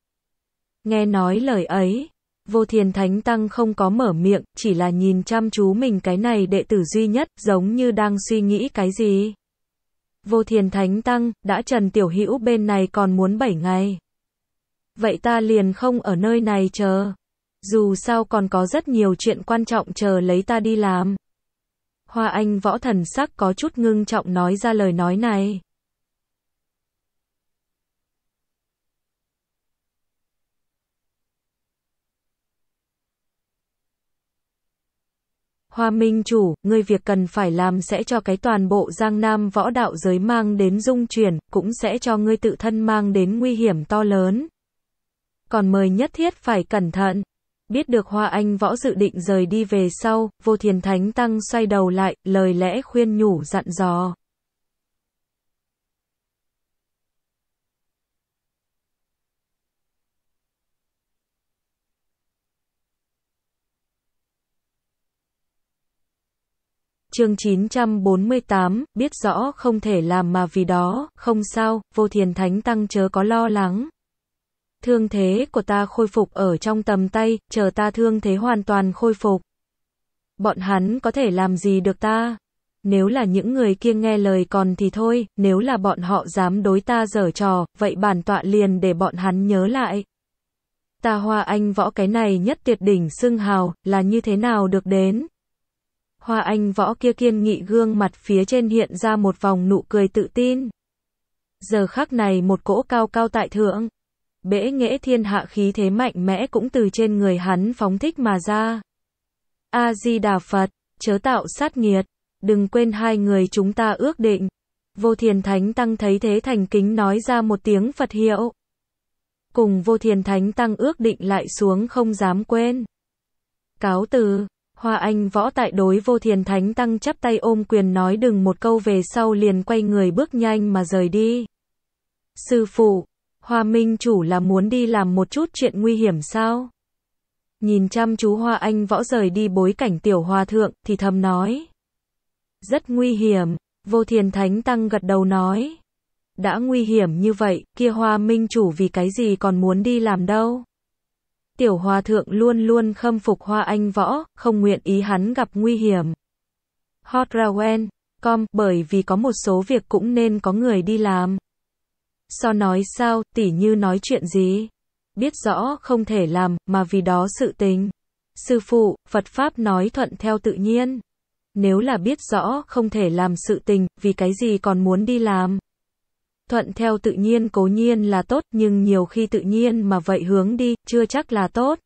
Nghe nói lời ấy, vô thiền thánh tăng không có mở miệng, chỉ là nhìn chăm chú mình cái này đệ tử duy nhất, giống như đang suy nghĩ cái gì. Vô thiền thánh tăng, đã Trần Tiểu Hữu bên này còn muốn 7 ngày. Vậy ta liền không ở nơi này chờ. Dù sao còn có rất nhiều chuyện quan trọng chờ lấy ta đi làm. Hoa Anh võ thần sắc có chút ngưng trọng nói ra lời nói này. Hoa Minh Chủ, ngươi việc cần phải làm sẽ cho cái toàn bộ Giang Nam võ đạo giới mang đến dung chuyển, cũng sẽ cho ngươi tự thân mang đến nguy hiểm to lớn. Còn mời nhất thiết phải cẩn thận. Biết được Hoa Anh võ dự định rời đi về sau, vô thiền thánh tăng xoay đầu lại, lời lẽ khuyên nhủ dặn dò. chương 948, biết rõ không thể làm mà vì đó, không sao, vô thiền thánh tăng chớ có lo lắng. Thương thế của ta khôi phục ở trong tầm tay, chờ ta thương thế hoàn toàn khôi phục. Bọn hắn có thể làm gì được ta? Nếu là những người kia nghe lời còn thì thôi, nếu là bọn họ dám đối ta dở trò, vậy bản tọa liền để bọn hắn nhớ lại. Ta hoa anh võ cái này nhất tuyệt đỉnh xưng hào, là như thế nào được đến? Hoa anh võ kia kiên nghị gương mặt phía trên hiện ra một vòng nụ cười tự tin. Giờ khắc này một cỗ cao cao tại thượng. Bễ nghễ thiên hạ khí thế mạnh mẽ cũng từ trên người hắn phóng thích mà ra. A-di-đà Phật, chớ tạo sát nghiệt, đừng quên hai người chúng ta ước định. Vô thiền thánh tăng thấy thế thành kính nói ra một tiếng Phật hiệu. Cùng vô thiền thánh tăng ước định lại xuống không dám quên. Cáo từ Hoa Anh võ tại đối vô thiền thánh tăng chắp tay ôm quyền nói đừng một câu về sau liền quay người bước nhanh mà rời đi. Sư phụ, Hoa Minh chủ là muốn đi làm một chút chuyện nguy hiểm sao? Nhìn chăm chú Hoa Anh võ rời đi bối cảnh tiểu Hoa thượng thì thầm nói. Rất nguy hiểm, vô thiền thánh tăng gật đầu nói. Đã nguy hiểm như vậy, kia Hoa Minh chủ vì cái gì còn muốn đi làm đâu? tiểu hòa thượng luôn luôn khâm phục hoa anh võ, không nguyện ý hắn gặp nguy hiểm. Hotrawen, com, bởi vì có một số việc cũng nên có người đi làm. So nói sao, tỉ như nói chuyện gì? Biết rõ không thể làm, mà vì đó sự tình. Sư phụ, Phật Pháp nói thuận theo tự nhiên. Nếu là biết rõ không thể làm sự tình, vì cái gì còn muốn đi làm? thuận theo tự nhiên cố nhiên là tốt nhưng nhiều khi tự nhiên mà vậy hướng đi, chưa chắc là tốt.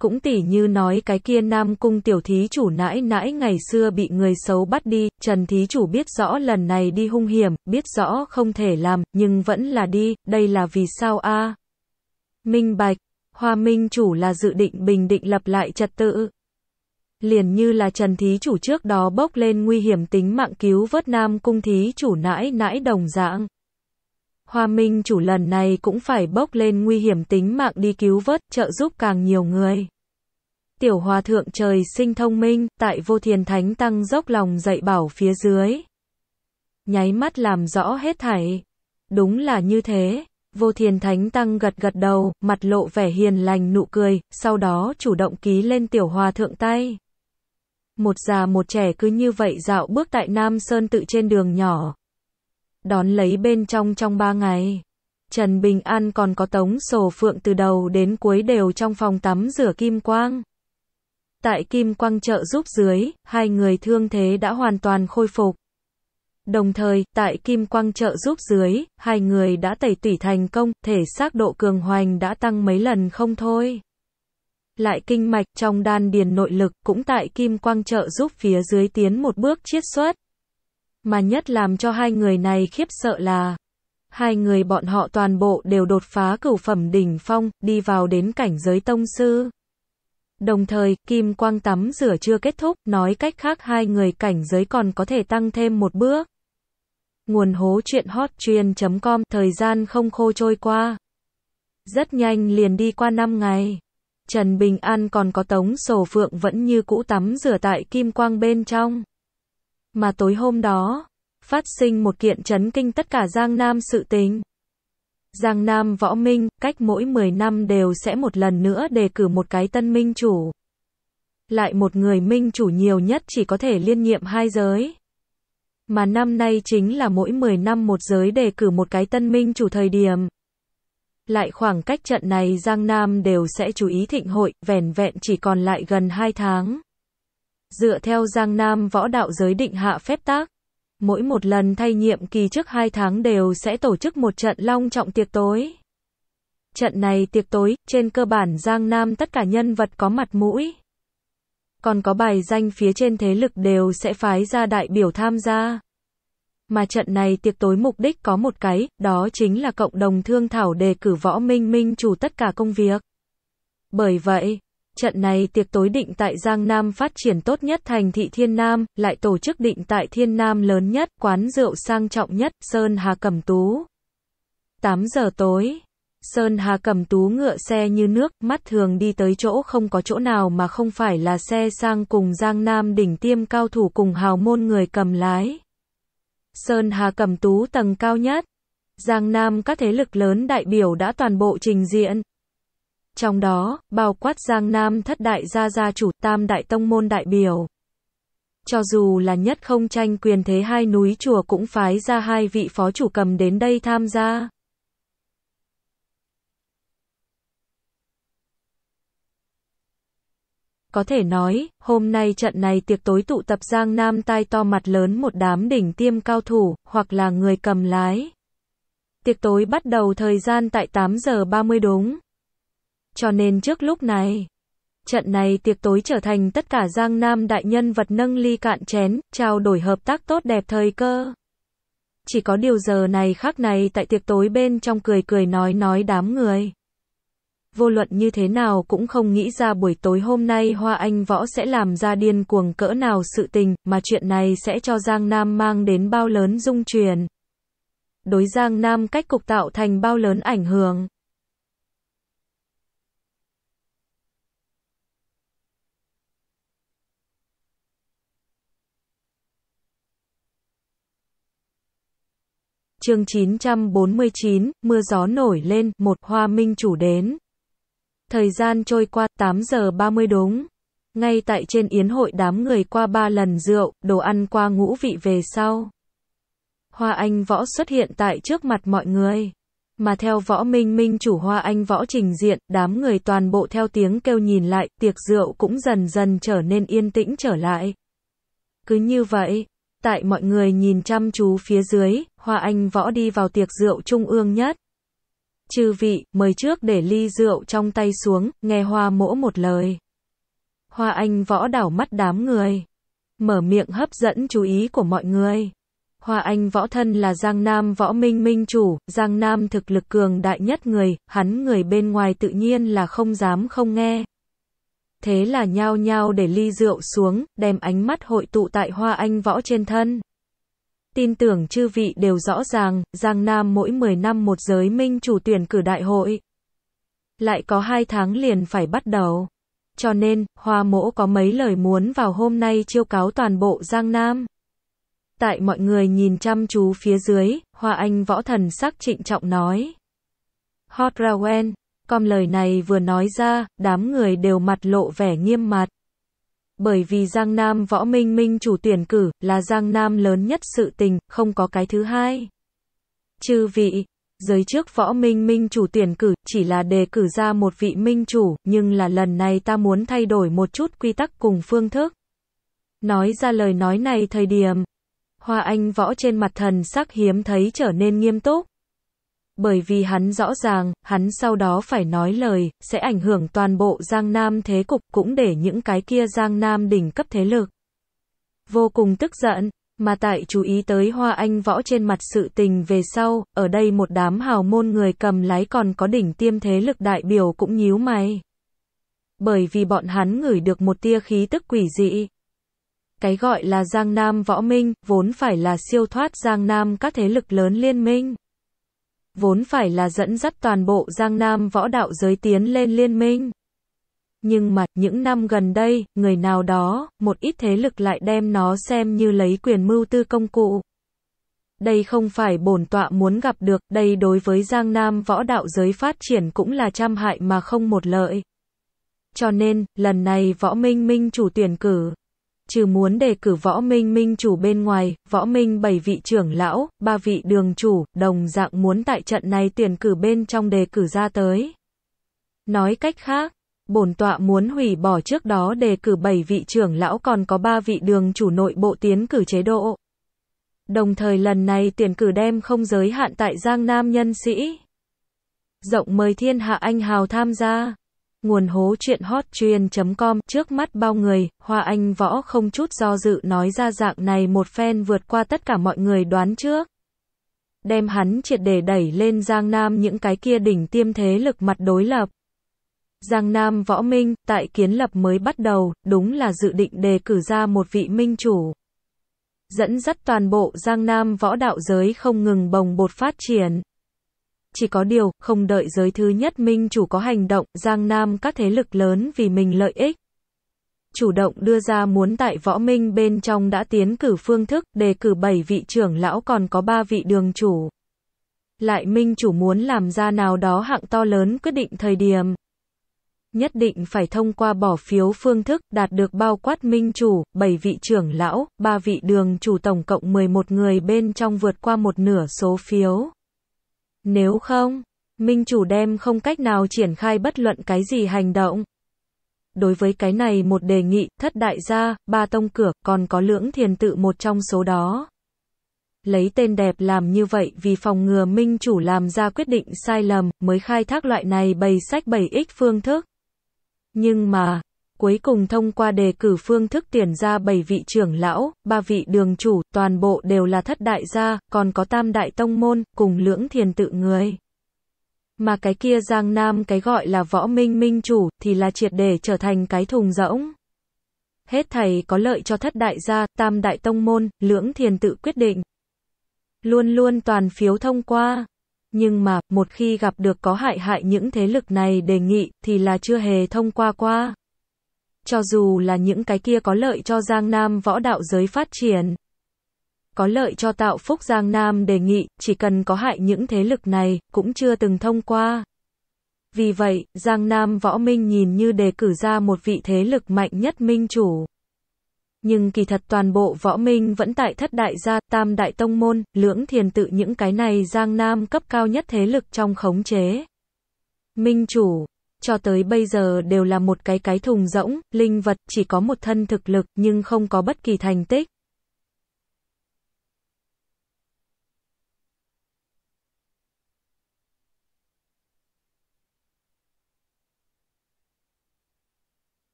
Cũng tỉ như nói cái kia Nam Cung tiểu thí chủ nãi nãi ngày xưa bị người xấu bắt đi, Trần thí chủ biết rõ lần này đi hung hiểm, biết rõ không thể làm, nhưng vẫn là đi, đây là vì sao a Minh Bạch, Hoa Minh chủ là dự định bình định lập lại trật tự, liền như là Trần Thí chủ trước đó bốc lên nguy hiểm tính mạng cứu vớt Nam Cung Thí chủ nãi nãi đồng dạng. Hoa Minh chủ lần này cũng phải bốc lên nguy hiểm tính mạng đi cứu vớt, trợ giúp càng nhiều người. Tiểu Hoa Thượng trời sinh thông minh, tại vô thiền thánh tăng dốc lòng dạy bảo phía dưới. Nháy mắt làm rõ hết thảy. Đúng là như thế. Vô thiền thánh tăng gật gật đầu, mặt lộ vẻ hiền lành nụ cười, sau đó chủ động ký lên tiểu Hoa thượng tay. Một già một trẻ cứ như vậy dạo bước tại Nam Sơn tự trên đường nhỏ, đón lấy bên trong trong ba ngày. Trần Bình An còn có tống sổ phượng từ đầu đến cuối đều trong phòng tắm rửa Kim Quang. Tại Kim Quang trợ giúp dưới, hai người thương thế đã hoàn toàn khôi phục. Đồng thời, tại Kim Quang trợ giúp dưới, hai người đã tẩy tủy thành công, thể xác độ cường hoành đã tăng mấy lần không thôi. Lại kinh mạch trong đan điền nội lực cũng tại Kim Quang trợ giúp phía dưới tiến một bước chiết xuất. Mà nhất làm cho hai người này khiếp sợ là hai người bọn họ toàn bộ đều đột phá cửu phẩm đỉnh phong, đi vào đến cảnh giới tông sư. Đồng thời, kim quang tắm rửa chưa kết thúc, nói cách khác hai người cảnh giới còn có thể tăng thêm một bước. Nguồn hố chuyện hot chuyên.com Thời gian không khô trôi qua. Rất nhanh liền đi qua 5 ngày. Trần Bình An còn có tống sổ phượng vẫn như cũ tắm rửa tại kim quang bên trong mà tối hôm đó, phát sinh một kiện chấn kinh tất cả Giang Nam sự tình. Giang Nam võ minh, cách mỗi 10 năm đều sẽ một lần nữa đề cử một cái tân minh chủ. Lại một người minh chủ nhiều nhất chỉ có thể liên nhiệm hai giới. Mà năm nay chính là mỗi 10 năm một giới đề cử một cái tân minh chủ thời điểm. Lại khoảng cách trận này Giang Nam đều sẽ chú ý thịnh hội, vẻn vẹn chỉ còn lại gần 2 tháng. Dựa theo Giang Nam võ đạo giới định hạ phép tác, mỗi một lần thay nhiệm kỳ trước 2 tháng đều sẽ tổ chức một trận long trọng tiệc tối. Trận này tiệc tối, trên cơ bản Giang Nam tất cả nhân vật có mặt mũi. Còn có bài danh phía trên thế lực đều sẽ phái ra đại biểu tham gia. Mà trận này tiệc tối mục đích có một cái, đó chính là cộng đồng thương thảo đề cử võ minh minh chủ tất cả công việc. Bởi vậy, Trận này tiệc tối định tại Giang Nam phát triển tốt nhất thành thị Thiên Nam, lại tổ chức định tại Thiên Nam lớn nhất, quán rượu sang trọng nhất, Sơn Hà Cẩm Tú. 8 giờ tối, Sơn Hà Cẩm Tú ngựa xe như nước, mắt thường đi tới chỗ không có chỗ nào mà không phải là xe sang cùng Giang Nam đỉnh tiêm cao thủ cùng hào môn người cầm lái. Sơn Hà Cẩm Tú tầng cao nhất, Giang Nam các thế lực lớn đại biểu đã toàn bộ trình diện trong đó bao quát Giang Nam thất đại gia gia chủ tam đại tông môn đại biểu. Cho dù là nhất không tranh quyền thế hai núi chùa cũng phái ra hai vị phó chủ cầm đến đây tham gia. Có thể nói, hôm nay trận này tiệc tối tụ tập Giang Nam tai to mặt lớn một đám đỉnh tiêm cao thủ, hoặc là người cầm lái. Tiệc tối bắt đầu thời gian tại 8 giờ 30 đúng. Cho nên trước lúc này, trận này tiệc tối trở thành tất cả Giang Nam đại nhân vật nâng ly cạn chén, trao đổi hợp tác tốt đẹp thời cơ. Chỉ có điều giờ này khác này tại tiệc tối bên trong cười cười nói nói đám người. Vô luận như thế nào cũng không nghĩ ra buổi tối hôm nay Hoa Anh Võ sẽ làm ra điên cuồng cỡ nào sự tình, mà chuyện này sẽ cho Giang Nam mang đến bao lớn dung truyền. Đối Giang Nam cách cục tạo thành bao lớn ảnh hưởng. chương 949, mưa gió nổi lên, một hoa minh chủ đến. Thời gian trôi qua 8 giờ 30 đúng. Ngay tại trên yến hội đám người qua ba lần rượu, đồ ăn qua ngũ vị về sau. Hoa Anh Võ xuất hiện tại trước mặt mọi người. Mà theo võ minh minh chủ Hoa Anh Võ trình diện, đám người toàn bộ theo tiếng kêu nhìn lại, tiệc rượu cũng dần dần trở nên yên tĩnh trở lại. Cứ như vậy, Tại mọi người nhìn chăm chú phía dưới, Hoa Anh Võ đi vào tiệc rượu trung ương nhất. Chư vị, mời trước để ly rượu trong tay xuống, nghe Hoa mỗ một lời. Hoa Anh Võ đảo mắt đám người. Mở miệng hấp dẫn chú ý của mọi người. Hoa Anh Võ thân là Giang Nam Võ Minh Minh chủ, Giang Nam thực lực cường đại nhất người, hắn người bên ngoài tự nhiên là không dám không nghe, thế là nhao nhao để ly rượu xuống, đem ánh mắt hội tụ tại hoa anh võ trên thân. Tin tưởng chư vị đều rõ ràng, Giang Nam mỗi 10 năm một giới minh chủ tuyển cử đại hội. Lại có hai tháng liền phải bắt đầu. Cho nên, hoa mỗ có mấy lời muốn vào hôm nay chiêu cáo toàn bộ Giang Nam. Tại mọi người nhìn chăm chú phía dưới, hoa anh võ thần sắc trịnh trọng nói. Hot Rawen, Com lời này vừa nói ra, đám người đều mặt lộ vẻ nghiêm mặt. Bởi vì Giang Nam võ minh minh chủ tuyển cử là Giang Nam lớn nhất sự tình, không có cái thứ hai. Chư vị, giới trước võ minh minh chủ tuyển cử chỉ là đề cử ra một vị minh chủ, nhưng là lần này ta muốn thay đổi một chút quy tắc cùng phương thức. Nói ra lời nói này thời điểm, Hoa Anh võ trên mặt thần sắc hiếm thấy trở nên nghiêm túc bởi vì hắn rõ ràng, hắn sau đó phải nói lời, sẽ ảnh hưởng toàn bộ Giang Nam thế cục cũng để những cái kia Giang Nam đỉnh cấp thế lực. Vô cùng tức giận, mà tại chú ý tới Hoa Anh võ trên mặt sự tình về sau, ở đây một đám hào môn người cầm lái còn có đỉnh tiêm thế lực đại biểu cũng nhíu mày. Bởi vì bọn hắn ngửi được một tia khí tức quỷ dị, cái gọi là Giang Nam võ minh, vốn phải là siêu thoát Giang Nam các thế lực lớn liên minh vốn phải là dẫn dắt toàn bộ Giang Nam võ đạo giới tiến lên liên minh. Nhưng mà, những năm gần đây, người nào đó, một ít thế lực lại đem nó xem như lấy quyền mưu tư công cụ. Đây không phải bổn tọa muốn gặp được, đây đối với Giang Nam võ đạo giới phát triển cũng là trăm hại mà không một lợi. Cho nên, lần này võ minh minh chủ tuyển cử, trừ muốn đề cử võ minh minh chủ bên ngoài, võ minh bảy vị trưởng lão, ba vị đường chủ, đồng dạng muốn tại trận này tiền cử bên trong đề cử ra tới. Nói cách khác, bổn tọa muốn hủy bỏ trước đó đề cử bảy vị trưởng lão còn có ba vị đường chủ nội bộ tiến cử chế độ. Đồng thời lần này tiền cử đem không giới hạn tại Giang Nam nhân sĩ. Rộng mời thiên hạ anh hào tham gia nguồn hố chuyện hot truyền com trước mắt bao người, Hoa Anh Võ không chút do dự nói ra dạng này một phen vượt qua tất cả mọi người đoán trước. Đem hắn triệt để đẩy lên Giang Nam những cái kia đỉnh tiêm thế lực mặt đối lập. Giang Nam Võ Minh, tại kiến lập mới bắt đầu, đúng là dự định đề cử ra một vị minh chủ. Dẫn dắt toàn bộ Giang Nam võ đạo giới không ngừng bồng bột phát triển chỉ có điều, không đợi giới thứ nhất minh chủ có hành động, Giang Nam các thế lực lớn vì mình lợi ích. Chủ động đưa ra muốn tại võ minh bên trong đã tiến cử phương thức, đề cử 7 vị trưởng lão còn có 3 vị đường chủ. Lại minh chủ muốn làm ra nào đó hạng to lớn quyết định thời điểm. Nhất định phải thông qua bỏ phiếu phương thức đạt được bao quát minh chủ, 7 vị trưởng lão, 3 vị đường chủ tổng cộng 11 người bên trong vượt qua một nửa số phiếu nếu không, minh chủ đem không cách nào triển khai bất luận cái gì hành động. Đối với cái này một đề nghị, thất đại gia, ba tông cửa, còn có lưỡng thiền tự một trong số đó. Lấy tên đẹp làm như vậy vì phòng ngừa minh chủ làm ra quyết định sai lầm, mới khai thác loại này bày sách 7x phương thức. Nhưng mà, cuối cùng thông qua đề cử phương thức tiền ra 7 vị trưởng lão, 3 vị đường chủ, toàn bộ đều là thất đại gia, còn có tam đại tông môn, cùng lưỡng thiền tự người. Mà cái kia Giang Nam cái gọi là võ minh minh chủ, thì là triệt để trở thành cái thùng rỗng. Hết thầy có lợi cho thất đại gia, tam đại tông môn, lưỡng thiền tự quyết định. Luôn luôn toàn phiếu thông qua. Nhưng mà, một khi gặp được có hại hại những thế lực này đề nghị, thì là chưa hề thông qua qua cho dù là những cái kia có lợi cho Giang Nam võ đạo giới phát triển. Có lợi cho tạo phúc Giang Nam đề nghị, chỉ cần có hại những thế lực này, cũng chưa từng thông qua. Vì vậy, Giang Nam võ minh nhìn như đề cử ra một vị thế lực mạnh nhất minh chủ. Nhưng kỳ thật toàn bộ võ minh vẫn tại thất đại gia, tam đại tông môn, lưỡng thiền tự những cái này Giang Nam cấp cao nhất thế lực trong khống chế. Minh chủ, cho tới bây giờ đều là một cái cái thùng rỗng, linh vật chỉ có một thân thực lực nhưng không có bất kỳ thành tích.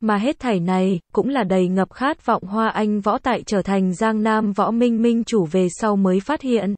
Mà hết thảy này, cũng là đầy ngập khát vọng Hoa Anh võ tại trở thành Giang Nam võ minh minh chủ về sau mới phát hiện.